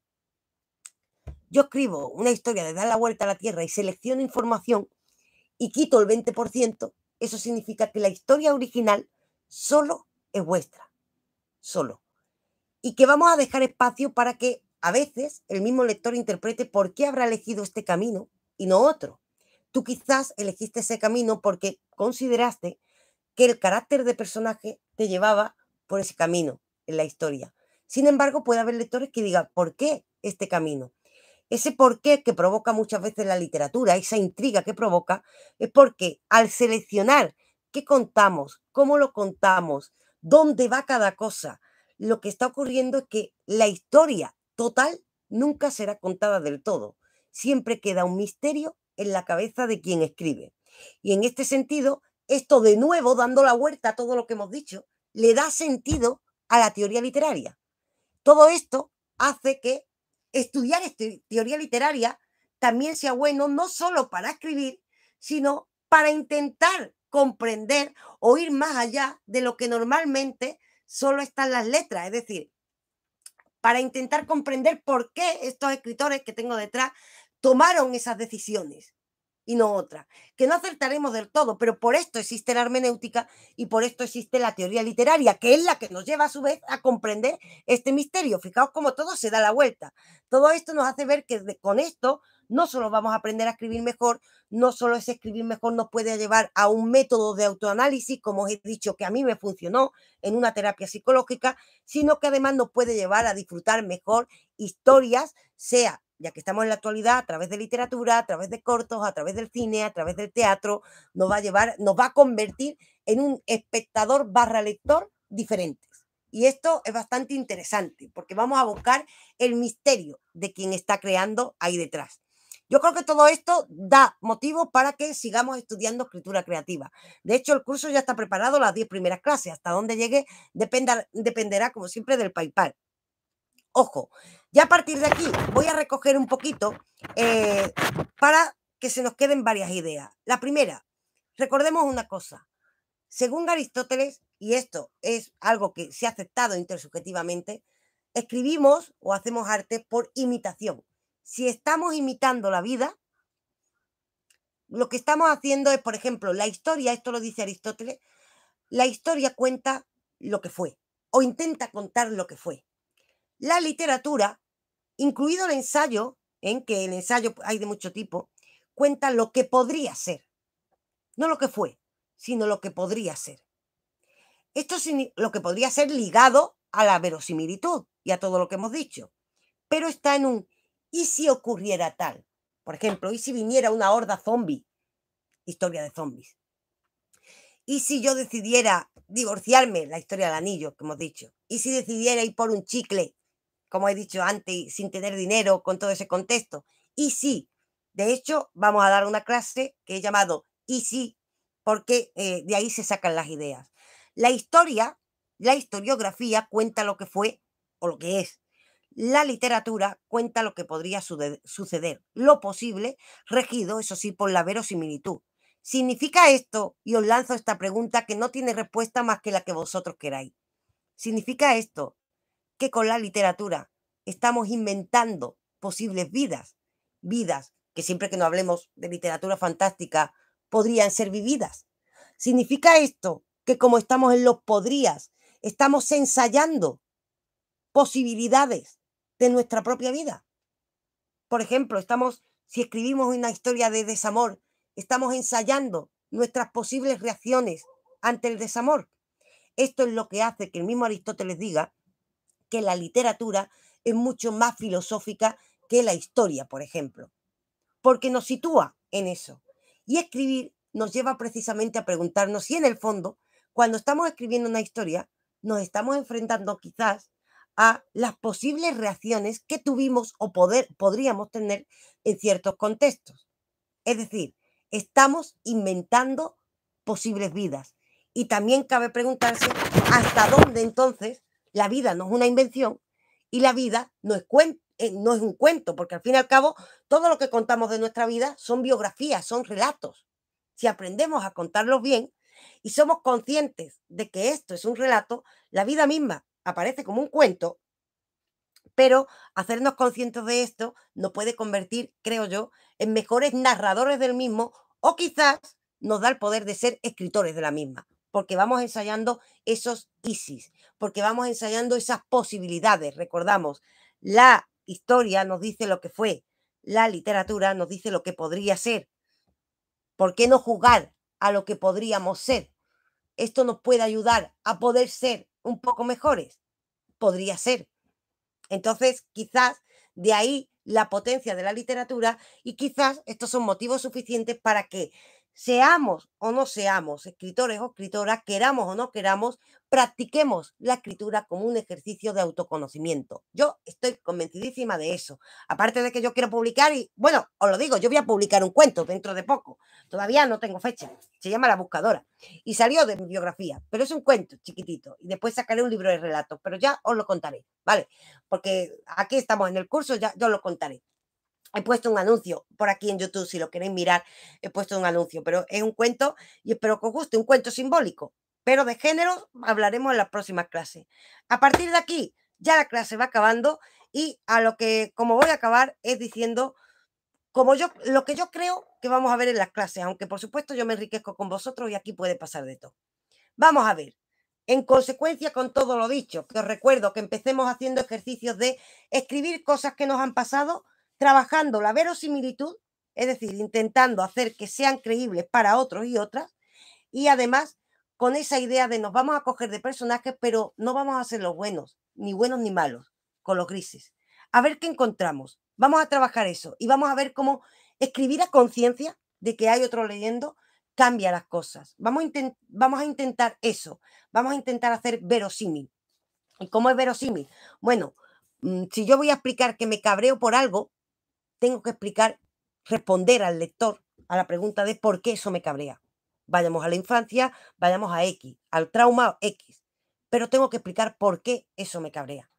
Yo escribo una historia de dar la vuelta a la Tierra y selecciono información y quito el 20%, eso significa que la historia original solo es vuestra, solo. Y que vamos a dejar espacio para que a veces el mismo lector interprete por qué habrá elegido este camino y no otro. Tú quizás elegiste ese camino porque consideraste que el carácter de personaje te llevaba por ese camino en la historia. Sin embargo, puede haber lectores que digan, ¿por qué este camino? Ese por qué que provoca muchas veces la literatura, esa intriga que provoca, es porque al seleccionar qué contamos, cómo lo contamos, dónde va cada cosa. Lo que está ocurriendo es que la historia total nunca será contada del todo. Siempre queda un misterio en la cabeza de quien escribe. Y en este sentido, esto de nuevo, dando la vuelta a todo lo que hemos dicho, le da sentido a la teoría literaria. Todo esto hace que estudiar este, teoría literaria también sea bueno, no solo para escribir, sino para intentar comprender o ir más allá de lo que normalmente solo están las letras, es decir, para intentar comprender por qué estos escritores que tengo detrás tomaron esas decisiones y no otras, que no acertaremos del todo, pero por esto existe la hermenéutica y por esto existe la teoría literaria, que es la que nos lleva a su vez a comprender este misterio. Fijaos cómo todo se da la vuelta. Todo esto nos hace ver que con esto no solo vamos a aprender a escribir mejor, no solo ese escribir mejor nos puede llevar a un método de autoanálisis, como os he dicho que a mí me funcionó en una terapia psicológica, sino que además nos puede llevar a disfrutar mejor historias, sea ya que estamos en la actualidad, a través de literatura, a través de cortos, a través del cine, a través del teatro, nos va a llevar, nos va a convertir en un espectador barra lector diferente. Y esto es bastante interesante, porque vamos a buscar el misterio de quien está creando ahí detrás. Yo creo que todo esto da motivo para que sigamos estudiando escritura creativa. De hecho, el curso ya está preparado, las 10 primeras clases. Hasta dónde llegue dependa, dependerá, como siempre, del PayPal. Ojo, ya a partir de aquí voy a recoger un poquito eh, para que se nos queden varias ideas. La primera, recordemos una cosa. Según Aristóteles, y esto es algo que se ha aceptado intersubjetivamente, escribimos o hacemos arte por imitación si estamos imitando la vida, lo que estamos haciendo es, por ejemplo, la historia, esto lo dice Aristóteles, la historia cuenta lo que fue o intenta contar lo que fue. La literatura, incluido el ensayo, en que el ensayo hay de mucho tipo, cuenta lo que podría ser, no lo que fue, sino lo que podría ser. Esto es lo que podría ser ligado a la verosimilitud y a todo lo que hemos dicho, pero está en un ¿Y si ocurriera tal? Por ejemplo, ¿y si viniera una horda zombie? Historia de zombies. ¿Y si yo decidiera divorciarme? La historia del anillo, que hemos dicho. ¿Y si decidiera ir por un chicle, como he dicho antes, sin tener dinero, con todo ese contexto? ¿Y si? De hecho, vamos a dar una clase que he llamado ¿Y si? Porque eh, de ahí se sacan las ideas. La historia, la historiografía cuenta lo que fue o lo que es la literatura cuenta lo que podría suceder, lo posible, regido, eso sí, por la verosimilitud. ¿Significa esto? Y os lanzo esta pregunta que no tiene respuesta más que la que vosotros queráis. ¿Significa esto que con la literatura estamos inventando posibles vidas? Vidas que siempre que no hablemos de literatura fantástica podrían ser vividas. ¿Significa esto que como estamos en los podrías, estamos ensayando posibilidades de nuestra propia vida. Por ejemplo, estamos, si escribimos una historia de desamor, estamos ensayando nuestras posibles reacciones ante el desamor. Esto es lo que hace que el mismo Aristóteles diga que la literatura es mucho más filosófica que la historia, por ejemplo, porque nos sitúa en eso. Y escribir nos lleva precisamente a preguntarnos si en el fondo, cuando estamos escribiendo una historia, nos estamos enfrentando quizás a las posibles reacciones que tuvimos o podríamos tener en ciertos contextos. Es decir, estamos inventando posibles vidas. Y también cabe preguntarse hasta dónde entonces la vida no es una invención y la vida no es, eh, no es un cuento, porque al fin y al cabo todo lo que contamos de nuestra vida son biografías, son relatos. Si aprendemos a contarlos bien y somos conscientes de que esto es un relato, la vida misma aparece como un cuento, pero hacernos conscientes de esto nos puede convertir, creo yo, en mejores narradores del mismo o quizás nos da el poder de ser escritores de la misma, porque vamos ensayando esos ISIS, porque vamos ensayando esas posibilidades. Recordamos, la historia nos dice lo que fue, la literatura nos dice lo que podría ser. ¿Por qué no jugar a lo que podríamos ser? Esto nos puede ayudar a poder ser un poco mejores. Podría ser. Entonces, quizás de ahí la potencia de la literatura y quizás estos son motivos suficientes para que seamos o no seamos escritores o escritoras, queramos o no queramos, practiquemos la escritura como un ejercicio de autoconocimiento. Yo estoy convencidísima de eso. Aparte de que yo quiero publicar y, bueno, os lo digo, yo voy a publicar un cuento dentro de poco. Todavía no tengo fecha. Se llama La Buscadora. Y salió de mi biografía, pero es un cuento chiquitito. Y después sacaré un libro de relatos, pero ya os lo contaré, ¿vale? Porque aquí estamos en el curso, ya os lo contaré. He puesto un anuncio por aquí en YouTube, si lo queréis mirar, he puesto un anuncio, pero es un cuento y espero que os guste, un cuento simbólico. Pero de género hablaremos en las próximas clases. A partir de aquí, ya la clase va acabando y a lo que, como voy a acabar, es diciendo como yo, lo que yo creo que vamos a ver en las clases, aunque por supuesto yo me enriquezco con vosotros y aquí puede pasar de todo. Vamos a ver. En consecuencia con todo lo dicho, que os recuerdo que empecemos haciendo ejercicios de escribir cosas que nos han pasado trabajando la verosimilitud, es decir, intentando hacer que sean creíbles para otros y otras, y además con esa idea de nos vamos a coger de personajes, pero no vamos a ser los buenos, ni buenos ni malos, con los grises. A ver qué encontramos. Vamos a trabajar eso y vamos a ver cómo escribir a conciencia de que hay otro leyendo cambia las cosas. Vamos a, vamos a intentar eso. Vamos a intentar hacer verosímil. ¿Y cómo es verosímil? Bueno, mm, si yo voy a explicar que me cabreo por algo, tengo que explicar, responder al lector a la pregunta de por qué eso me cabrea. Vayamos a la infancia, vayamos a X, al trauma X, pero tengo que explicar por qué eso me cabrea.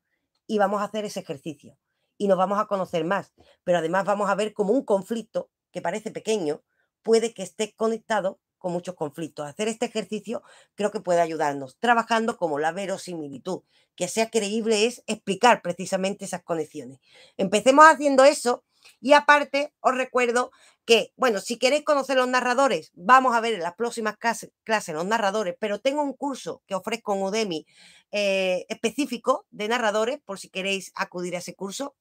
Y vamos a hacer ese ejercicio y nos vamos a conocer más, pero además vamos a ver cómo un conflicto que parece pequeño puede que esté conectado con muchos conflictos. Hacer este ejercicio creo que puede ayudarnos, trabajando como la verosimilitud. Que sea creíble es explicar precisamente esas conexiones. Empecemos haciendo eso y aparte, os recuerdo que, bueno, si queréis conocer los narradores, vamos a ver en las próximas clases, los narradores, pero tengo un curso que ofrezco en Udemy eh, específico de narradores, por si queréis acudir a ese curso.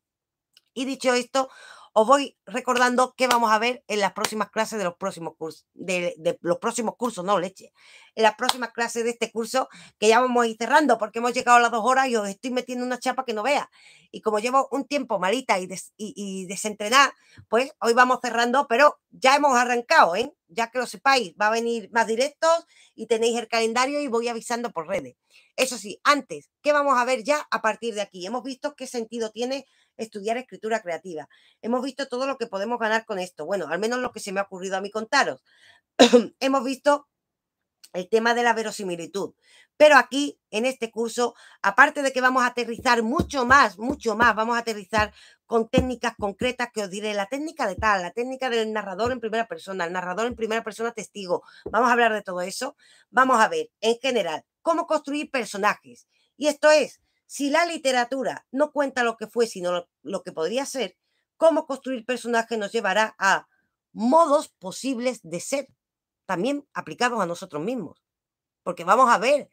Y dicho esto, os voy recordando qué vamos a ver en las próximas clases de los próximos cursos, de, los próximos cursos, no leche, en las próximas clases de este curso que ya vamos a ir cerrando porque hemos llegado a las dos horas y os estoy metiendo una chapa que no vea. Y como llevo un tiempo malita y, y desentrenada, pues hoy vamos cerrando, pero ya hemos arrancado, ¿eh? ya que lo sepáis, va a venir más directos y tenéis el calendario y voy avisando por redes. Eso sí, antes, ¿qué vamos a ver ya a partir de aquí? Hemos visto qué sentido tiene estudiar escritura creativa. Hemos visto todo lo que podemos ganar con esto. Bueno, al menos lo que se me ha ocurrido a mí contaros. Hemos visto el tema de la verosimilitud. Pero aquí, en este curso, aparte de que vamos a aterrizar mucho más, mucho más, vamos a aterrizar con técnicas concretas que os diré, la técnica de tal, la técnica del narrador en primera persona, el narrador en primera persona testigo. Vamos a hablar de todo eso. Vamos a ver, en general, cómo construir personajes. Y esto es si la literatura no cuenta lo que fue, sino lo, que podría ser, cómo construir personajes nos llevará a modos posibles de ser, también aplicados a nosotros mismos. Porque vamos a ver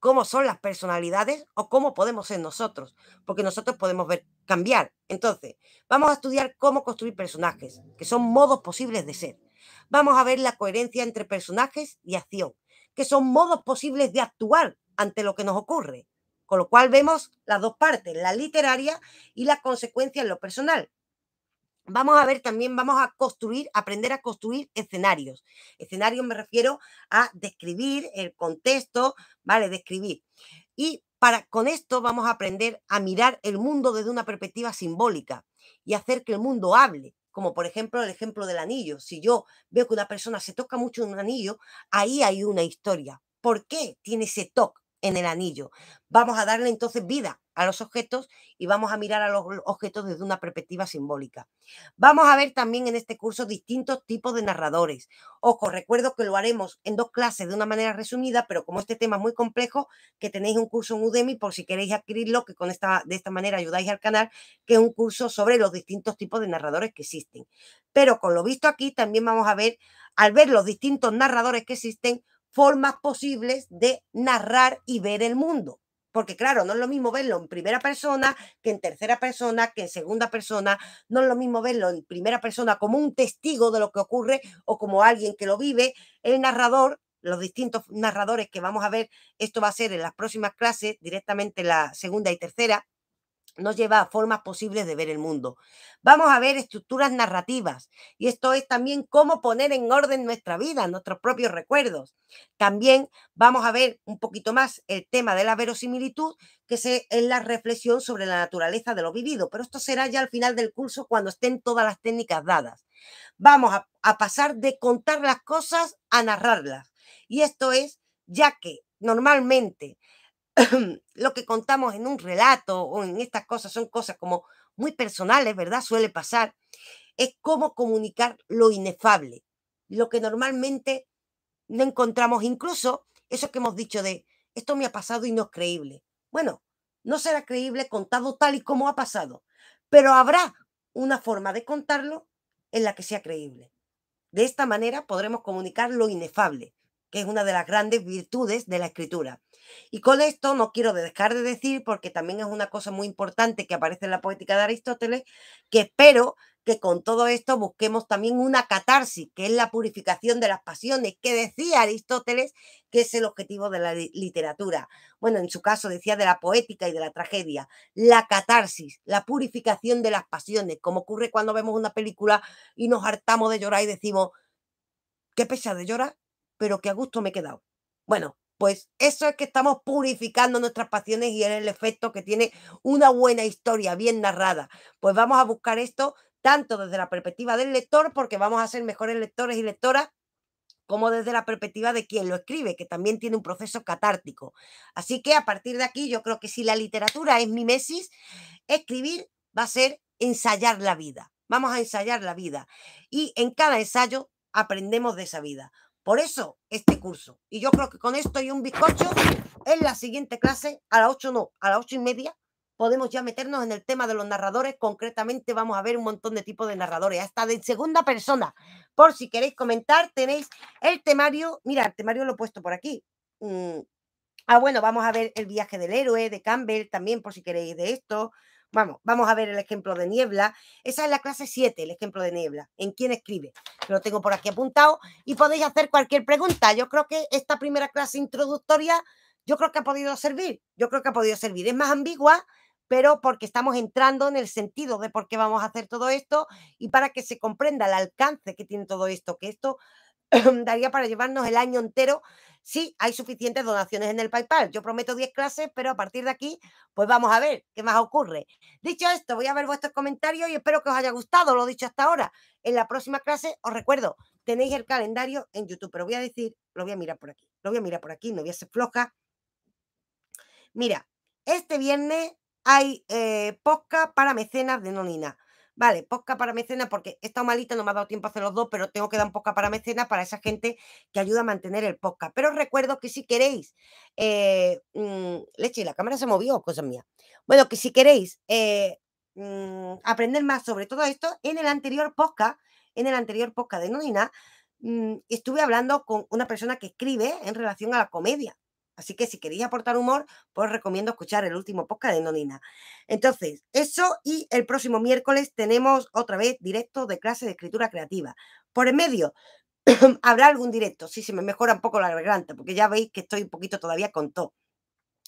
cómo son las personalidades o cómo podemos ser nosotros, porque nosotros podemos ver, cambiar. Entonces, vamos a estudiar cómo construir personajes, que son modos posibles de ser. Vamos a ver la coherencia entre personajes y acción, que son modos posibles de actuar ante lo que nos ocurre. Con lo cual vemos las dos partes, la literaria y las consecuencias en lo personal. Vamos a ver también, vamos a construir, aprender a construir escenarios. Escenarios me refiero a describir el contexto, ¿vale? Describir. Y para, con esto vamos a aprender a mirar el mundo desde una perspectiva simbólica y hacer que el mundo hable, como por ejemplo el ejemplo del anillo. Si yo veo que una persona se toca mucho un anillo, ahí hay una historia. ¿Por qué tiene ese toque? en el anillo. Vamos a darle entonces vida a los objetos y vamos a mirar a los objetos desde una perspectiva simbólica. Vamos a ver también en este curso distintos tipos de narradores. Ojo, recuerdo que lo haremos en dos clases de una manera resumida, pero como este tema es muy complejo, que tenéis un curso en Udemy por si queréis adquirirlo, que con esta, de esta manera ayudáis al canal, que es un curso sobre los distintos tipos de narradores que existen. Pero con lo visto aquí también vamos a ver, al ver los distintos narradores que existen, formas posibles de narrar y ver el mundo. Porque claro, no es lo mismo verlo en primera persona que en tercera persona, que en segunda persona, no es lo mismo verlo en primera persona como un testigo de lo que ocurre o como alguien que lo vive. El narrador, los distintos narradores que vamos a ver, esto va a ser en las próximas clases, directamente la segunda y tercera, nos lleva a formas posibles de ver el mundo. Vamos a ver estructuras narrativas y esto es también cómo poner en orden nuestra vida, nuestros propios recuerdos. También vamos a ver un poquito más el tema de la verosimilitud, que es la reflexión sobre la naturaleza de lo vivido, pero esto será ya al final del curso cuando estén todas las técnicas dadas. Vamos a, pasar de contar las cosas a narrarlas y esto es ya que normalmente lo que contamos en un relato o en estas cosas son cosas como muy personales, ¿verdad? Suele pasar. Es cómo comunicar lo inefable, lo que normalmente no encontramos, incluso eso que hemos dicho de esto me ha pasado y no es creíble. Bueno, no será creíble contado tal y como ha pasado, pero habrá una forma de contarlo en la que sea creíble. De esta manera podremos comunicar lo inefable, que es una de las grandes virtudes de la escritura. Y con esto no quiero dejar de decir, porque también es una cosa muy importante que aparece en la poética de Aristóteles, que espero que con todo esto busquemos también una catarsis, que es la purificación de las pasiones, que decía Aristóteles que es el objetivo de la literatura. Bueno, en su caso decía de la poética y de la tragedia, la catarsis, la purificación de las pasiones, como ocurre cuando vemos una película y nos hartamos de llorar y decimos, qué pesa de llorar, pero que a gusto me he quedado. Bueno, pues eso es que estamos purificando nuestras pasiones y es el efecto que tiene una buena historia bien narrada. Pues vamos a buscar esto tanto desde la perspectiva del lector, porque vamos a ser mejores lectores y lectoras, como desde la perspectiva de quien lo escribe, que también tiene un proceso catártico. Así que a partir de aquí, yo creo que si la literatura es mimesis, escribir va a ser ensayar la vida. Vamos a ensayar la vida. Y en cada ensayo aprendemos de esa vida. Por eso, este curso. Y yo creo que con esto y un bizcocho, en la siguiente clase, a las 8 no, a las ocho y media, podemos ya meternos en el tema de los narradores. Concretamente vamos a ver un montón de tipos de narradores, hasta de segunda persona. Por si queréis comentar, tenéis el temario. Mira, el temario lo he puesto por aquí. Mm. Ah, bueno, vamos a ver el viaje del héroe de Campbell también, por si queréis de esto. Vamos, vamos a ver el ejemplo de Niebla. Esa es la clase 7, el ejemplo de Niebla, en quién escribe. Lo tengo por aquí apuntado y podéis hacer cualquier pregunta. Yo creo que esta primera clase introductoria, yo creo que ha podido servir. Yo creo que ha podido servir. Es más ambigua, pero porque estamos entrando en el sentido de por qué vamos a hacer todo esto y para que se comprenda el alcance que tiene todo esto, que esto daría para llevarnos el año entero Si hay suficientes donaciones en el PayPal. Yo prometo 10 clases, pero a partir de aquí, pues vamos a ver qué más ocurre. Dicho esto, voy a ver vuestros comentarios y espero que os haya gustado lo dicho hasta ahora. En la próxima clase, os recuerdo, tenéis el calendario en YouTube, pero voy a decir, lo voy a mirar por aquí, lo voy a mirar por aquí, no voy a ser floja. Mira, este viernes hay eh, para mecenas de Nonina vale, podcast para mecenas, porque he estado malita, no me ha dado tiempo a hacer los dos, pero tengo que dar un podcast para mecenas para esa gente que ayuda a mantener el podcast. Pero os recuerdo que si queréis, eh, mm, leche, la cámara se movió, cosa mía. Bueno, que si queréis eh, mm, aprender más sobre todo esto, en el anterior podcast, en el anterior podcast de Nodina, mm, estuve hablando con una persona que escribe en relación a la comedia. Así que si queréis aportar humor, pues os recomiendo escuchar el último podcast de Nonina. Entonces, eso y el próximo miércoles tenemos otra vez directo de clase de escritura creativa. Por en medio, habrá algún directo, sí, se me mejora un poco la garganta, porque ya veis que estoy un poquito todavía con todo.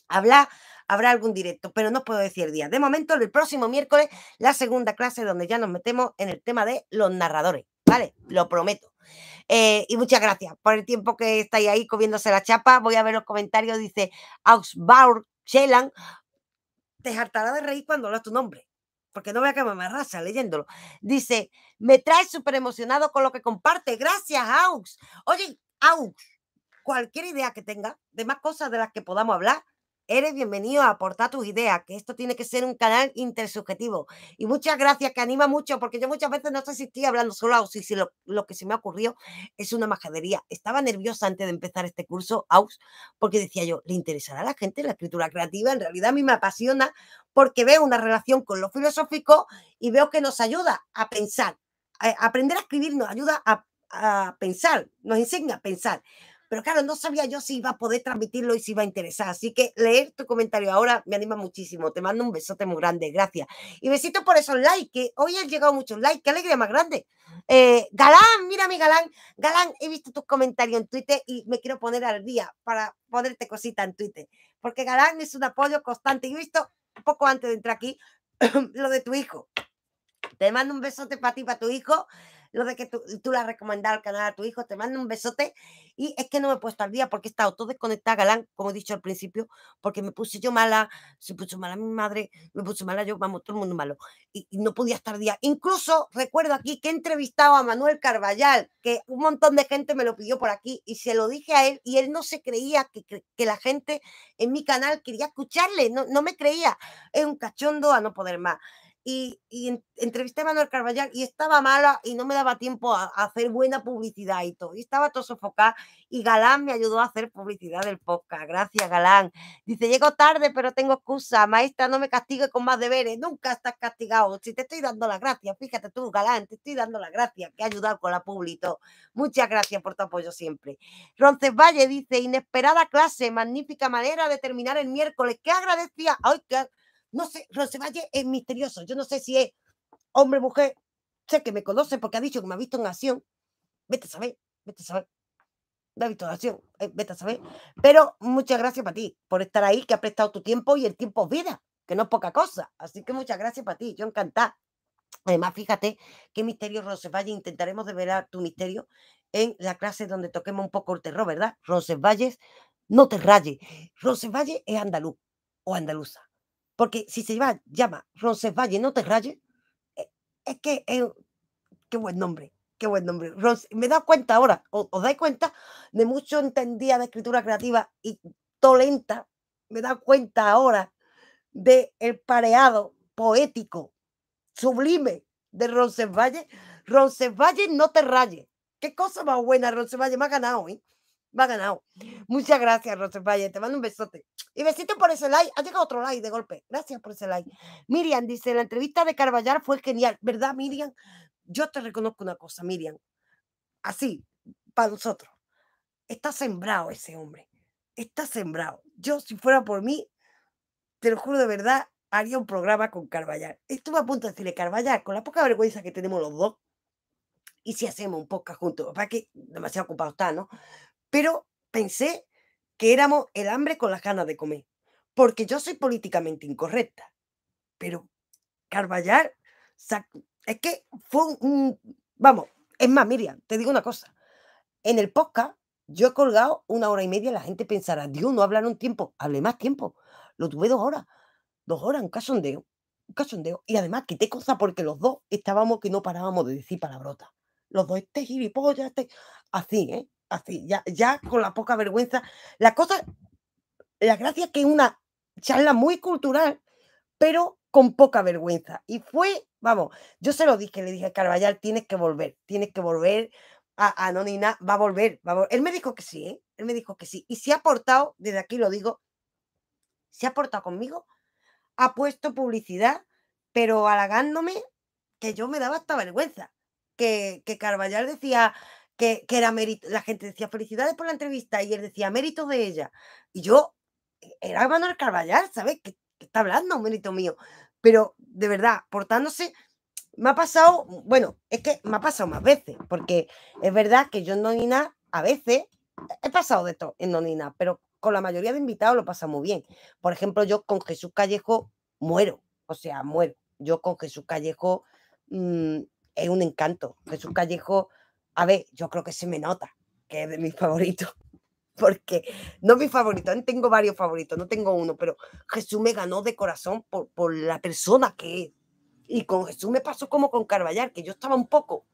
Habla, habrá algún directo, pero no os puedo decir día. De momento, el próximo miércoles, la segunda clase donde ya nos metemos en el tema de los narradores, ¿vale? Lo prometo. Eh, y muchas gracias por el tiempo que estáis ahí comiéndose la chapa. Voy a ver los comentarios. Dice Baur Chelan. Te hartará de reír cuando hablas tu nombre. Porque no voy a que me raza leyéndolo. Dice, me trae súper emocionado con lo que comparte. Gracias, Aux. Oye, Aux, cualquier idea que tenga de más cosas de las que podamos hablar, eres bienvenido a aportar tus ideas, que esto tiene que ser un canal intersubjetivo. Y muchas gracias, que anima mucho, porque yo muchas veces no sé si estoy hablando solo o si, si lo, que se me ocurrió es una majadería. Estaba nerviosa antes de empezar este curso, AUS, porque decía yo, ¿le interesará a la gente la escritura creativa? En realidad a mí me apasiona porque veo una relación con lo filosófico y veo que nos ayuda a pensar. aprender a escribir nos ayuda a, a pensar, nos enseña a pensar. Pero claro, no sabía yo si iba a poder transmitirlo y si iba a interesar. Así que leer tu comentario ahora me anima muchísimo. Te mando un besote muy grande, gracias. Y besito por esos likes, que hoy han llegado muchos likes. ¡Qué alegría más grande! Eh, Galán, mira mi Galán. Galán, he visto tus comentarios en Twitter y me quiero poner al día para ponerte cosita en Twitter. Porque Galán es un apoyo constante. Yo he visto poco antes de entrar aquí lo de tu hijo. Te mando un besote para ti, para tu hijo lo de que tú, tú la recomendado al canal a tu hijo, te mando un besote. Y es que no me he puesto al día porque he estado todo desconectada, galán, como he dicho al principio, porque me puse yo mala, se puso mala mi madre, me puso mala yo, vamos, todo el mundo malo. Y, no podía estar día. Incluso recuerdo aquí que he entrevistado a Manuel Carballal, que un montón de gente me lo pidió por aquí y se lo dije a él y él no se creía que, que, que la gente en mi canal quería escucharle, no, no me creía. Es un cachondo a no poder más y, entrevisté a Manuel Carballal y estaba mala y no me daba tiempo a, hacer buena publicidad y todo. Y estaba todo sofocado y Galán me ayudó a hacer publicidad del podcast. Gracias, Galán. Dice, llego tarde, pero tengo excusa. Maestra, no me castigue con más deberes. Nunca estás castigado. Si te estoy dando las gracias, fíjate tú, Galán, te estoy dando las gracias que ha ayudado con la público. Muchas gracias por tu apoyo siempre. Valle dice, inesperada clase, magnífica manera de terminar el miércoles. Qué agradecía. Ay, qué no sé, Valle es misterioso. Yo no sé si es hombre, o mujer. Sé que me conoce porque ha dicho que me ha visto en acción. Vete a saber, vete a saber. Me ha visto en acción, eh, vete a saber. Pero muchas gracias para ti por estar ahí, que ha prestado tu tiempo y el tiempo es vida, que no es poca cosa. Así que muchas gracias para ti. Yo encantada. Además, fíjate qué misterio, Valle, Intentaremos develar tu misterio en la clase donde toquemos un poco el terror, ¿verdad? Valle no te rayes. Valle es andaluz o andaluza. Porque si se llama Roncesvalles, no te rayes, eh, es que qué buen nombre, qué buen nombre. me he dado cuenta ahora, os, dais cuenta de mucho entendía de escritura creativa y tolenta, me he dado cuenta ahora de el pareado poético, sublime de Roncesvalles. Roncesvalles, no te rayes. Qué cosa más buena, Roncesvalles, más ha ganado, ¿eh? va ganado. Muchas gracias, Roser Valle. Te mando un besote. Y besito por ese like. Ha llegado otro like de golpe. Gracias por ese like. Miriam dice, la entrevista de Carballar fue genial. ¿Verdad, Miriam? Yo te reconozco una cosa, Miriam. Así, para nosotros. Está sembrado ese hombre. Está sembrado. Yo, si fuera por mí, te lo juro de verdad, haría un programa con Carballar. Estuve a punto de decirle, Carballar, con la poca vergüenza que tenemos los dos, y si hacemos un podcast juntos, para que demasiado ocupado está, ¿no? pero pensé que éramos el hambre con las ganas de comer, porque yo soy políticamente incorrecta, pero Carballar, es que fue un, vamos, es más, Miriam, te digo una cosa, en el podcast yo he colgado una hora y media, la gente pensará, Dios, no hablaron tiempo, hablé más tiempo, lo tuve dos horas, dos horas, un cachondeo. un cachondeo. y además quité cosa porque los dos estábamos que no parábamos de decir palabrotas, los dos, este gilipollas, este, así, ¿eh? así, ya, ya con la poca vergüenza. La cosa, la gracia es que es una charla muy cultural, pero con poca vergüenza. Y fue, vamos, yo se lo dije, le dije, Carvallar, tienes que volver, tienes que volver a Anonina, va a volver, va a volver. Él me dijo que sí, ¿eh? él me dijo que sí. Y se ha portado, desde aquí lo digo, se ha portado conmigo, ha puesto publicidad, pero halagándome que yo me daba hasta vergüenza. Que, que decía, que, era mérito, la gente decía felicidades por la entrevista y él decía mérito de ella. Y yo, eh, era Manuel Carballar, ¿sabes? Que, está hablando, mérito mío. Pero de verdad, portándose, me ha pasado, mm, bueno, es que me ha pasado más veces, porque es verdad que yo en Nonina a veces he pasado de esto en Nonina, pero con la mayoría de invitados lo pasa muy bien. Por ejemplo, yo con Jesús Callejo muero, o sea, muero. Yo con Jesús Callejo mm, es un encanto. Jesús Callejo a ver, yo creo que se me nota que es de mis favoritos. Porque no mi favorito, eh, tengo varios favoritos, no tengo uno, pero Jesús me ganó de corazón por, por la persona que es. Y con Jesús me pasó como con Carballar, que yo estaba un poco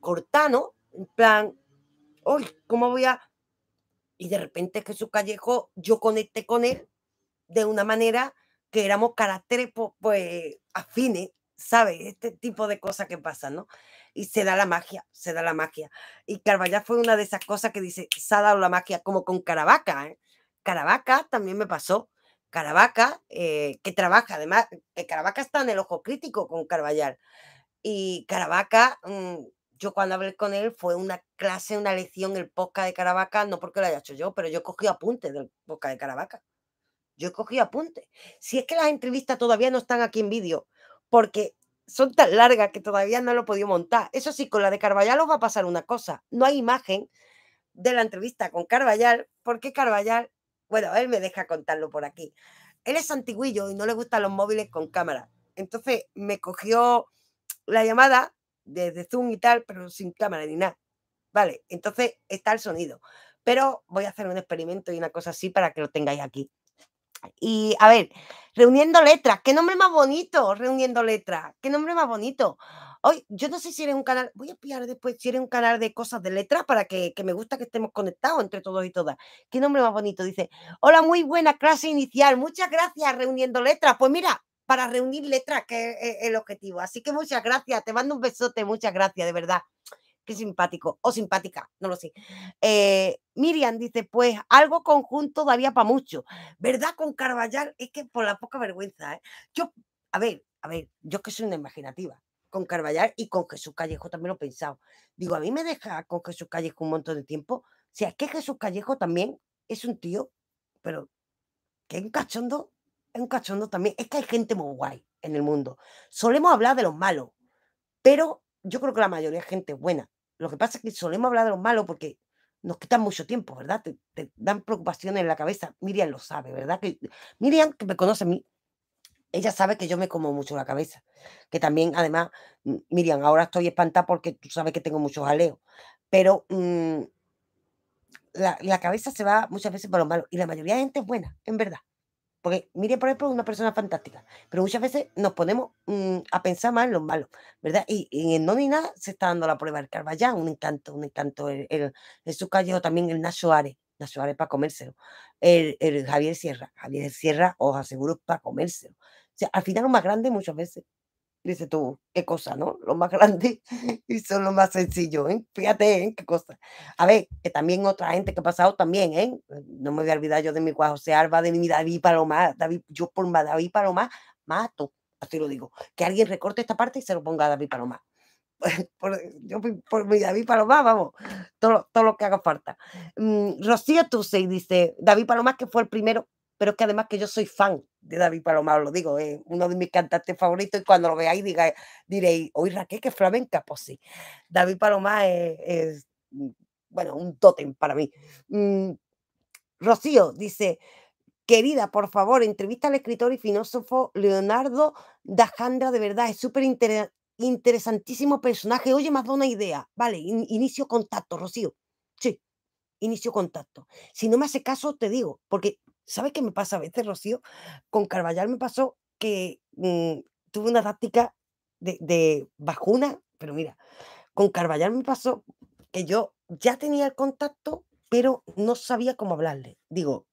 cortano, en plan, uy, ¿cómo voy a...? Y de repente Jesús Callejo, yo conecté con él de una manera que éramos caracteres pues, afines, ¿sabes? Este tipo de cosas que pasan, ¿no? y se da la magia, se da la magia. Y Carvallar fue una de esas cosas que dice, se ha dado la magia, como con Caravaca. ¿eh? Caravaca también me pasó. Caravaca, eh, que trabaja, además, Caravaca está en el ojo crítico con Carvallar. Y Caravaca, mm, yo cuando hablé con él fue una clase, una lección, el podcast de Caravaca, no porque lo haya hecho yo, pero yo cogí apuntes del podcast de Caravaca. Yo he cogido apuntes. Si es que las entrevistas todavía no están aquí en vídeo, porque son tan largas que todavía no lo he podido montar. Eso sí, con la de Carvallal os va a pasar una cosa. No hay imagen de la entrevista con Carvallal, porque Carvallal, bueno, él me deja contarlo por aquí. Él es antiguillo y no le gustan los móviles con cámara. Entonces me cogió la llamada desde Zoom y tal, pero sin cámara ni nada. Vale, entonces está el sonido. Pero voy a hacer un experimento y una cosa así para que lo tengáis aquí. Y a ver, reuniendo letras, qué nombre más bonito, reuniendo letras, qué nombre más bonito. Hoy, yo no sé si eres un canal, voy a pillar después si eres un canal de cosas de letras para que, me gusta que estemos conectados entre todos y todas. Qué nombre más bonito, dice. Hola, muy buena clase inicial, muchas gracias, reuniendo letras. Pues mira, para reunir letras, que es el objetivo. Así que muchas gracias, te mando un besote, muchas gracias, de verdad. Qué simpático o simpática, no lo sé. Eh, Miriam dice, pues algo conjunto todavía para mucho. ¿Verdad con Carballar? Es que por la poca vergüenza, ¿eh? Yo, a ver, a ver, yo que soy una imaginativa. Con Carballar y con Jesús Callejo también lo he pensado. Digo, a mí me deja con Jesús Callejo un montón de tiempo. Si sea, es que Jesús Callejo también es un tío, pero que es un cachondo, es un cachondo también. Es que hay gente muy guay en el mundo. Solemos hablar de los malos, pero yo creo que la mayoría es gente buena. Lo que pasa es que solemos hablar de los malos porque nos quitan mucho tiempo, ¿verdad? Te, dan preocupaciones en la cabeza. Miriam lo sabe, ¿verdad? Que, Miriam, que me conoce a mí, ella sabe que yo me como mucho la cabeza. Que también, además, Miriam, ahora estoy espantada porque tú sabes que tengo muchos aleos. Pero mm, la, cabeza se va muchas veces por los malos. Y la mayoría de gente es buena, en verdad. Porque Miriam, por ejemplo, es una persona fantástica, pero muchas veces nos ponemos mm, a pensar mal en los malos, ¿verdad? Y, en No ni nada se está dando la prueba el Carballán, un encanto, un encanto. en su callejo, también el Nacho are Nacho Ares para comérselo. El, Javier Sierra, Javier Sierra os aseguro para comérselo. O sea, al final lo más grande muchas veces Dice tú, qué cosa, ¿no? Lo más grande y son lo más sencillo, ¿eh? Fíjate, ¿eh? Qué cosa. A ver, que también otra gente que ha pasado también, ¿eh? No me voy a olvidar yo de mi Juan José Alba, de mi David Palomar. David, yo por David Palomar mato, así lo digo. Que alguien recorte esta parte y se lo ponga a David Palomar. Por, yo por mi David Palomar, vamos, todo, todo lo que haga falta. Mm, Rocío Tusey dice, David Palomar que fue el primero, pero es que además que yo soy fan de David Palomar, lo digo, es eh, uno de mis cantantes favoritos y cuando lo veáis diga, diréis, oye Raquel, que flamenca, pues sí. David Palomar es, mm, bueno, un tótem para mí. Mm, Rocío dice, querida, por favor, entrevista al escritor y filósofo Leonardo Dajandra, de verdad, es súper interesantísimo personaje. Oye, más dado una idea. Vale, inicio contacto, Rocío. Sí, inicio contacto. Si no me hace caso, te digo, porque ¿Sabes qué me pasa a veces, Rocío? Con Carvallar me pasó que mm, tuve una táctica de, de vacuna, pero mira, con Carvallar me pasó que yo ya tenía el contacto, pero no sabía cómo hablarle. Digo,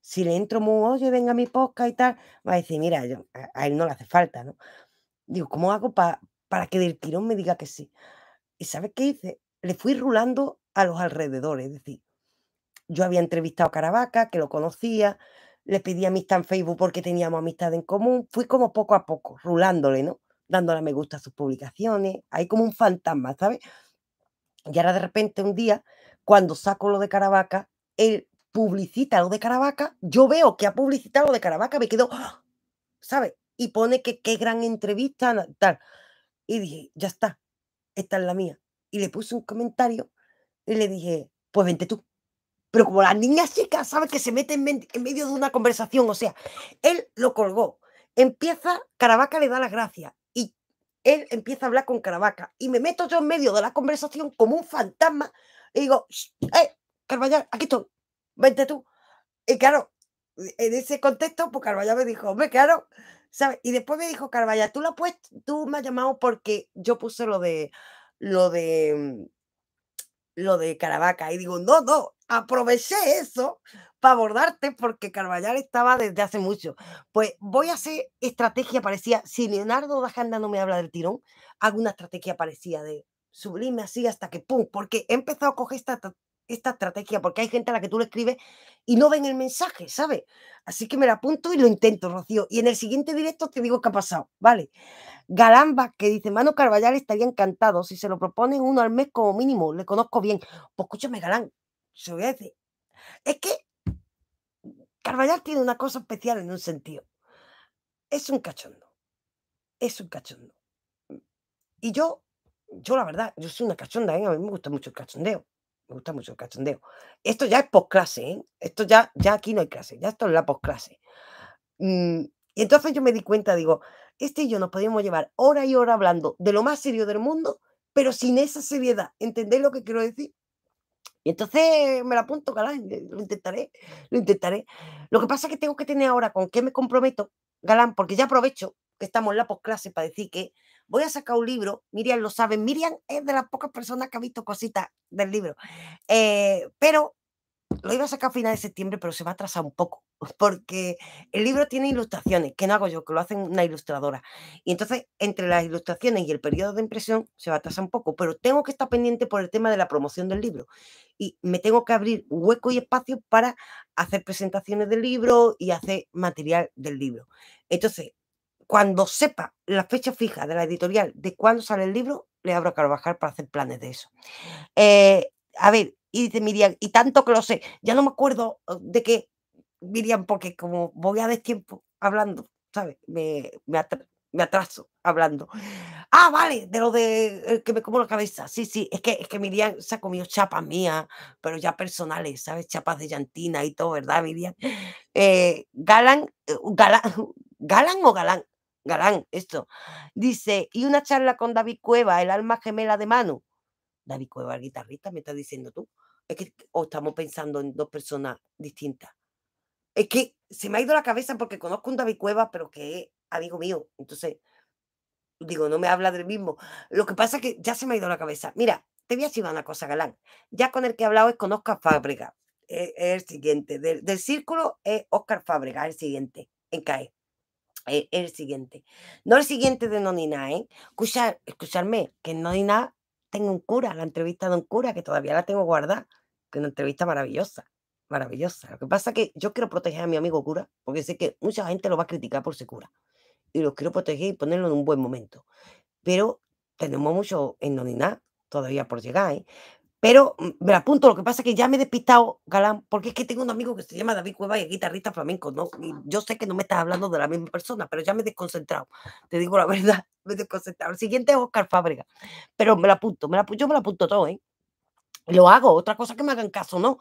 si le entro muy, oye, venga mi posca y tal, va a decir, mira, a, él no le hace falta, ¿no? Digo, ¿cómo hago para que del tirón me diga que sí? ¿Y sabes qué hice? Le fui rulando a los alrededores, es decir, yo había entrevistado a Caravaca, que lo conocía, le pedí amistad en Facebook porque teníamos amistad en común. Fui como poco a poco, rulándole, ¿no? Dándole me gusta a sus publicaciones. Hay como un fantasma, ¿sabes? Y ahora de repente un día, cuando saco lo de Caravaca, él publicita lo de Caravaca, yo veo que ha publicitado lo de Caravaca, me quedo, ¡ah! ¿sabes? Y pone que qué gran entrevista, tal. Y dije, ya está, esta es la mía. Y le puse un comentario y le dije, pues vente tú. Pero como las niñas chicas, sabe que se mete en, medio de una conversación, o sea, él lo colgó. Empieza, Caravaca le da las gracias y él empieza a hablar con Caravaca. Y me meto yo en medio de la conversación como un fantasma y digo, ¡eh, Carvallar, aquí estoy! ¡Vente tú! Y claro, en ese contexto, pues Carvallar me dijo, hombre, claro, ¿sabes? Y después me dijo, Carvallar, tú, la puedes, tú me has llamado porque yo puse lo de, lo de lo de Caravaca. Y digo, no, no, aproveché eso para abordarte porque Carballar estaba desde hace mucho. Pues voy a hacer estrategia parecida. Si Leonardo Dajanda no me habla del tirón, hago una estrategia parecida de sublime así hasta que pum, porque he empezado a coger esta esta estrategia, porque hay gente a la que tú le escribes y no ven el mensaje, ¿sabes? Así que me la apunto y lo intento, Rocío. Y en el siguiente directo te digo qué ha pasado, ¿vale? Galamba, que dice, Mano Carvallar estaría encantado. Si se lo proponen uno al mes como mínimo, le conozco bien. Pues escúchame, Galán, se lo voy a decir. Es que Carvallar tiene una cosa especial en un sentido. Es un cachondo. Es un cachondo. Y yo, yo la verdad, yo soy una cachonda, ¿eh? a mí me gusta mucho el cachondeo gusta mucho el cachondeo. Esto ya es posclase, ¿eh? Esto ya, ya aquí no hay clase, ya esto es la posclase. clase mm, y entonces yo me di cuenta, digo, este y yo nos podíamos llevar hora y hora hablando de lo más serio del mundo, pero sin esa seriedad. ¿Entendéis lo que quiero decir? Y entonces me la apunto, Galán, lo intentaré, lo intentaré. Lo que pasa es que tengo que tener ahora con qué me comprometo, Galán, porque ya aprovecho que estamos en la postclase para decir que voy a sacar un libro, Miriam lo sabe, Miriam es de las pocas personas que ha visto cositas del libro, eh, pero lo iba a sacar a finales de septiembre, pero se va a atrasar un poco, porque el libro tiene ilustraciones, que no hago yo, que lo hacen una ilustradora. Y entonces, entre las ilustraciones y el periodo de impresión, se va a atrasar un poco, pero tengo que estar pendiente por el tema de la promoción del libro. Y me tengo que abrir hueco y espacio para hacer presentaciones del libro y hacer material del libro. Entonces, cuando sepa la fecha fija de la editorial de cuándo sale el libro, le abro a Carvajal para hacer planes de eso. Eh, a ver, y dice Miriam, y tanto que lo sé, ya no me acuerdo eh, de qué, Miriam, porque como voy a destiempo hablando, ¿sabes? Me, atraso hablando. Ah, vale, de lo de eh, que me como la cabeza. Sí, sí, es que, es que Miriam se ha comido chapas mías, pero ya personales, ¿sabes? Chapas de llantina y todo, ¿verdad, Miriam? galán, galán, galán o galán, Galán, esto. Dice, y una charla con David Cueva, el alma gemela de Manu. David Cueva, el guitarrista, me estás diciendo tú. Es que o estamos pensando en dos personas distintas. Es que se me ha ido la cabeza porque conozco un David Cueva, pero que es amigo mío. Entonces, digo, no me habla del mismo. Lo que pasa es que ya se me ha ido la cabeza. Mira, te voy a decir una cosa, Galán. Ya con el que he hablado es con Oscar Fábrega. Es, el siguiente. Del, del círculo es Oscar Fábrega, el siguiente, en CAE. Eh, el siguiente. No el siguiente de Noniná, ¿eh? escucharme, que en tengo un cura, la entrevista de un cura, que todavía la tengo guardada, que es una entrevista maravillosa, maravillosa. Lo que pasa es que yo quiero proteger a mi amigo cura, porque sé que mucha gente lo va a criticar por ser cura. Y lo quiero proteger y ponerlo en un buen momento. Pero tenemos mucho en Noniná, todavía por llegar, ¿eh? pero mm, me la apunto, lo que pasa es que ya me he despistado, Galán, porque es que tengo un amigo que se llama David Cueva y es guitarrista flamenco, ¿no? yo sé que no me estás hablando de la misma persona, pero ya me he desconcentrado, te digo la verdad, me he desconcentrado. El siguiente es Oscar Fábrega, pero me la apunto, yo me la apunto todo, ¿eh? Lo hago, otra cosa que me hagan caso, ¿no?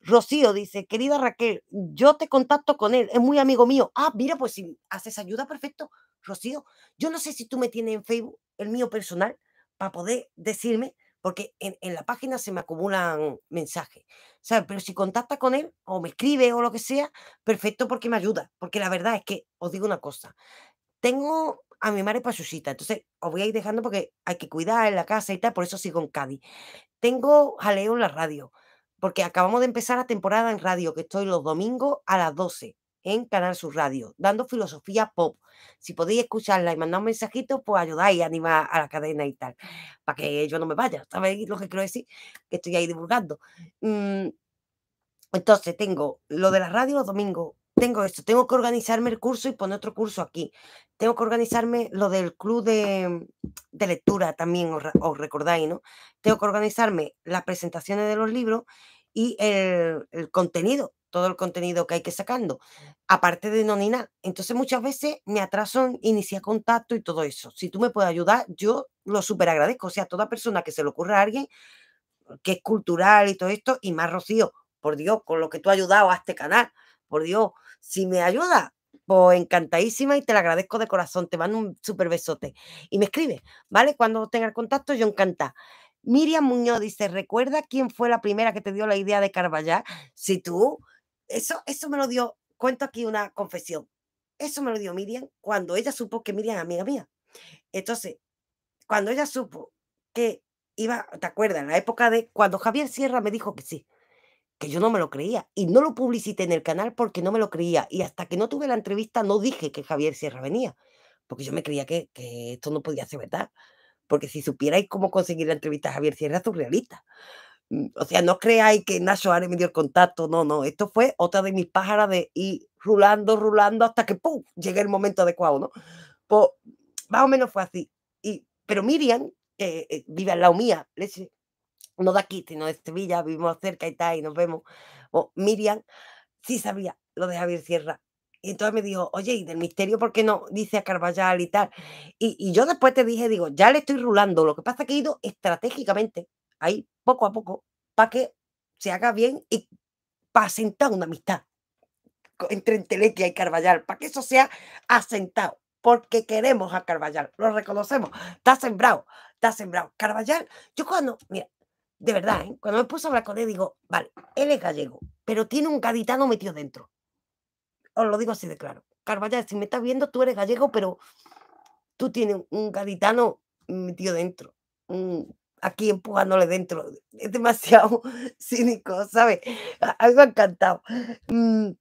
Rocío dice, querida Raquel, yo te contacto con él, es muy amigo mío. Ah, mira, pues si haces ayuda, perfecto. Rocío, yo no sé si tú me tienes en Facebook, el mío personal, para poder decirme porque en, la página se me acumulan mensajes, Pero si contacta con él o me escribe o lo que sea, perfecto porque me ayuda, porque la verdad es que os digo una cosa, tengo a mi madre cita, entonces os voy a ir dejando porque hay que cuidar en la casa y tal, por eso sigo en Cádiz. Tengo jaleo en la radio, porque acabamos de empezar la temporada en radio, que estoy los domingos a las 12 en Canal su Radio, dando filosofía pop. Si podéis escucharla y mandar un mensajito, pues ayudáis a animar a la cadena y tal, para que yo no me vaya, ¿sabéis lo que quiero decir? Que estoy ahí divulgando. Mm, entonces, tengo lo de la radio los domingos, tengo esto, tengo que organizarme el curso y poner otro curso aquí. Tengo que organizarme lo del club de, de lectura también, os, recordáis, ¿no? Tengo que organizarme las presentaciones de los libros y el contenido todo el contenido que hay que sacando, aparte de no ni nada. Entonces muchas veces me atraso en iniciar contacto y todo eso. Si tú me puedes ayudar, yo lo súper agradezco. O sea, toda persona que se le ocurra a alguien que es cultural y todo esto, y más Rocío, por Dios, con lo que tú has ayudado a este canal, por Dios, si me ayuda, pues encantadísima y te la agradezco de corazón, te mando un súper besote. Y me escribe, ¿vale? Cuando tenga contacto, yo encantada. Miriam Muñoz dice, ¿recuerda quién fue la primera que te dio la idea de Carballar? Si tú, eso, me lo dio, cuento aquí una confesión. Eso me lo dio Miriam cuando ella supo que Miriam es amiga mía. Entonces, cuando ella supo que iba, ¿te acuerdas? En la época de cuando Javier Sierra me dijo que sí, que yo no me lo creía y no lo publicité en el canal porque no me lo creía y hasta que no tuve la entrevista no dije que Javier Sierra venía, porque yo me creía que, esto no podía ser verdad, porque si supierais cómo conseguir la entrevista Javier Sierra, surrealista. realista Mm, o sea, no creáis que Nacho Ares me dio el contacto, no, no, esto fue otra de mis pájaras de ir rulando, rulando hasta que ¡pum! Llegué el momento adecuado, ¿no? Pues más o menos fue así. Y, pero Miriam, que eh, vive en lado mía, no de aquí, sino de Sevilla, vivimos cerca y tal, y nos vemos. Pues, Miriam sí sabía lo de Javier Sierra. Y entonces me dijo, oye, ¿y del misterio por qué no dice a Carvajal y tal? Y, y yo después te dije, digo, ya le estoy rulando. Lo que pasa es que he ido estratégicamente ahí poco a poco para que se haga bien y para asentar una amistad entre Entelequia y Carballal, para que eso sea asentado, porque queremos a Carballal, lo reconocemos, está sembrado, está sembrado. Carballal, yo cuando, mira, de verdad, ¿eh? cuando me puse a hablar con él, digo, vale, él es gallego, pero tiene un gaditano metido dentro. Os lo digo así de claro. Carballal, si me estás viendo, tú eres gallego, pero tú tienes un gaditano metido dentro. Un aquí empujándole dentro. Es demasiado cínico, ¿sabes? Algo encantado. Mm,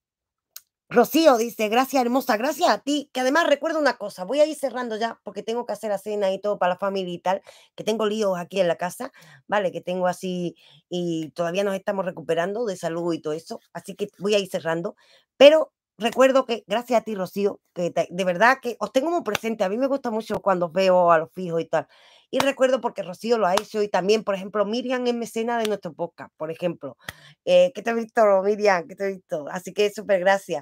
Rocío dice, gracias hermosa, gracias a ti, que además recuerdo una cosa, voy a ir cerrando ya porque tengo que hacer la cena y todo para la familia y tal, que tengo líos aquí en la casa, ¿vale? Que tengo así y todavía nos estamos recuperando de salud y todo eso, así que voy a ir cerrando, pero recuerdo que gracias a ti Rocío, que de verdad que os tengo muy presente, a mí me gusta mucho cuando os veo a los fijos y tal, y recuerdo porque Rocío lo ha hecho y también, por ejemplo, Miriam es mecena de nuestro podcast, por ejemplo. Eh, ¿Qué te ha visto, Miriam? ¿Qué te ha visto? Así que súper gracias.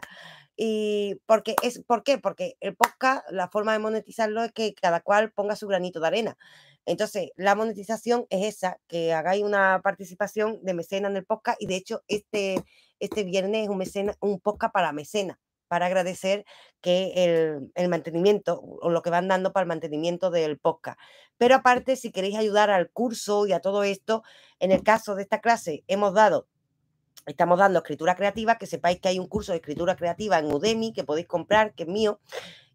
Y porque es, ¿Por qué? Porque el podcast, la forma de monetizarlo es que cada cual ponga su granito de arena. Entonces, la monetización es esa, que hagáis una participación de mecena en el podcast y de hecho este, este viernes es un, un podcast para mecena para agradecer que el, el, mantenimiento o lo que van dando para el mantenimiento del podcast. Pero aparte, si queréis ayudar al curso y a todo esto, en el caso de esta clase hemos dado, estamos dando escritura creativa, que sepáis que hay un curso de escritura creativa en Udemy que podéis comprar, que es mío,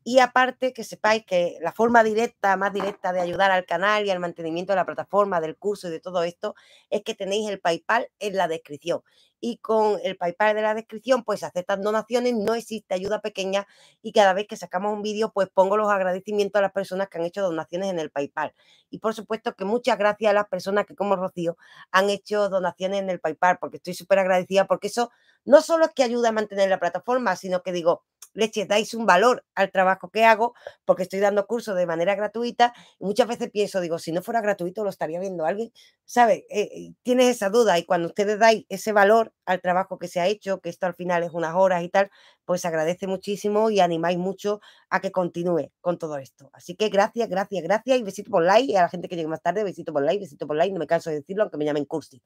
y aparte que sepáis que la forma directa, más directa de ayudar al canal y al mantenimiento de la plataforma, del curso y de todo esto, es que tenéis el PayPal en la descripción. Y con el PayPal de la descripción, pues aceptan donaciones, no existe ayuda pequeña y cada vez que sacamos un vídeo, pues pongo los agradecimientos a las personas que han hecho donaciones en el PayPal. Y por supuesto que muchas gracias a las personas que como Rocío han hecho donaciones en el PayPal, porque estoy súper agradecida, porque eso no solo es que ayuda a mantener la plataforma, sino que digo, leches, dais un valor al trabajo que hago, porque estoy dando cursos de manera gratuita. Y muchas veces pienso, digo, si no fuera gratuito, lo estaría viendo alguien, ¿sabes? Eh, eh, tienes esa duda y cuando ustedes dais ese valor al trabajo que se ha hecho, que esto al final es unas horas y tal, pues agradece muchísimo y animáis mucho a que continúe con todo esto. Así que gracias, gracias, gracias y besito por like y a la gente que llegue más tarde, besito por like, besito por like, no me canso de decirlo, aunque me llamen cursi.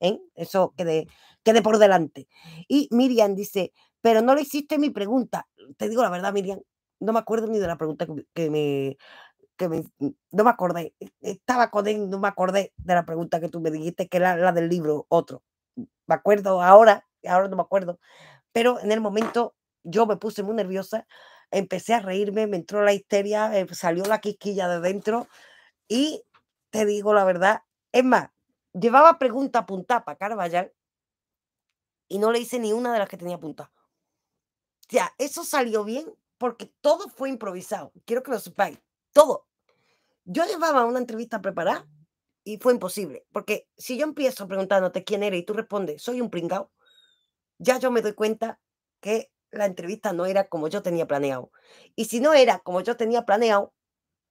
¿eh? Eso quede, quede por delante. Y Miriam dice, pero no le hiciste mi pregunta. Te digo la verdad, Miriam, no me acuerdo ni de la pregunta que, me, no me acordé, e, estaba con él, no me acordé de la pregunta que tú me dijiste, que era la del libro, otro. Me acuerdo ahora, ahora no me acuerdo, pero en el momento yo me puse muy nerviosa, empecé a reírme, me entró la histeria, eh, salió la quisquilla de dentro y te digo la verdad, es más, llevaba pregunta apuntada para Carvallal y no le hice ni una de las que tenía apuntada sea, eso salió bien porque todo fue improvisado. Quiero que lo sepáis, todo. Yo llevaba una entrevista preparada y fue imposible, porque si yo empiezo preguntándote quién eres y tú respondes, soy un pringao, ya yo me doy cuenta que la entrevista no era como yo tenía planeado. Y si no era como yo tenía planeado,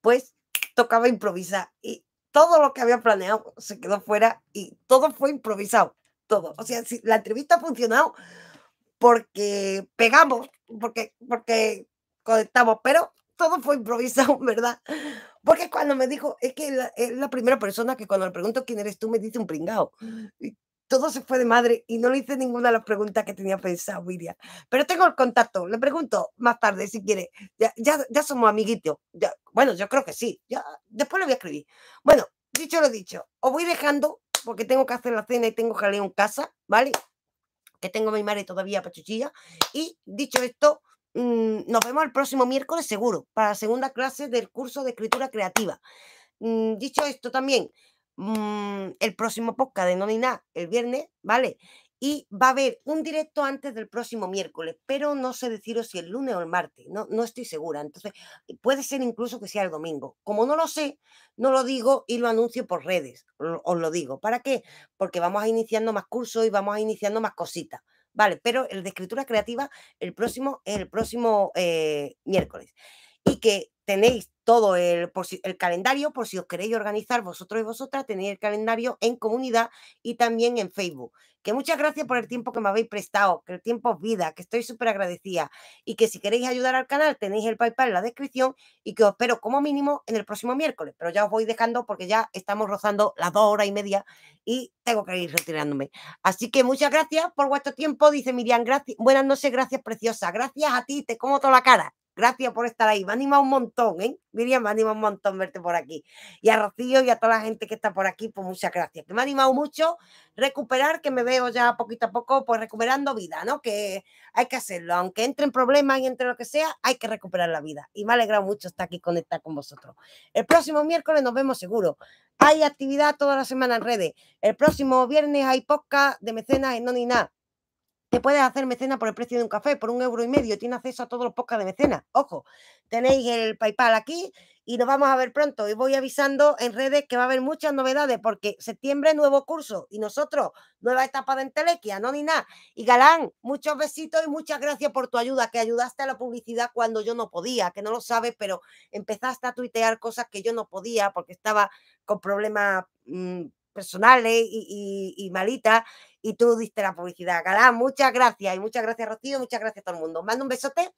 pues tocaba improvisar. Y todo lo que había planeado se quedó fuera y todo fue improvisado, todo. O sea, si la entrevista ha funcionado porque pegamos, porque, porque conectamos, pero todo fue improvisado, ¿verdad? Porque cuando me dijo, es que es la primera persona que cuando le pregunto quién eres tú me dice un pringao. Y todo se fue de madre y no le hice ninguna de las preguntas que tenía pensado, Viria. Pero tengo el contacto, le pregunto más tarde si quiere. Ya, ya, somos amiguitos. Ya, bueno, yo creo que sí. Ya, después le voy a escribir. Bueno, dicho lo dicho, os voy dejando porque tengo que hacer la cena y tengo que salir en casa, ¿vale? que tengo mi madre todavía pachuchilla. Y dicho esto, mm, nos vemos el próximo miércoles seguro para la segunda clase del curso de escritura creativa. Mm, dicho esto también, mm, el próximo podcast de No Ni Nada, el viernes, ¿vale? y va a haber un directo antes del próximo miércoles, pero no sé deciros si el lunes o el martes, no, no estoy segura. Entonces, eh, puede ser incluso que sea el domingo. Como no lo sé, no lo digo y lo anuncio por redes, os lo digo. ¿Para qué? Porque vamos a iniciando más cursos y vamos a iniciando más cositas. Vale, pero el de escritura creativa el próximo, el próximo eh, miércoles y que tenéis todo el, el, calendario, por si os queréis organizar vosotros y vosotras, tenéis el calendario en comunidad y también en Facebook. Que muchas gracias por el tiempo que me habéis prestado, que el tiempo es vida, que estoy súper agradecida y que si queréis ayudar al canal tenéis el PayPal en la descripción y que os espero como mínimo en el próximo miércoles. Pero ya os voy dejando porque ya estamos rozando las dos horas y media y tengo que ir retirándome. Así que muchas gracias por vuestro tiempo, dice Miriam. Gracias, buenas noches, gracias preciosa. Gracias a ti, te como toda la cara. Gracias por estar ahí. Me ha animado un montón, ¿eh? Miriam, me animado un montón verte por aquí. Y a Rocío y a toda la gente que está por aquí, pues muchas gracias. Que me ha animado mucho recuperar, que me veo ya poquito a poco, pues recuperando vida, ¿no? Que hay que hacerlo. Aunque entren problemas y entre lo que sea, hay que recuperar la vida. Y me ha alegrado mucho estar aquí conectada con vosotros. El próximo miércoles nos vemos seguro. Hay actividad toda la semana en redes. El próximo viernes hay podcast de mecenas en No Ni Nada. Te puedes hacer mecena por el precio de un café, por un euro y medio. Tiene acceso a todos los podcasts de mecena. Ojo, tenéis el PayPal aquí y nos vamos a ver pronto. Y voy avisando en redes que va a haber muchas novedades porque septiembre nuevo curso y nosotros nueva etapa de Entelequia, no ni nada. Y Galán, muchos besitos y muchas gracias por tu ayuda, que ayudaste a la publicidad cuando yo no podía, que no lo sabes, pero empezaste a tuitear cosas que yo no podía porque estaba con problemas mm, personales ¿eh? y, y, y malitas y tú diste la publicidad. Galán, muchas gracias y muchas gracias Rocío, muchas gracias a todo el mundo. Mando un besote.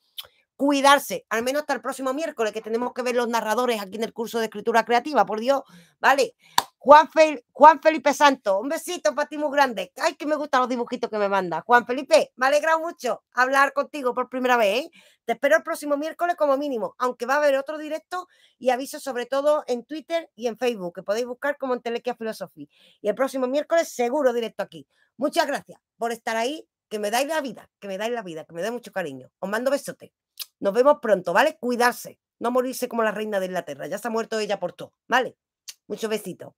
Cuidarse, al menos hasta el próximo miércoles que tenemos que ver los narradores aquí en el curso de escritura creativa, por Dios, ¿vale? Juan, Juan Felipe Santo, un besito para ti muy grande. Ay, que me gustan los dibujitos que me manda. Juan Felipe, me alegra mucho hablar contigo por primera vez. ¿eh? Te espero el próximo miércoles como mínimo, aunque va a haber otro directo y aviso sobre todo en Twitter y en Facebook, que podéis buscar como Telequia Filosofía. Y el próximo miércoles seguro directo aquí. Muchas gracias por estar ahí, que me dais la vida, que me dais la vida, que me dais mucho cariño. Os mando besote. Nos vemos pronto, ¿vale? Cuidarse, no morirse como la reina de Inglaterra. Ya se ha muerto ella por todo, ¿vale? Muchos besitos.